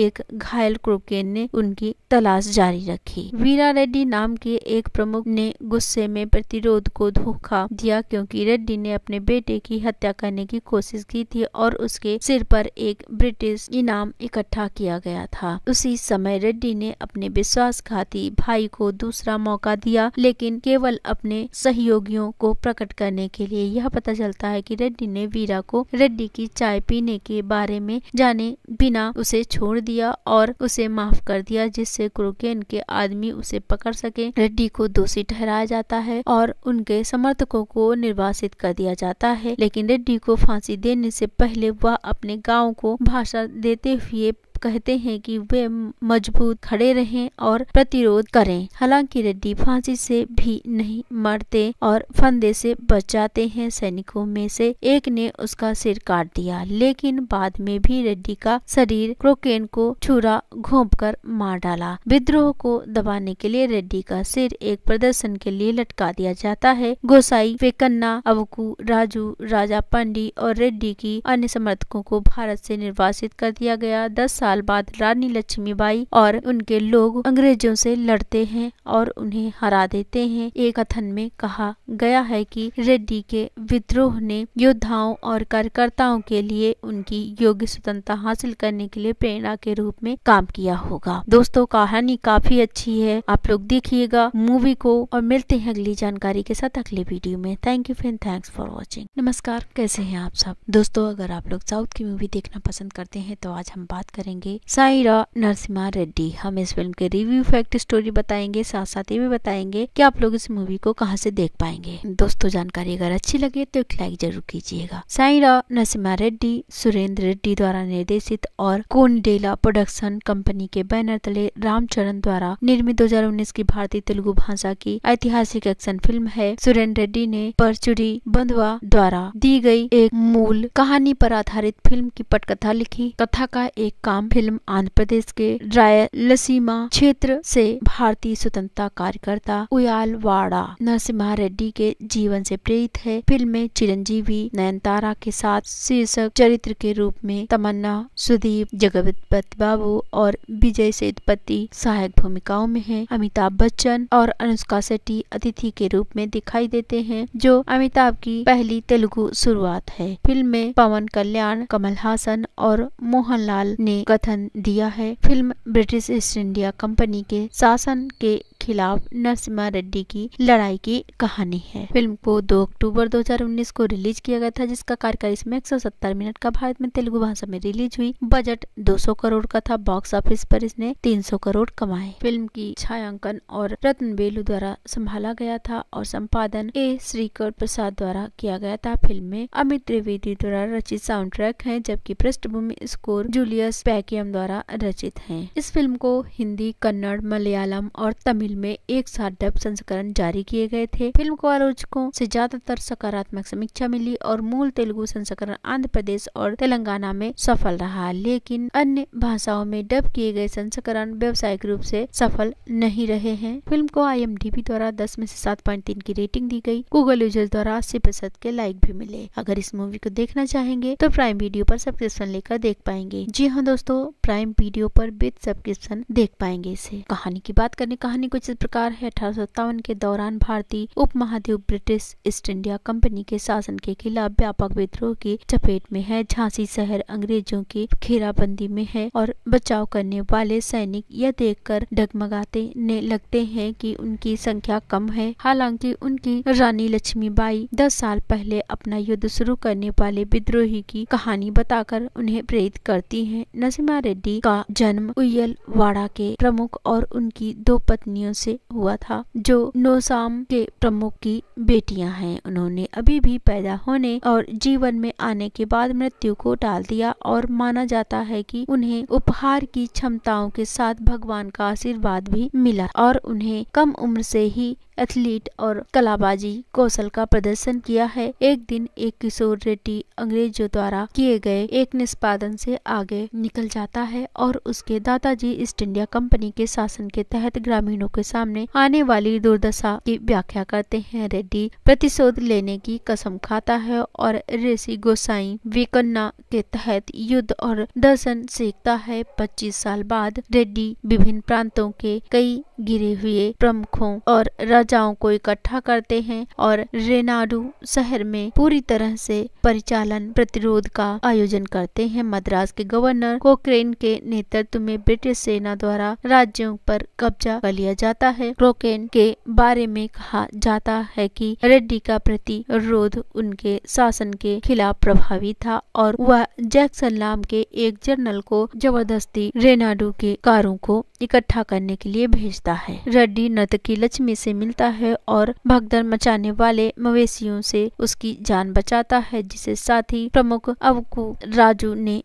एक घायल क्रोकेन ने उनकी तलाश जारी रखी वीरा रेड्डी नाम के एक प्रमुख ने गुस्से में प्रतिरोध को धोखा दिया क्योंकि रेड्डी ने अपने बेटे की हत्या करने की कोशिश की थी और उसके सिर पर एक ब्रिटिश इनाम इकट्ठा किया गया था उसी समय रेड्डी ने अपने विश्वासघाती भाई को दूसरा मौका दिया किया लेकिन केवल अपने सहयोगियों को प्रकट करने के लिए यह पता चलता है कि रेड्डी ने वीरा को रेड्डी की चाय पीने के बारे में जाने बिना उसे छोड़ दिया और उसे माफ कर दिया जिससे क्रोकेन के आदमी उसे पकड़ सके रेड्डी को दोषी ठहराया जाता है और उनके समर्थकों को निर्वासित कर दिया जाता है लेकिन रेड्डी को फांसी देने से पहले वह अपने गाँव को भाषा देते हुए कहते हैं कि वे मजबूत खड़े रहें और प्रतिरोध करें हालांकि रेड्डी फांसी से भी नहीं मरते और फंदे से बच जाते हैं सैनिकों में से एक ने उसका सिर काट दिया लेकिन बाद में भी रेड्डी का शरीर क्रोकेन को छुरा घोंप कर मार डाला विद्रोह को दबाने के लिए रेड्डी का सिर एक प्रदर्शन के लिए लटका दिया जाता है गोसाई वेकन्ना अवकू राजू राजा पांडी और रेड्डी की अन्य समर्थकों को भारत से निर्वासित कर दिया गया दस साल साल बाद रानी लक्ष्मीबाई और उनके लोग अंग्रेजों से लड़ते हैं और उन्हें हरा देते हैं एक कथन में कहा गया है कि रेड्डी के विद्रोह ने योद्धाओं और कार्यकर्ताओं के लिए उनकी योग्य स्वतंत्रता हासिल करने के लिए प्रेरणा के रूप में काम किया होगा दोस्तों कहानी काफी अच्छी है आप लोग देखिएगा मूवी को और मिलते हैं अगली जानकारी के साथ अगले वीडियो में thank you friend thanks for watching नमस्कार कैसे हैं आप सब दोस्तों अगर आप लोग साउथ की मूवी देखना पसंद करते हैं तो आज हम बात करेंगे बताएंगे साइरा नरसिम्हा रेड्डी हम इस फिल्म के रिव्यू फैक्ट स्टोरी बताएंगे साथ साथ ये भी बताएंगे कि आप लोग इस मूवी को कहां से देख पाएंगे दोस्तों जानकारी अगर अच्छी लगे तो एक लाइक जरूर कीजिएगा साइरा नरसिम्हा रेड्डी सुरेंद्र रेड्डी द्वारा निर्देशित और कोनडेला प्रोडक्शन कंपनी के बैनर तले रामचरण द्वारा निर्मित दो की भारतीय तेलुगु भाषा की ऐतिहासिक एक्शन फिल्म है सुरेंद्र रेड्डी ने परचुरी बंधवा द्वारा दी गई एक मूल कहानी पर आधारित फिल्म की पटकथा लिखी कथा का एक काम फिल्म आंध्र प्रदेश के ड्राय लसीमा क्षेत्र से भारतीय स्वतंत्रता कार्यकर्ता उयाल वाड़ा नरसिम्हा रेड्डी के जीवन से प्रेरित है फिल्म में चिरंजीवी नयनतारा के साथ शीर्षक चरित्र के रूप में तमन्ना सुदीप जगत बाबू और विजय सेतपति सहायक भूमिकाओं में है अमिताभ बच्चन और अनुष्का शेट्टी अतिथि के रूप में दिखाई देते हैं जो अमिताभ की पहली तेलुगु शुरुआत है फिल्म में पवन कल्याण कमल हासन और मोहनलाल ने कथन दिया है film British East India Company के शासन के खिलाफ नरसिम्हा रेड्डी की लड़ाई की कहानी है फिल्म को 2 अक्टूबर 2019 को रिलीज किया गया था जिसका कार्यकाल इसमें एक मिनट का भारत में तेलुगु भाषा में रिलीज हुई बजट 200 करोड़ का था बॉक्स ऑफिस पर इसने 300 करोड़ कमाए फिल्म की छायांकन और रतन बेलू द्वारा संभाला गया था और संपादन ए श्रीकर प्रसाद द्वारा किया गया था फिल्म में अमित त्रिवेदी द्वारा रचित साउंड ट्रैक है जबकि पृष्ठभूमि स्कोर जूलियस पैकियम द्वारा रचित है इस फिल्म को हिंदी कन्नड़ मलयालम और तमिल फिल्म में एक साथ डब संस्करण जारी किए गए थे फिल्म को आलोचकों से ज्यादातर सकारात्मक समीक्षा मिली और मूल तेलुगु संस्करण आंध्र प्रदेश और तेलंगाना में सफल रहा लेकिन अन्य भाषाओं में डब किए गए संस्करण व्यावसायिक रूप से सफल नहीं रहे हैं फिल्म को आईएमडीबी द्वारा 10 में से 7.3 की रेटिंग दी गई गूगल यूजर्स द्वारा अस्सी प्रतिशत के लाइक भी मिले अगर इस मूवी को देखना चाहेंगे तो प्राइम वीडियो पर सब्सक्रिप्शन लेकर देख पाएंगे जी हाँ दोस्तों प्राइम वीडियो पर विद सब्सक्रिप्शन देख पाएंगे इसे कहानी की बात करने कहानी को कुछ इस प्रकार है अठारह के दौरान भारतीय उपमहाद्वीप ब्रिटिश ईस्ट इंडिया कंपनी के शासन के खिलाफ व्यापक विद्रोह की चपेट में है झांसी शहर अंग्रेजों की घेराबंदी में है और बचाव करने वाले सैनिक यह देखकर डगमगाते ने लगते हैं कि उनकी संख्या कम है हालांकि उनकी रानी लक्ष्मीबाई दस साल पहले अपना युद्ध शुरू करने वाले विद्रोही की कहानी बताकर उन्हें प्रेरित करती है नसीमा रेड्डी का जन्म उयल वाड़ा के प्रमुख और उनकी दो पत्नियों लड़कियों से हुआ था जो नोसाम के प्रमुख की बेटियां हैं उन्होंने अभी भी पैदा होने और जीवन में आने के बाद मृत्यु को टाल दिया और माना जाता है कि उन्हें उपहार की क्षमताओं के साथ भगवान का आशीर्वाद भी मिला और उन्हें कम उम्र से ही एथलीट और कलाबाजी कौशल का प्रदर्शन किया है एक दिन एक किशोर रेड्डी अंग्रेजों द्वारा किए गए एक निष्पादन से आगे निकल जाता है और उसके दादाजी ईस्ट इंडिया कंपनी के शासन के तहत ग्रामीणों के सामने आने वाली दुर्दशा की व्याख्या करते हैं रेड्डी प्रतिशोध लेने की कसम खाता है और ऋषि गोसाई विकन्ना के तहत युद्ध और दर्शन सीखता है पच्चीस साल बाद रेड्डी विभिन्न प्रांतों के कई गिरे हुए प्रमुखों और राज राजाओं को इकट्ठा करते हैं और रेनाडू शहर में पूरी तरह से परिचालन प्रतिरोध का आयोजन करते हैं मद्रास के गवर्नर कोक्रेन के नेतृत्व में ब्रिटिश सेना द्वारा राज्यों पर कब्जा कर लिया जाता है क्रोकेन के बारे में कहा जाता है कि रेड्डी का प्रतिरोध उनके शासन के खिलाफ प्रभावी था और वह जैक्सन नाम के एक जर्नल को जबरदस्ती रेनाडू के कारों को इकट्ठा करने के लिए भेजता है रेड्डी नर्तकी लक्ष्मी से मिल मिलता है और भगदर मचाने वाले मवेशियों से उसकी जान बचाता है जिसे साथी प्रमुख अवकू राजू ने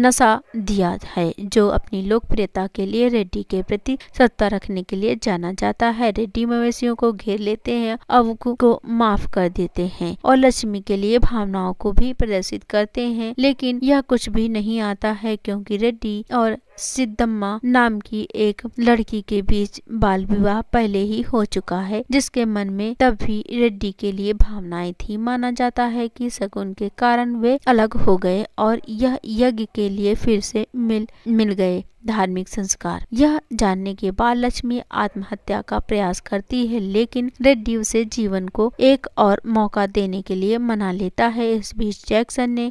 नशा दिया है जो अपनी लोकप्रियता के लिए रेड्डी के प्रति सत्ता रखने के लिए जाना जाता है रेड्डी मवेशियों को घेर लेते हैं अवकू को माफ कर देते हैं और लक्ष्मी के लिए भावनाओं को भी प्रदर्शित करते हैं लेकिन यह कुछ भी नहीं आता है क्योंकि रेड्डी और सिद्धम्मा नाम की एक लड़की के बीच बाल विवाह पहले ही हो चुका है जिसके मन में तब भी रेड्डी के लिए भावनाएं थी माना जाता है कि शकुन के कारण वे अलग हो गए और यह यज्ञ के लिए फिर से मिल मिल गए धार्मिक संस्कार यह जानने के बाद लक्ष्मी आत्महत्या का प्रयास करती है लेकिन रेड्डी उसे जीवन को एक और मौका देने के लिए मना लेता है इस बीच जैक्सन ने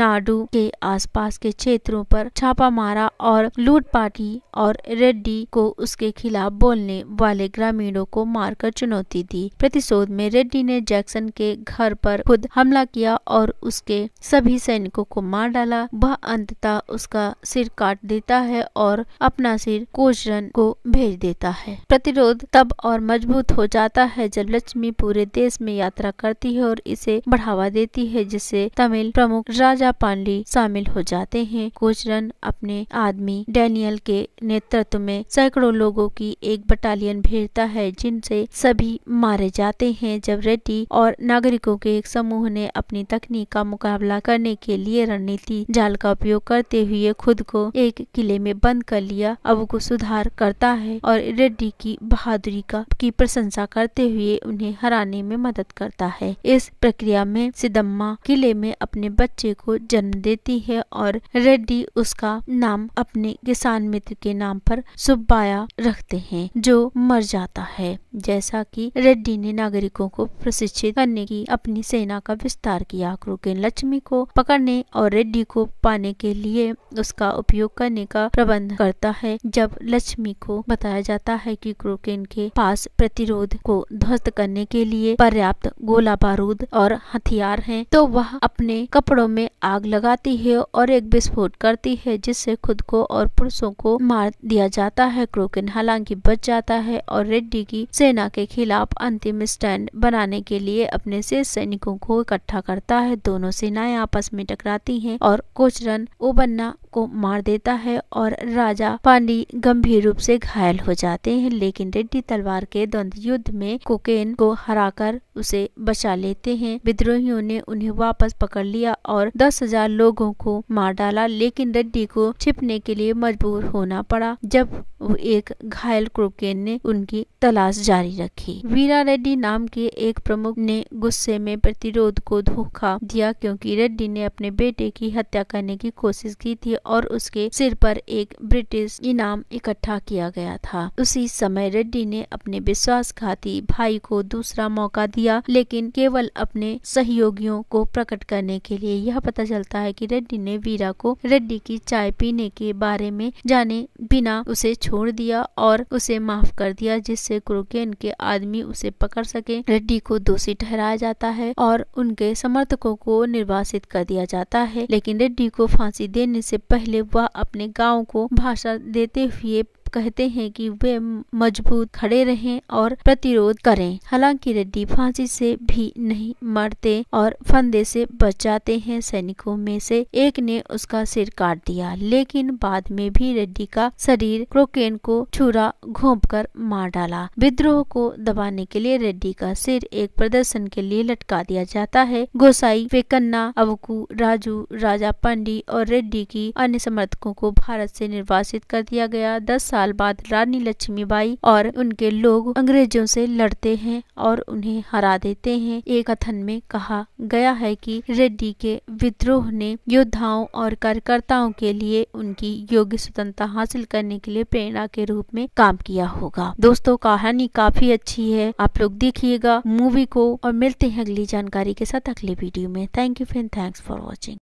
नाडू के आसपास के क्षेत्रों पर छापा मारा और लूट पाटी और रेड्डी को उसके खिलाफ बोलने वाले ग्रामीणों को मारकर चुनौती दी प्रतिशोध में रेड्डी ने जैक्सन के घर पर खुद हमला किया और उसके सभी सैनिकों को मार डाला वह अंततः उसका सिर काट देता है और अपना सिर कोचरन को भेज देता है प्रतिरोध तब और मजबूत हो जाता है जब लक्ष्मी पूरे देश में यात्रा करती है और इसे बढ़ावा देती है जिससे तमिल प्रमुख राजा पांडे शामिल हो जाते हैं कोचरन अपने आदमी डैनियल के नेतृत्व में सैकड़ों लोगों की एक बटालियन भेजता है जिनसे सभी मारे जाते हैं जब रेड्डी और नागरिकों के एक समूह ने अपनी तकनीक का मुकाबला करने के लिए रणनीति जाल का उपयोग करते हुए खुद को एक किले में में बंद कर लिया अब को सुधार करता है और रेड्डी की बहादुरी का की प्रशंसा करते हुए उन्हें हराने में मदद करता है इस प्रक्रिया में सिदम्मा किले में अपने बच्चे को जन्म देती है और रेड्डी उसका नाम अपने किसान मित्र के नाम पर सुब्बाया रखते हैं जो मर जाता है जैसा कि रेड्डी ने नागरिकों को प्रशिक्षित करने की अपनी सेना का विस्तार किया क्रोकेन लक्ष्मी को पकड़ने और रेड्डी को पाने के लिए उसका उपयोग करने का प्रबंध करता है जब लक्ष्मी को बताया जाता है कि क्रोकेन के पास प्रतिरोध को ध्वस्त करने के लिए पर्याप्त गोला बारूद और हथियार हैं, तो वह अपने कपड़ों में आग लगाती है और एक विस्फोट करती है जिससे खुद को और पुरुषों को मार दिया जाता है क्रोकेन हालांकि बच जाता है और रेड्डी की सेना के खिलाफ अंतिम स्टैंड बनाने के लिए अपने शेष सैनिकों को इकट्ठा करता है दोनों सेनाएं आपस में टकराती हैं और कोचरन ओबन्ना को मार देता है और राजा पांडी गंभीर रूप से घायल हो जाते हैं लेकिन रेड्डी तलवार के द्वंद युद्ध में कोकेन को हराकर उसे बचा लेते हैं विद्रोहियों ने उन्हें वापस पकड़ लिया और दस हजार लोगों को मार डाला लेकिन रेड्डी को छिपने के लिए मजबूर होना पड़ा जब एक घायल क्रोकेन ने उनकी तलाश जारी रखी वीरा रेड्डी नाम के एक प्रमुख ने गुस्से में प्रतिरोध को धोखा दिया क्योंकि रेड्डी ने अपने बेटे की हत्या करने की कोशिश की थी और उसके सिर पर एक ब्रिटिश इनाम इकट्ठा किया गया था उसी समय रेड्डी ने अपने विश्वासघाती भाई को दूसरा मौका दिया लेकिन केवल अपने सहयोगियों को प्रकट करने के लिए यह पता चलता है कि रेड्डी ने वीरा को रेड्डी की चाय पीने के बारे में जाने बिना उसे छोड़ दिया और उसे माफ कर दिया जिससे क्रोकेन के आदमी उसे पकड़ सके रेड्डी को दोषी ठहराया जाता है और उनके समर्थकों को निर्वासित कर दिया जाता है लेकिन रेड्डी को फांसी देने से पहले वह अपने गाँव को भाषा देते हुए कहते हैं कि वे मजबूत खड़े रहें और प्रतिरोध करें हालांकि रेड्डी फांसी से भी नहीं मरते और फंदे से बचाते हैं सैनिकों में से एक ने उसका सिर काट दिया लेकिन बाद में भी रेड्डी का शरीर क्रोकेन को छुरा घोंप कर मार डाला विद्रोह को दबाने के लिए रेड्डी का सिर एक प्रदर्शन के लिए लटका दिया जाता है गोसाई वेकन्ना अवकू राजू राजा पांडी और रेड्डी की अन्य समर्थकों को भारत से निर्वासित कर दिया गया दस साल साल बाद रानी लक्ष्मीबाई और उनके लोग अंग्रेजों से लड़ते हैं और उन्हें हरा देते हैं एक कथन में कहा गया है कि रेड्डी के विद्रोह ने योद्धाओं और कार्यकर्ताओं के लिए उनकी योग्य स्वतंत्रता हासिल करने के लिए प्रेरणा के रूप में काम किया होगा दोस्तों कहानी काफी अच्छी है आप लोग देखिएगा मूवी को और मिलते हैं अगली जानकारी के साथ अगले वीडियो में thank you friend thanks for watching